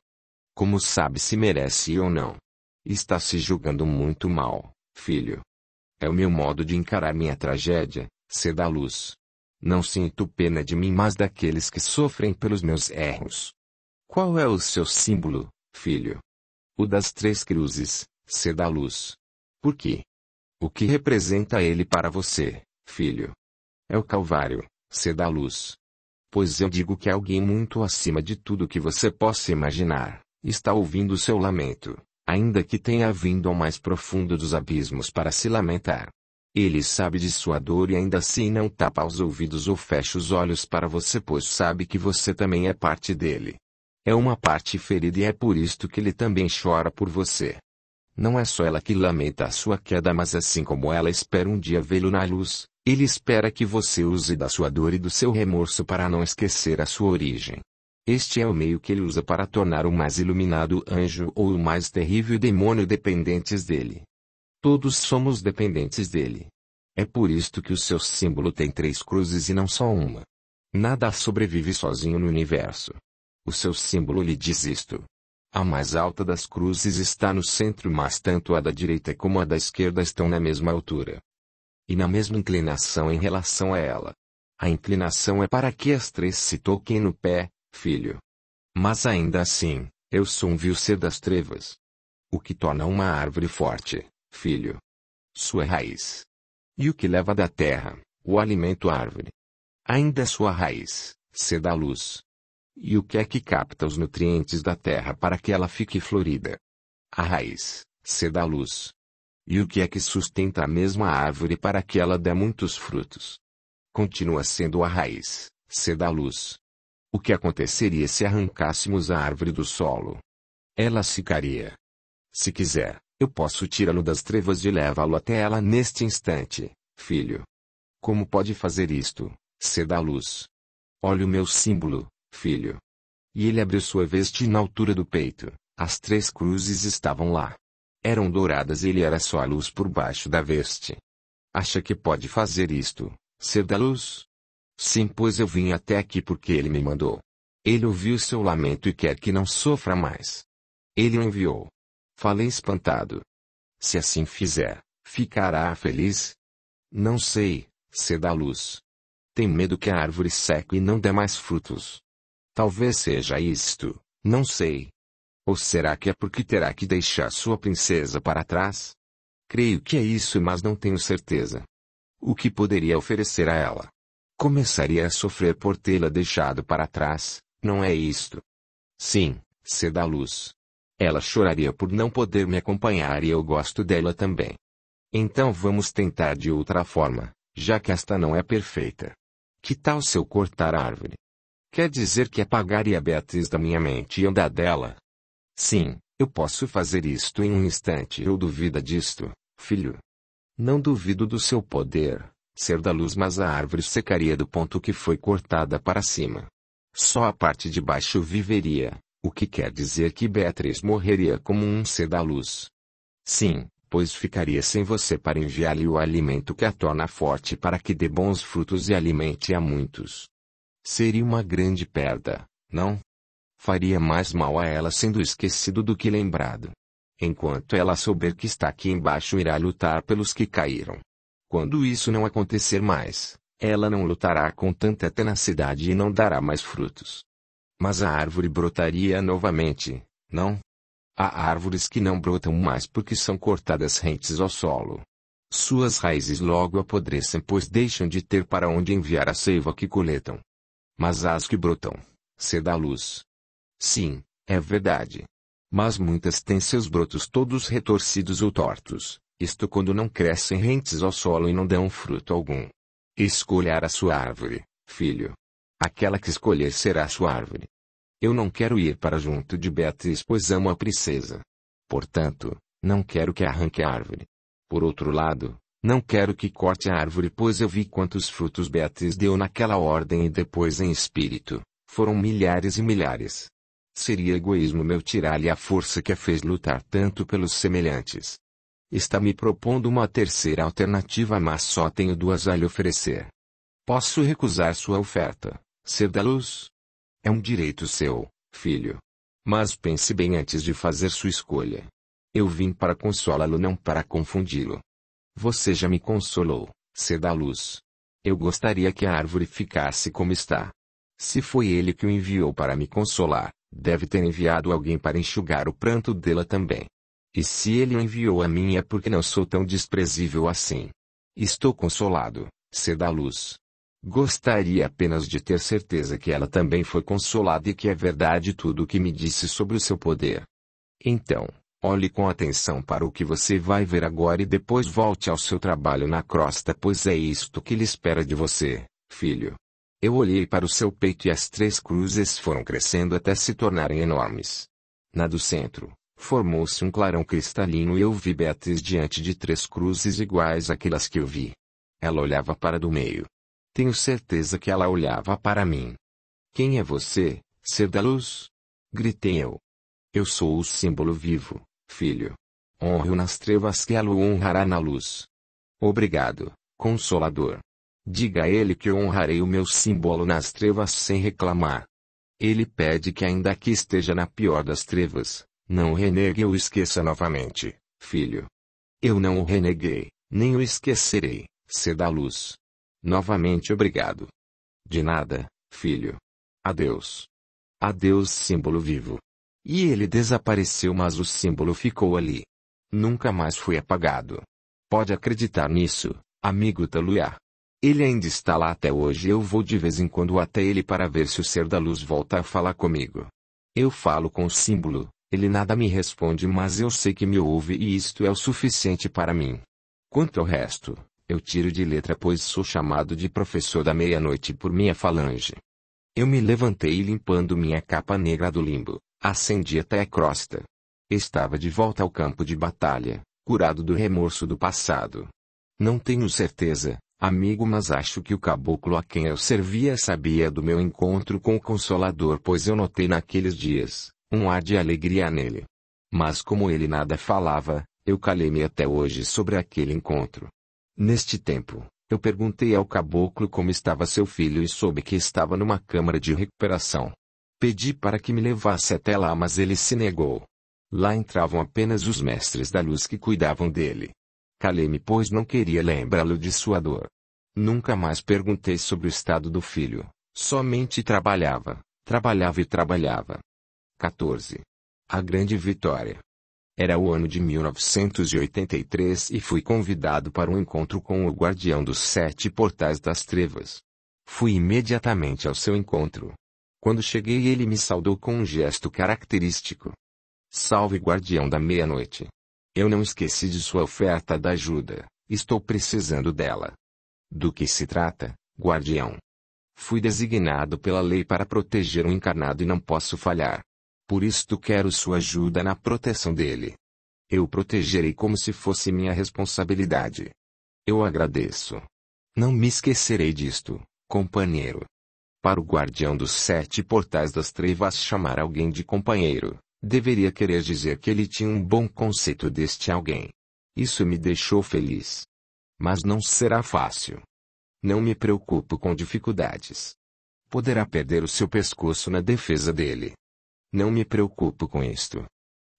Como sabe se merece ou não? Está se julgando muito mal, filho. É o meu modo de encarar minha tragédia, ser da luz. Não sinto pena de mim, mas daqueles que sofrem pelos meus erros. Qual é o seu símbolo, filho? O das três cruzes, ser da luz. Por quê? O que representa ele para você, filho? É o Calvário, ser da luz pois eu digo que alguém muito acima de tudo que você possa imaginar, está ouvindo o seu lamento, ainda que tenha vindo ao mais profundo dos abismos para se lamentar. Ele sabe de sua dor e ainda assim não tapa os ouvidos ou fecha os olhos para você, pois sabe que você também é parte dele. É uma parte ferida e é por isto que ele também chora por você. Não é só ela que lamenta a sua queda, mas assim como ela espera um dia vê-lo na luz, ele espera que você use da sua dor e do seu remorso para não esquecer a sua origem. Este é o meio que ele usa para tornar o mais iluminado anjo ou o mais terrível demônio dependentes dele. Todos somos dependentes dele. É por isto que o seu símbolo tem três cruzes e não só uma. Nada sobrevive sozinho no universo. O seu símbolo lhe diz isto. A mais alta das cruzes está no centro, mas tanto a da direita como a da esquerda estão na mesma altura e na mesma inclinação em relação a ela. A inclinação é para que as três se toquem no pé, filho. Mas ainda assim, eu sou um vil ser das trevas. O que torna uma árvore forte, filho? Sua raiz. E o que leva da terra, o alimento árvore? Ainda é sua raiz, ser da luz. E o que é que capta os nutrientes da terra para que ela fique florida? A raiz, ser da luz. E o que é que sustenta a mesma árvore para que ela dê muitos frutos? Continua sendo a raiz, sendo a luz. O que aconteceria se arrancássemos a árvore do solo? Ela secaria. Se quiser, eu posso tirá-lo das trevas e levá-lo até ela neste instante, filho. Como pode fazer isto, sendo a luz? Olha o meu símbolo, filho. E ele abriu sua veste na altura do peito. As três cruzes estavam lá. Eram douradas e ele era só a luz por baixo da veste. Acha que pode fazer isto, ser da luz? Sim, pois eu vim até aqui porque ele me mandou. Ele ouviu seu lamento e quer que não sofra mais. Ele o enviou. Falei espantado. Se assim fizer, ficará feliz? Não sei, ser da luz. Tem medo que a árvore seque e não dê mais frutos. Talvez seja isto, não sei. Ou será que é porque terá que deixar sua princesa para trás? Creio que é isso, mas não tenho certeza. O que poderia oferecer a ela? Começaria a sofrer por tê-la deixado para trás, não é isto? Sim, ser da luz. Ela choraria por não poder me acompanhar e eu gosto dela também. Então vamos tentar de outra forma, já que esta não é perfeita. Que tal se eu cortar a árvore? Quer dizer que apagaria Beatriz da minha mente e andar dela, Sim, eu posso fazer isto em um instante. Eu duvida disto, filho. Não duvido do seu poder, ser da luz, mas a árvore secaria do ponto que foi cortada para cima. Só a parte de baixo viveria, o que quer dizer que Beatriz morreria como um ser da luz. Sim, pois ficaria sem você para enviar-lhe o alimento que a torna forte para que dê bons frutos e alimente a muitos. Seria uma grande perda, não? faria mais mal a ela sendo esquecido do que lembrado. Enquanto ela souber que está aqui embaixo, irá lutar pelos que caíram. Quando isso não acontecer mais, ela não lutará com tanta tenacidade e não dará mais frutos. Mas a árvore brotaria novamente, não? Há árvores que não brotam mais porque são cortadas rentes ao solo. Suas raízes logo apodrecem pois deixam de ter para onde enviar a seiva que coletam. Mas as que brotam, se à luz, Sim, é verdade. Mas muitas têm seus brotos todos retorcidos ou tortos, isto quando não crescem rentes ao solo e não dão fruto algum. Escolher a sua árvore, filho. Aquela que escolher será a sua árvore. Eu não quero ir para junto de Beatriz, pois amo a princesa. Portanto, não quero que arranque a árvore. Por outro lado, não quero que corte a árvore, pois eu vi quantos frutos Beatriz deu naquela ordem e depois em espírito. Foram milhares e milhares. Seria egoísmo meu tirar-lhe a força que a fez lutar tanto pelos semelhantes. Está me propondo uma terceira alternativa, mas só tenho duas a lhe oferecer. Posso recusar sua oferta, ser da luz? É um direito seu, filho. Mas pense bem antes de fazer sua escolha. Eu vim para consolá-lo, não para confundi-lo. Você já me consolou, ser da luz. Eu gostaria que a árvore ficasse como está. Se foi ele que o enviou para me consolar, Deve ter enviado alguém para enxugar o pranto dela também. E se ele o enviou a mim é porque não sou tão desprezível assim. Estou consolado, ceda a luz. Gostaria apenas de ter certeza que ela também foi consolada e que é verdade tudo o que me disse sobre o seu poder. Então, olhe com atenção para o que você vai ver agora e depois volte ao seu trabalho na crosta, pois é isto que lhe espera de você, filho. Eu olhei para o seu peito e as três cruzes foram crescendo até se tornarem enormes. Na do centro, formou-se um clarão cristalino e eu vi Beatriz diante de três cruzes iguais àquelas que eu vi. Ela olhava para do meio. Tenho certeza que ela olhava para mim. Quem é você, ser da luz? Gritei eu. Eu sou o símbolo vivo, filho. Honro nas trevas que ela o honrará na luz. Obrigado, Consolador. Diga a ele que eu honrarei o meu símbolo nas trevas sem reclamar. Ele pede que ainda que esteja na pior das trevas, não renegue ou esqueça novamente, filho. Eu não o reneguei, nem o esquecerei, ceda a luz. Novamente obrigado. De nada, filho. Adeus. Adeus símbolo vivo. E ele desapareceu mas o símbolo ficou ali. Nunca mais foi apagado. Pode acreditar nisso, amigo Taluia. Ele ainda está lá até hoje eu vou de vez em quando até ele para ver se o ser da luz volta a falar comigo. Eu falo com o símbolo, ele nada me responde mas eu sei que me ouve e isto é o suficiente para mim. Quanto ao resto, eu tiro de letra pois sou chamado de professor da meia-noite por minha falange. Eu me levantei limpando minha capa negra do limbo, acendi até a crosta. Estava de volta ao campo de batalha, curado do remorso do passado. Não tenho certeza, Amigo, mas acho que o caboclo a quem eu servia sabia do meu encontro com o Consolador, pois eu notei naqueles dias um ar de alegria nele. Mas como ele nada falava, eu calei-me até hoje sobre aquele encontro. Neste tempo, eu perguntei ao caboclo como estava seu filho e soube que estava numa câmara de recuperação. Pedi para que me levasse até lá, mas ele se negou. Lá entravam apenas os mestres da luz que cuidavam dele. Calei-me pois não queria lembrá-lo de sua dor. Nunca mais perguntei sobre o estado do filho, somente trabalhava, trabalhava e trabalhava. 14. A grande vitória. Era o ano de 1983 e fui convidado para um encontro com o guardião dos sete portais das trevas. Fui imediatamente ao seu encontro. Quando cheguei, ele me saudou com um gesto característico. Salve, guardião da meia-noite. Eu não esqueci de sua oferta da ajuda, estou precisando dela. Do que se trata, guardião? Fui designado pela lei para proteger o encarnado e não posso falhar. Por isto quero sua ajuda na proteção dele. Eu o protegerei como se fosse minha responsabilidade. Eu agradeço. Não me esquecerei disto, companheiro. Para o guardião dos sete portais das trevas chamar alguém de companheiro, Deveria querer dizer que ele tinha um bom conceito deste alguém. Isso me deixou feliz. Mas não será fácil. Não me preocupo com dificuldades. Poderá perder o seu pescoço na defesa dele. Não me preocupo com isto.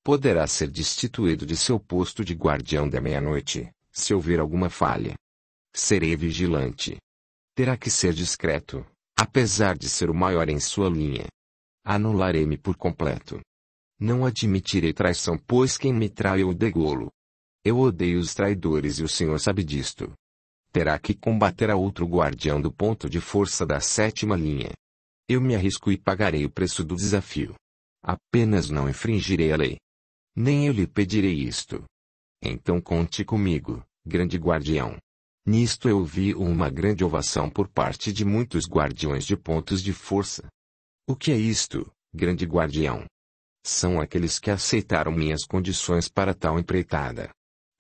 Poderá ser destituído de seu posto de guardião da meia-noite, se houver alguma falha. Serei vigilante. Terá que ser discreto, apesar de ser o maior em sua linha. Anularei-me por completo. Não admitirei traição, pois quem me trai eu degolo. Eu odeio os traidores e o Senhor sabe disto. Terá que combater a outro guardião do ponto de força da sétima linha. Eu me arrisco e pagarei o preço do desafio. Apenas não infringirei a lei. Nem eu lhe pedirei isto. Então conte comigo, grande guardião. Nisto eu vi uma grande ovação por parte de muitos guardiões de pontos de força. O que é isto, grande guardião? São aqueles que aceitaram minhas condições para tal empreitada.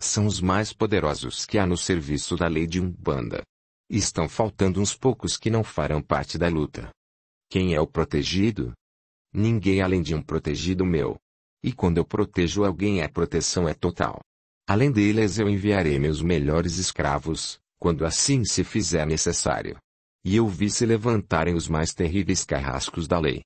São os mais poderosos que há no serviço da lei de Umbanda. Estão faltando uns poucos que não farão parte da luta. Quem é o protegido? Ninguém além de um protegido meu. E quando eu protejo alguém a proteção é total. Além deles eu enviarei meus melhores escravos, quando assim se fizer necessário. E eu vi se levantarem os mais terríveis carrascos da lei.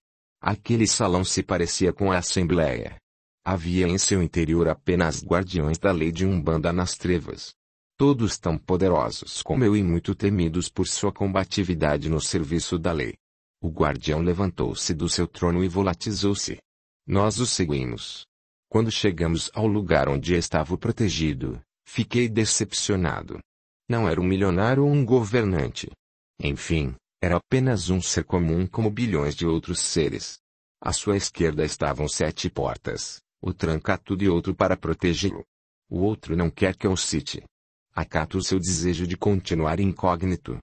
Aquele salão se parecia com a Assembleia. Havia em seu interior apenas guardiões da lei de Umbanda nas trevas. Todos tão poderosos como eu e muito temidos por sua combatividade no serviço da lei. O guardião levantou-se do seu trono e volatizou-se. Nós o seguimos. Quando chegamos ao lugar onde estava protegido, fiquei decepcionado. Não era um milionário ou um governante. Enfim, era apenas um ser comum como bilhões de outros seres. À sua esquerda estavam sete portas, o tranca-tudo e outro para protegê-lo. O outro não quer que eu cite. Acato seu desejo de continuar incógnito.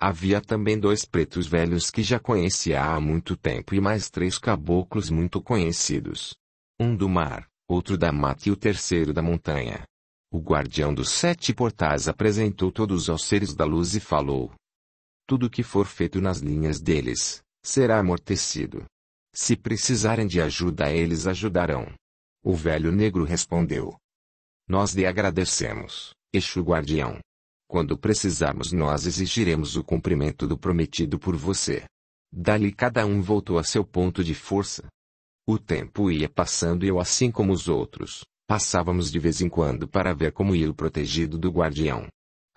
Havia também dois pretos velhos que já conhecia há muito tempo e mais três caboclos muito conhecidos. Um do mar, outro da mata e o terceiro da montanha. O guardião dos sete portais apresentou todos aos seres da luz e falou: tudo que for feito nas linhas deles, será amortecido. Se precisarem de ajuda, eles ajudarão. O velho negro respondeu. Nós lhe agradecemos, Exu Guardião. Quando precisarmos, nós exigiremos o cumprimento do prometido por você. Dali cada um voltou a seu ponto de força. O tempo ia passando e eu, assim como os outros, passávamos de vez em quando para ver como ia o protegido do guardião.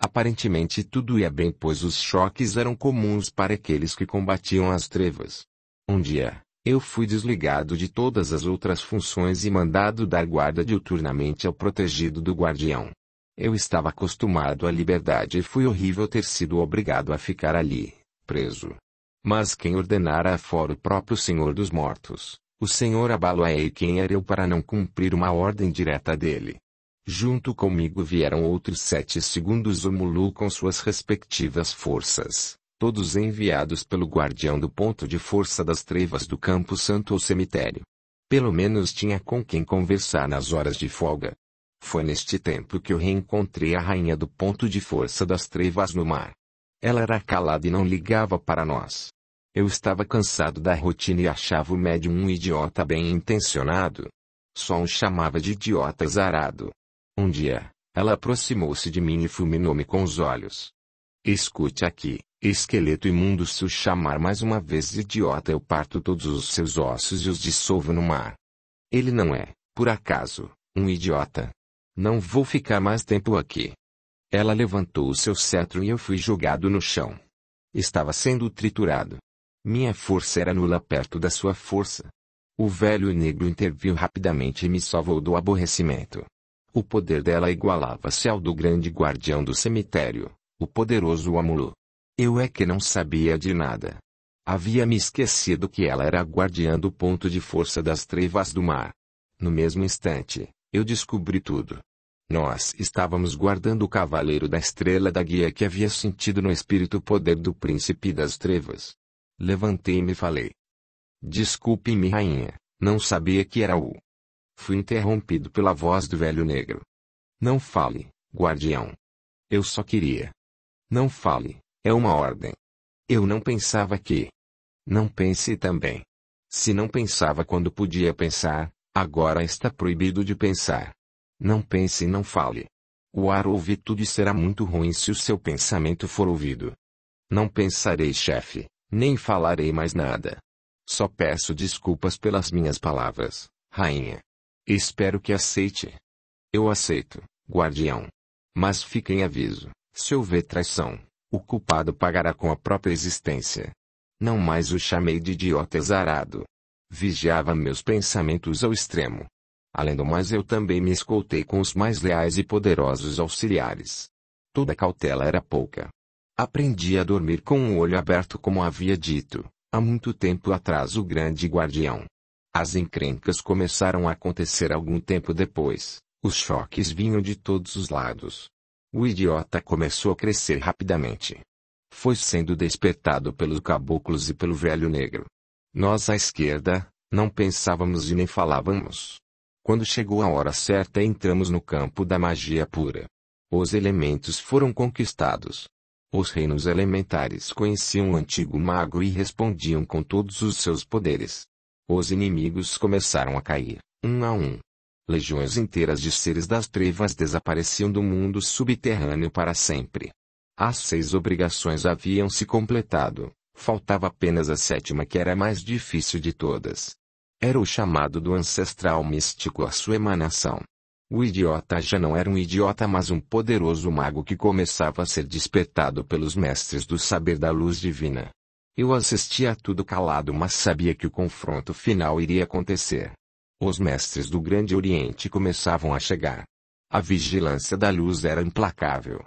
Aparentemente tudo ia bem pois os choques eram comuns para aqueles que combatiam as trevas. Um dia, eu fui desligado de todas as outras funções e mandado dar guarda diuturnamente ao protegido do guardião. Eu estava acostumado à liberdade e fui horrível ter sido obrigado a ficar ali, preso. Mas quem ordenara fora o próprio Senhor dos Mortos, o Senhor Abaloé e quem era eu para não cumprir uma ordem direta dele. Junto comigo vieram outros sete segundos o Mulu com suas respectivas forças, todos enviados pelo guardião do ponto de força das trevas do Campo Santo ou cemitério. Pelo menos tinha com quem conversar nas horas de folga. Foi neste tempo que eu reencontrei a rainha do ponto de força das trevas no mar. Ela era calada e não ligava para nós. Eu estava cansado da rotina e achava o médium um idiota bem intencionado. Só um chamava de idiota zarado. Um dia, ela aproximou-se de mim e fulminou-me com os olhos. Escute aqui, esqueleto imundo, se o chamar mais uma vez idiota, eu parto todos os seus ossos e os dissolvo no mar. Ele não é, por acaso, um idiota. Não vou ficar mais tempo aqui. Ela levantou o seu cetro e eu fui jogado no chão. Estava sendo triturado. Minha força era nula perto da sua força. O velho negro interviu rapidamente e me salvou do aborrecimento. O poder dela igualava-se ao do grande guardião do cemitério, o poderoso Amulu. Eu é que não sabia de nada. Havia me esquecido que ela era a guardiã do ponto de força das trevas do mar. No mesmo instante, eu descobri tudo. Nós estávamos guardando o cavaleiro da estrela da guia que havia sentido no espírito o poder do príncipe das trevas. Levantei-me e falei. Desculpe-me, rainha, não sabia que era o Fui interrompido pela voz do velho negro. Não fale, guardião. Eu só queria. Não fale, é uma ordem. Eu não pensava que. Não pense também. Se não pensava quando podia pensar, agora está proibido de pensar. Não pense e não fale. O ar ouvir tudo e será muito ruim se o seu pensamento for ouvido. Não pensarei, chefe, nem falarei mais nada. Só peço desculpas pelas minhas palavras, rainha. Espero que aceite. Eu aceito, guardião. Mas fique em aviso: se houver traição, o culpado pagará com a própria existência. Não mais o chamei de idiota exarado. Vigiava meus pensamentos ao extremo. Além do mais, eu também me escoltei com os mais leais e poderosos auxiliares. Toda cautela era pouca. Aprendi a dormir com o olho aberto, como havia dito, há muito tempo atrás o grande guardião. As encrencas começaram a acontecer algum tempo depois. Os choques vinham de todos os lados. O idiota começou a crescer rapidamente. Foi sendo despertado pelos caboclos e pelo velho negro. Nós à esquerda, não pensávamos e nem falávamos. Quando chegou a hora certa entramos no campo da magia pura. Os elementos foram conquistados. Os reinos elementares conheciam o antigo mago e respondiam com todos os seus poderes. Os inimigos começaram a cair, um a um. Legiões inteiras de seres das trevas desapareciam do mundo subterrâneo para sempre. As seis obrigações haviam se completado, faltava apenas a sétima que era a mais difícil de todas. Era o chamado do ancestral místico à sua emanação. O idiota já não era um idiota, mas um poderoso mago que começava a ser despertado pelos mestres do saber da luz divina. Eu assistia a tudo calado, mas sabia que o confronto final iria acontecer. Os mestres do Grande Oriente começavam a chegar. A vigilância da luz era implacável.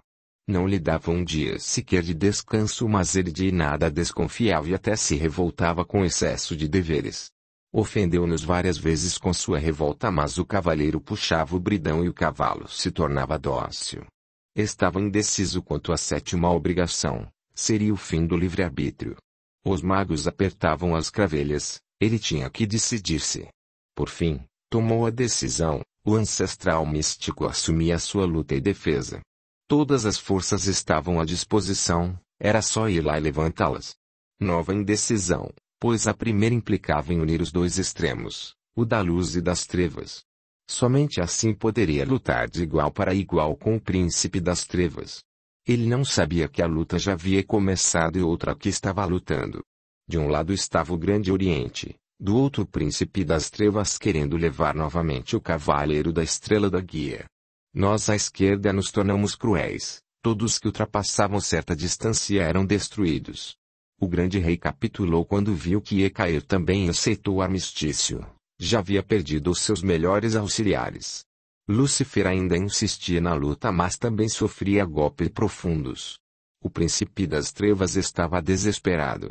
Não lhe dava um dia sequer de descanso, mas ele de nada desconfiava e até se revoltava com excesso de deveres. Ofendeu-nos várias vezes com sua revolta, mas o cavaleiro puxava o bridão e o cavalo se tornava dócil. Estava indeciso quanto à sétima obrigação: seria o fim do livre-arbítrio. Os magos apertavam as cravelhas, ele tinha que decidir-se. Por fim, tomou a decisão, o ancestral místico assumia sua luta e defesa. Todas as forças estavam à disposição, era só ir lá e levantá-las. Nova indecisão, pois a primeira implicava em unir os dois extremos, o da luz e das trevas. Somente assim poderia lutar de igual para igual com o príncipe das trevas. Ele não sabia que a luta já havia começado e outra que estava lutando. De um lado estava o Grande Oriente, do outro o príncipe das trevas querendo levar novamente o cavaleiro da estrela da guia. Nós à esquerda nos tornamos cruéis, todos que ultrapassavam certa distância eram destruídos. O grande rei capitulou quando viu que ia cair também e aceitou o armistício. Já havia perdido os seus melhores auxiliares. Lúcifer ainda insistia na luta mas também sofria golpes profundos. O príncipe das trevas estava desesperado.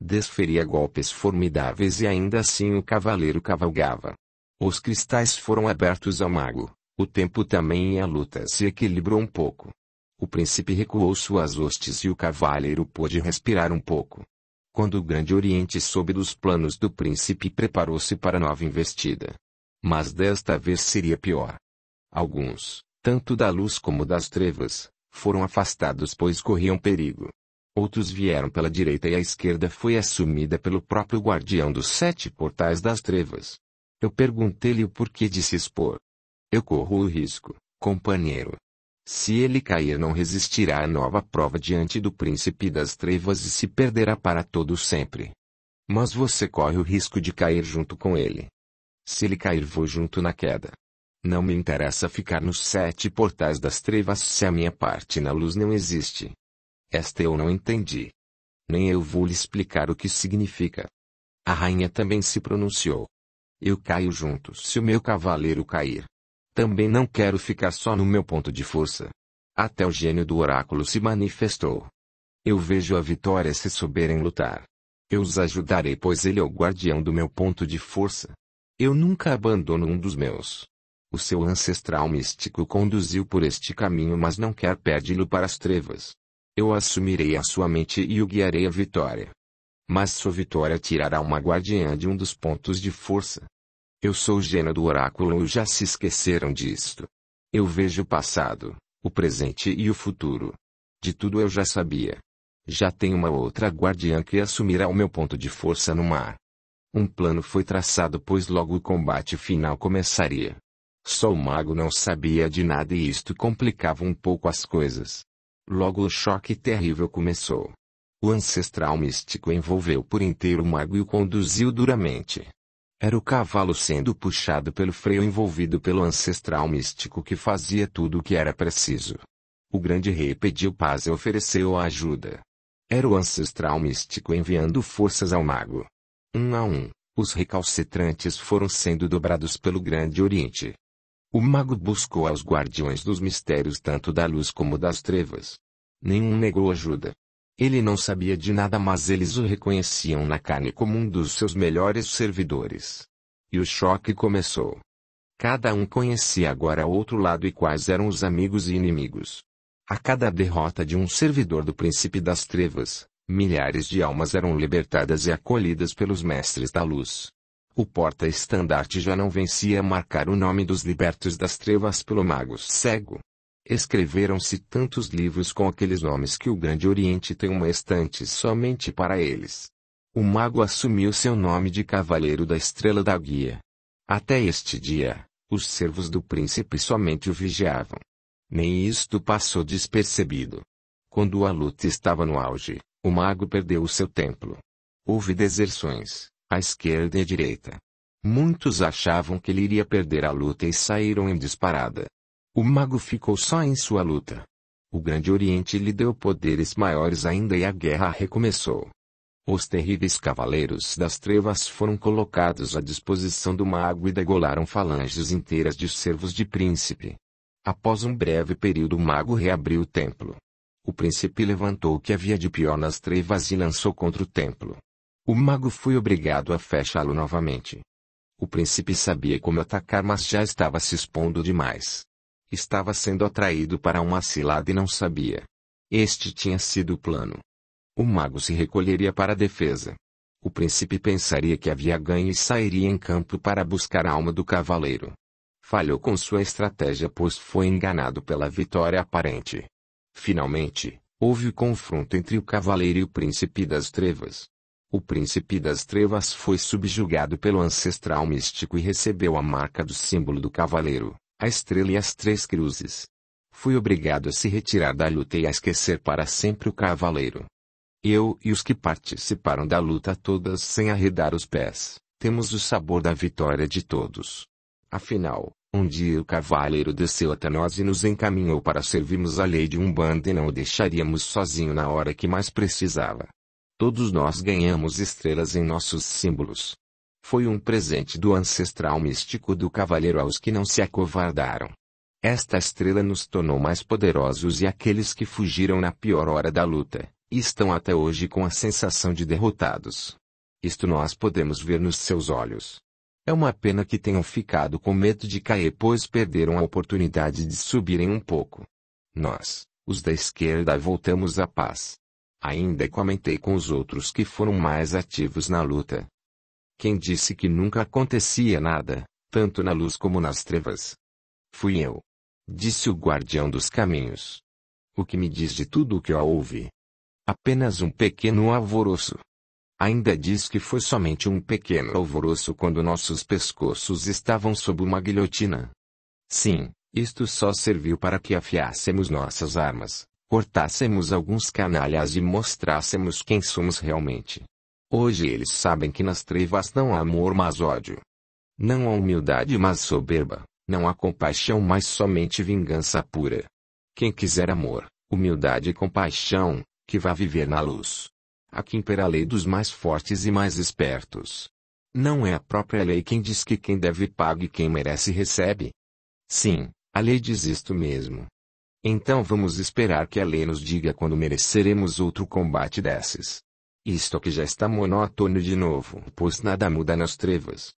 Desferia golpes formidáveis e ainda assim o cavaleiro cavalgava. Os cristais foram abertos ao mago. O tempo também e a luta se equilibrou um pouco. O príncipe recuou suas hostes e o cavaleiro pôde respirar um pouco. Quando o Grande Oriente soube dos planos do príncipe preparou-se para nova investida. Mas desta vez seria pior. Alguns, tanto da luz como das trevas, foram afastados pois corriam perigo. Outros vieram pela direita e a esquerda foi assumida pelo próprio guardião dos sete portais das trevas. Eu perguntei-lhe o porquê de se expor. Eu corro o risco, companheiro. Se ele cair, não resistirá à nova prova diante do príncipe das trevas e se perderá para todo sempre. Mas você corre o risco de cair junto com ele. Se ele cair, vou junto na queda. Não me interessa ficar nos sete portais das trevas se a minha parte na luz não existe. Esta eu não entendi. Nem eu vou lhe explicar o que significa. A rainha também se pronunciou. Eu caio junto se o meu cavaleiro cair. Também não quero ficar só no meu ponto de força. Até o gênio do oráculo se manifestou. Eu vejo a vitória se souberem lutar. Eu os ajudarei, pois ele é o guardião do meu ponto de força. Eu nunca abandono um dos meus. O seu ancestral místico conduziu por este caminho, mas não quer perde-lo para as trevas. Eu assumirei a sua mente e o guiarei à vitória. Mas sua vitória tirará uma guardiã de um dos pontos de força. Eu sou o gênio do oráculo ou já se esqueceram disto. Eu vejo o passado, o presente e o futuro. De tudo eu já sabia. Já tem uma outra guardiã que assumirá o meu ponto de força no mar. Um plano foi traçado, pois logo o combate final começaria. Só o mago não sabia de nada e isto complicava um pouco as coisas. Logo o choque terrível começou. O ancestral místico envolveu por inteiro o mago e o conduziu duramente. Era o cavalo sendo puxado pelo freio envolvido pelo ancestral místico que fazia tudo o que era preciso. O grande rei pediu paz e ofereceu a ajuda. Era o ancestral místico enviando forças ao mago. Um a um, os recalcitrantes foram sendo dobrados pelo Grande Oriente. O mago buscou aos guardiões dos mistérios tanto da luz como das trevas. Nenhum negou ajuda. Ele não sabia de nada, mas eles o reconheciam na carne como um dos seus melhores servidores. E o choque começou. Cada um conhecia agora outro lado e quais eram os amigos e inimigos. A cada derrota de um servidor do príncipe das trevas, milhares de almas eram libertadas e acolhidas pelos mestres da luz. O porta-estandarte já não vencia marcar o nome dos libertos das trevas pelo mago cego. Escreveram-se tantos livros com aqueles nomes que o Grande Oriente tem uma estante somente para eles. O mago assumiu seu nome de Cavaleiro da Estrela da Guia. Até este dia, os servos do príncipe somente o vigiavam. Nem isto passou despercebido. Quando a luta estava no auge, o mago perdeu o seu templo. Houve deserções, à esquerda e à direita. Muitos achavam que ele iria perder a luta e saíram em disparada. O mago ficou só em sua luta. O Grande Oriente lhe deu poderes maiores ainda e a guerra recomeçou. Os terríveis cavaleiros das trevas foram colocados à disposição do mago e degolaram falanges inteiras de servos de príncipe. Após um breve período o mago reabriu o templo. O príncipe levantou o que havia de pior nas trevas e lançou contra o templo. O mago foi obrigado a fechá-lo novamente. O príncipe sabia como atacar, mas já estava se expondo demais. Estava sendo atraído para uma cilada e não sabia. Este tinha sido o plano. O mago se recolheria para a defesa. O príncipe pensaria que havia ganho e sairia em campo para buscar a alma do cavaleiro. Falhou com sua estratégia, pois foi enganado pela vitória aparente. Finalmente, houve o confronto entre o cavaleiro e o príncipe das trevas. O príncipe das trevas foi subjugado pelo ancestral místico e recebeu a marca do símbolo do cavaleiro, a estrela e as três cruzes. Fui obrigado a se retirar da luta e a esquecer para sempre o cavaleiro. Eu e os que participaram da luta todas sem arredar os pés, temos o sabor da vitória de todos. Afinal, um dia o cavaleiro desceu até nós e nos encaminhou para servirmos a lei de um bando e não o deixaríamos sozinho na hora que mais precisava. Todos nós ganhamos estrelas em nossos símbolos. Foi um presente do ancestral místico do cavaleiro aos que não se acovardaram. Esta estrela nos tornou mais poderosos e aqueles que fugiram na pior hora da luta, estão até hoje com a sensação de derrotados. Isto nós podemos ver nos seus olhos. É uma pena que tenham ficado com medo de cair pois perderam a oportunidade de subirem um pouco. Nós, os da esquerda, voltamos à paz. Ainda comentei com os outros que foram mais ativos na luta. Quem disse que nunca acontecia nada, tanto na luz como nas trevas? Fui eu. Disse o guardião dos caminhos. O que me diz de tudo o que ouvi? Apenas um pequeno alvoroço. Ainda diz que foi somente um pequeno alvoroço quando nossos pescoços estavam sob uma guilhotina. Sim, isto só serviu para que afiássemos nossas armas, cortássemos alguns canalhas e mostrássemos quem somos realmente. Hoje eles sabem que nas trevas não há amor mas ódio. Não há humildade mas soberba, não há compaixão mas somente vingança pura. Quem quiser amor, humildade e compaixão, que vá viver na luz. Aqui impera a lei dos mais fortes e mais espertos. Não é a própria lei quem diz que quem deve paga e quem merece recebe? Sim, a lei diz isto mesmo. Então vamos esperar que a lei nos diga quando mereceremos outro combate desses. Isto que já está monótono de novo, pois nada muda nas trevas.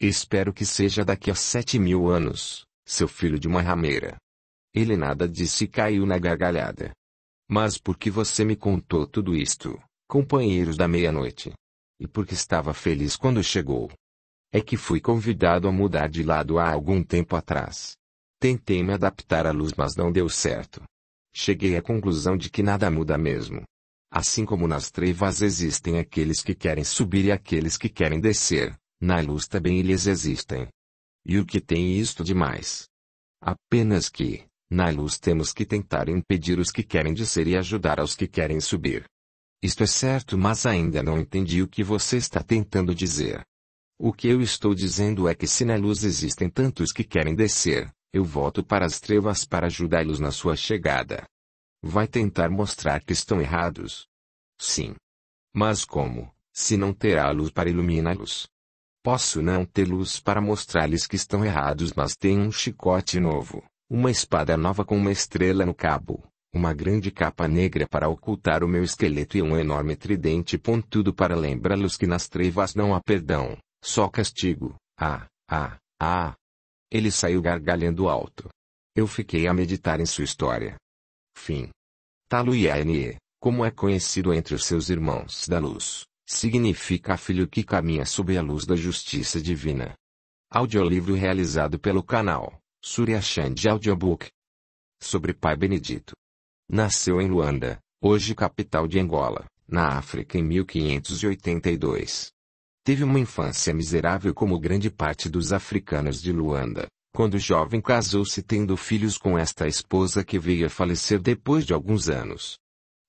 Espero que seja daqui a sete mil anos, seu filho de uma rameira. Ele nada disse e caiu na gargalhada. Mas por que você me contou tudo isto, companheiros da meia-noite? E por que estava feliz quando chegou. É que fui convidado a mudar de lado há algum tempo atrás. Tentei me adaptar à luz, mas não deu certo. Cheguei à conclusão de que nada muda mesmo. Assim como nas trevas existem aqueles que querem subir e aqueles que querem descer, na luz também eles existem. E o que tem isto de mais? Apenas que, na luz temos que tentar impedir os que querem descer e ajudar aos que querem subir. Isto é certo, mas ainda não entendi o que você está tentando dizer. O que eu estou dizendo é que se na luz existem tantos que querem descer, eu volto para as trevas para ajudá-los na sua chegada. Vai tentar mostrar que estão errados. Sim. Mas como, se não terá luz para iluminá-los? Posso não ter luz para mostrar-lhes que estão errados, mas tenho um chicote novo, uma espada nova com uma estrela no cabo, uma grande capa negra para ocultar o meu esqueleto e um enorme tridente pontudo para lembrá-los que nas trevas não há perdão, só castigo. Ah, ah, ah, ele saiu gargalhando alto. Eu fiquei a meditar em sua história. Fim. Taluiane, como é conhecido entre os seus irmãos da luz, significa filho que caminha sob a luz da justiça divina. Audiolivro realizado pelo canal Surya Chand Audiobook sobre Pai Benedito. Nasceu em Luanda, hoje capital de Angola, na África em 1582. Teve uma infância miserável como grande parte dos africanos de Luanda. Quando jovem casou-se tendo filhos com esta esposa que veio a falecer depois de alguns anos.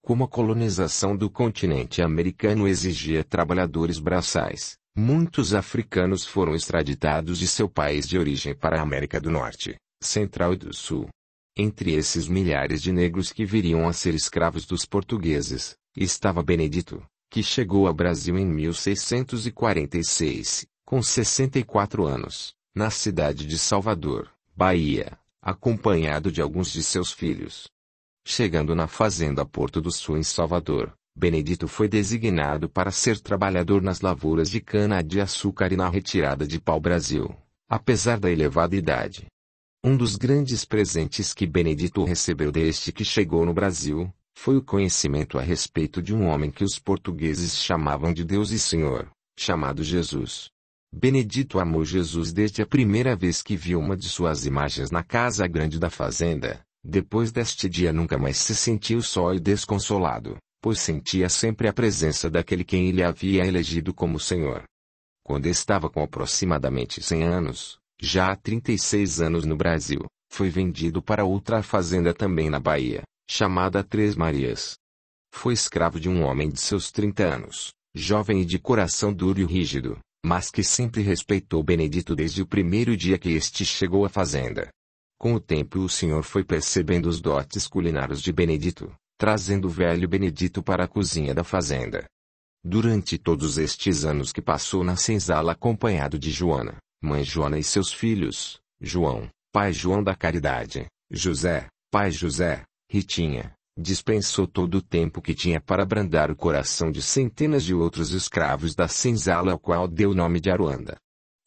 Como a colonização do continente americano exigia trabalhadores braçais, muitos africanos foram extraditados de seu país de origem para a América do Norte, Central e do Sul. Entre esses milhares de negros que viriam a ser escravos dos portugueses, estava Benedito, que chegou ao Brasil em 1646, com 64 anos, na cidade de Salvador, Bahia, acompanhado de alguns de seus filhos. Chegando na fazenda Porto do Sul em Salvador, Benedito foi designado para ser trabalhador nas lavouras de cana-de-açúcar e na retirada de pau-brasil, apesar da elevada idade. Um dos grandes presentes que Benedito recebeu desde que chegou no Brasil, foi o conhecimento a respeito de um homem que os portugueses chamavam de Deus e Senhor, chamado Jesus. Benedito amou Jesus desde a primeira vez que viu uma de suas imagens na casa grande da fazenda. Depois deste dia nunca mais se sentiu só e desconsolado, pois sentia sempre a presença daquele quem ele havia elegido como Senhor. Quando estava com aproximadamente 100 anos, já há 36 anos no Brasil, foi vendido para outra fazenda também na Bahia, chamada Três Marias. Foi escravo de um homem de seus 30 anos, jovem e de coração duro e rígido, mas que sempre respeitou Benedito desde o primeiro dia que este chegou à fazenda. Com o tempo o senhor foi percebendo os dotes culinários de Benedito, trazendo o velho Benedito para a cozinha da fazenda. Durante todos estes anos que passou na senzala acompanhado de Joana, mãe Joana e seus filhos, João, pai João da Caridade, José, pai José, Ritinha, dispensou todo o tempo que tinha para abrandar o coração de centenas de outros escravos da senzala ao qual deu o nome de Aruanda.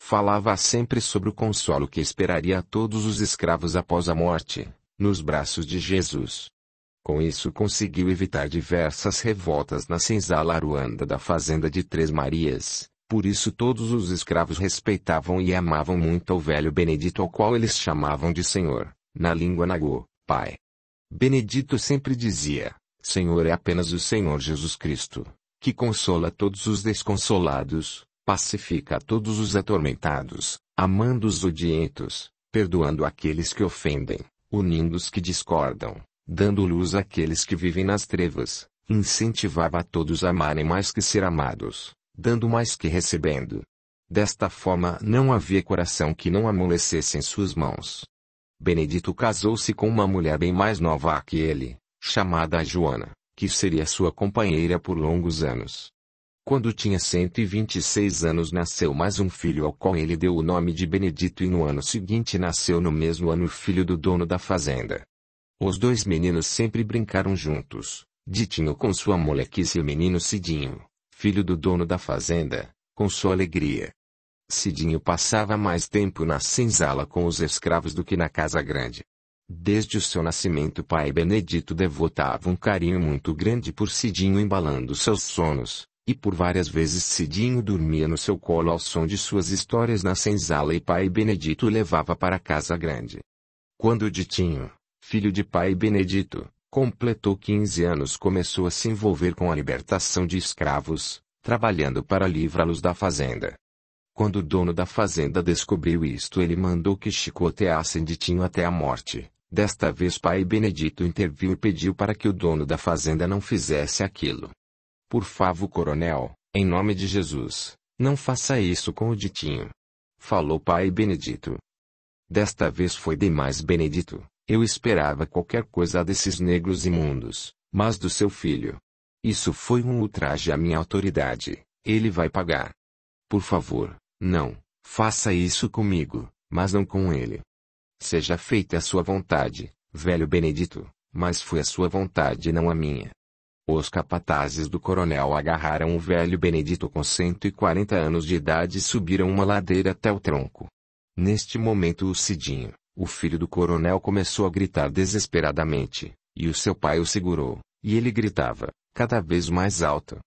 Falava sempre sobre o consolo que esperaria a todos os escravos após a morte, nos braços de Jesus. Com isso conseguiu evitar diversas revoltas na senzala aruanda da fazenda de Três Marias, por isso todos os escravos respeitavam e amavam muito o velho Benedito ao qual eles chamavam de Senhor, na língua Nagô, Pai. Benedito sempre dizia: Senhor é apenas o Senhor Jesus Cristo, que consola todos os desconsolados, pacifica todos os atormentados, amando os odientos, perdoando aqueles que ofendem, unindo os que discordam, dando luz àqueles que vivem nas trevas, incentivava a todos a amarem mais que ser amados, dando mais que recebendo. Desta forma não havia coração que não amolecesse em suas mãos, Benedito casou-se com uma mulher bem mais nova que ele, chamada Joana, que seria sua companheira por longos anos. Quando tinha 126 anos nasceu mais um filho ao qual ele deu o nome de Benedito e no ano seguinte nasceu no mesmo ano o filho do dono da fazenda. Os dois meninos sempre brincaram juntos, Ditinho com sua molequice e o menino Cidinho, filho do dono da fazenda, com sua alegria. Cidinho passava mais tempo na senzala com os escravos do que na casa grande. Desde o seu nascimento, pai Benedito devotava um carinho muito grande por Cidinho embalando seus sonos, e por várias vezes Cidinho dormia no seu colo ao som de suas histórias na senzala e pai Benedito o levava para a casa grande. Quando Ditinho, filho de pai Benedito, completou 15 anos começou a se envolver com a libertação de escravos, trabalhando para livrá-los da fazenda. Quando o dono da fazenda descobriu isto, ele mandou que chicoteassem Ditinho até a morte. Desta vez, pai Benedito interviu e pediu para que o dono da fazenda não fizesse aquilo. Por favor, coronel, em nome de Jesus, não faça isso com o Ditinho. Falou pai Benedito. Desta vez foi demais, Benedito. Eu esperava qualquer coisa desses negros imundos, mas do seu filho. Isso foi um ultraje à minha autoridade. Ele vai pagar. Por favor, não, faça isso comigo, mas não com ele. Seja feita a sua vontade, velho Benedito, mas foi a sua vontade e não a minha. Os capatazes do coronel agarraram o velho Benedito com 140 anos de idade e subiram uma ladeira até o tronco. Neste momento o Cidinho, o filho do coronel começou a gritar desesperadamente, e o seu pai o segurou, e ele gritava, cada vez mais alto,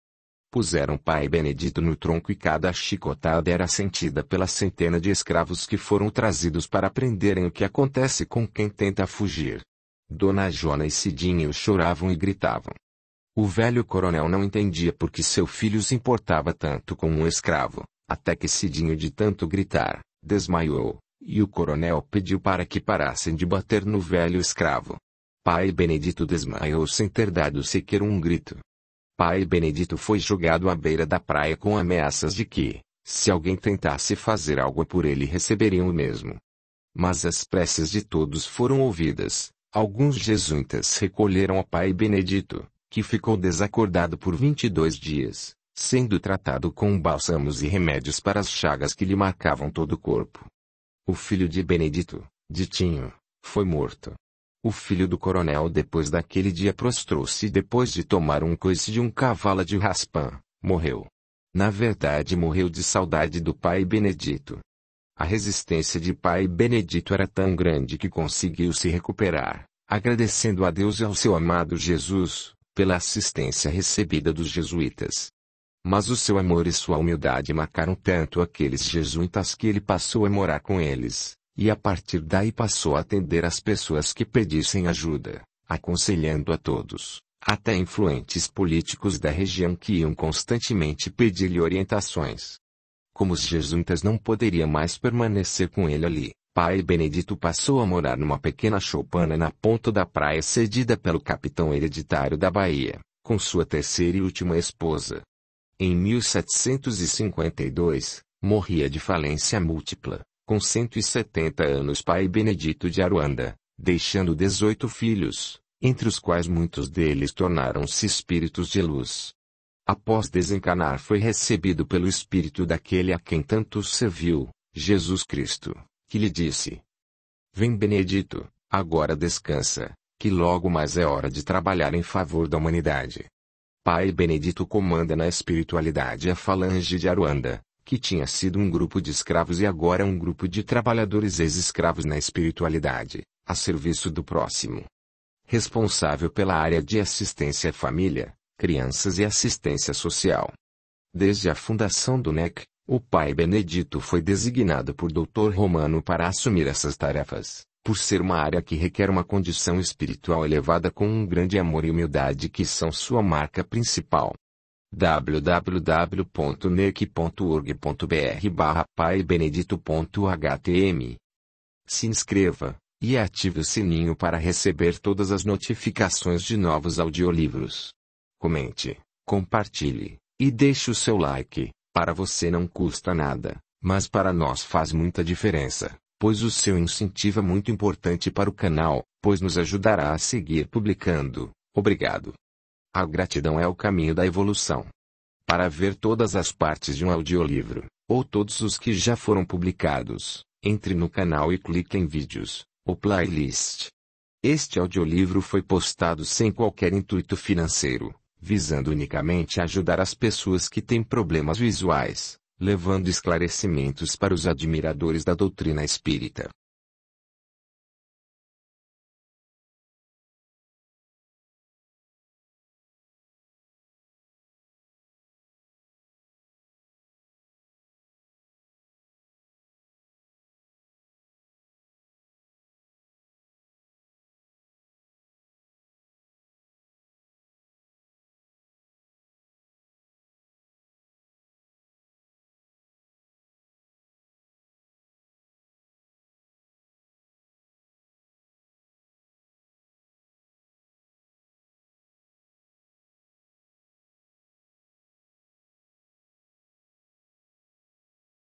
Puseram pai Benedito no tronco e cada chicotada era sentida pela centena de escravos que foram trazidos para aprenderem o que acontece com quem tenta fugir. Dona Jona e Cidinho choravam e gritavam. O velho coronel não entendia por que seu filho se importava tanto com um escravo, até que Cidinho de tanto gritar, desmaiou, e o coronel pediu para que parassem de bater no velho escravo. Pai Benedito desmaiou sem ter dado sequer um grito. Pai Benedito foi julgado à beira da praia com ameaças de que, se alguém tentasse fazer algo por ele, receberiam o mesmo. Mas as preces de todos foram ouvidas. Alguns jesuítas recolheram ao Pai Benedito, que ficou desacordado por 22 dias, sendo tratado com bálsamos e remédios para as chagas que lhe marcavam todo o corpo. O filho de Benedito, Ditinho, foi morto. O filho do coronel depois daquele dia prostrou-se depois de tomar um coice de um cavalo de raspã, morreu. Na verdade morreu de saudade do pai Benedito. A resistência de pai Benedito era tão grande que conseguiu se recuperar, agradecendo a Deus e ao seu amado Jesus, pela assistência recebida dos jesuítas. Mas o seu amor e sua humildade marcaram tanto aqueles jesuítas que ele passou a morar com eles, e a partir daí passou a atender as pessoas que pedissem ajuda, aconselhando a todos, até influentes políticos da região que iam constantemente pedir-lhe orientações. Como os jesuítas não poderiam mais permanecer com ele ali, Pai Benedito passou a morar numa pequena choupana na ponta da praia cedida pelo capitão hereditário da Bahia, com sua terceira e última esposa. Em 1752, morria de falência múltipla, com 170 anos pai Benedito de Aruanda, deixando 18 filhos, entre os quais muitos deles tornaram-se espíritos de luz. Após desencarnar foi recebido pelo espírito daquele a quem tanto serviu, Jesus Cristo, que lhe disse: Vem Benedito, agora descansa, que logo mais é hora de trabalhar em favor da humanidade. Pai Benedito comanda na espiritualidade a falange de Aruanda, que tinha sido um grupo de escravos e agora é um grupo de trabalhadores ex-escravos na espiritualidade, a serviço do próximo. Responsável pela área de assistência à família, crianças e assistência social. Desde a fundação do NEC, o pai Benedito foi designado por Dr. Romano para assumir essas tarefas, por ser uma área que requer uma condição espiritual elevada com um grande amor e humildade que são sua marca principal www.nec.org.br barra paibenedito.htm. Se inscreva e ative o sininho para receber todas as notificações de novos audiolivros. Comente, compartilhe e deixe o seu like. Para você não custa nada, mas para nós faz muita diferença, pois o seu incentivo é muito importante para o canal, pois nos ajudará a seguir publicando. Obrigado. A gratidão é o caminho da evolução. Para ver todas as partes de um audiolivro, ou todos os que já foram publicados, entre no canal e clique em vídeos, ou playlist. Este audiolivro foi postado sem qualquer intuito financeiro, visando unicamente ajudar as pessoas que têm problemas visuais, levando esclarecimentos para os admiradores da doutrina espírita.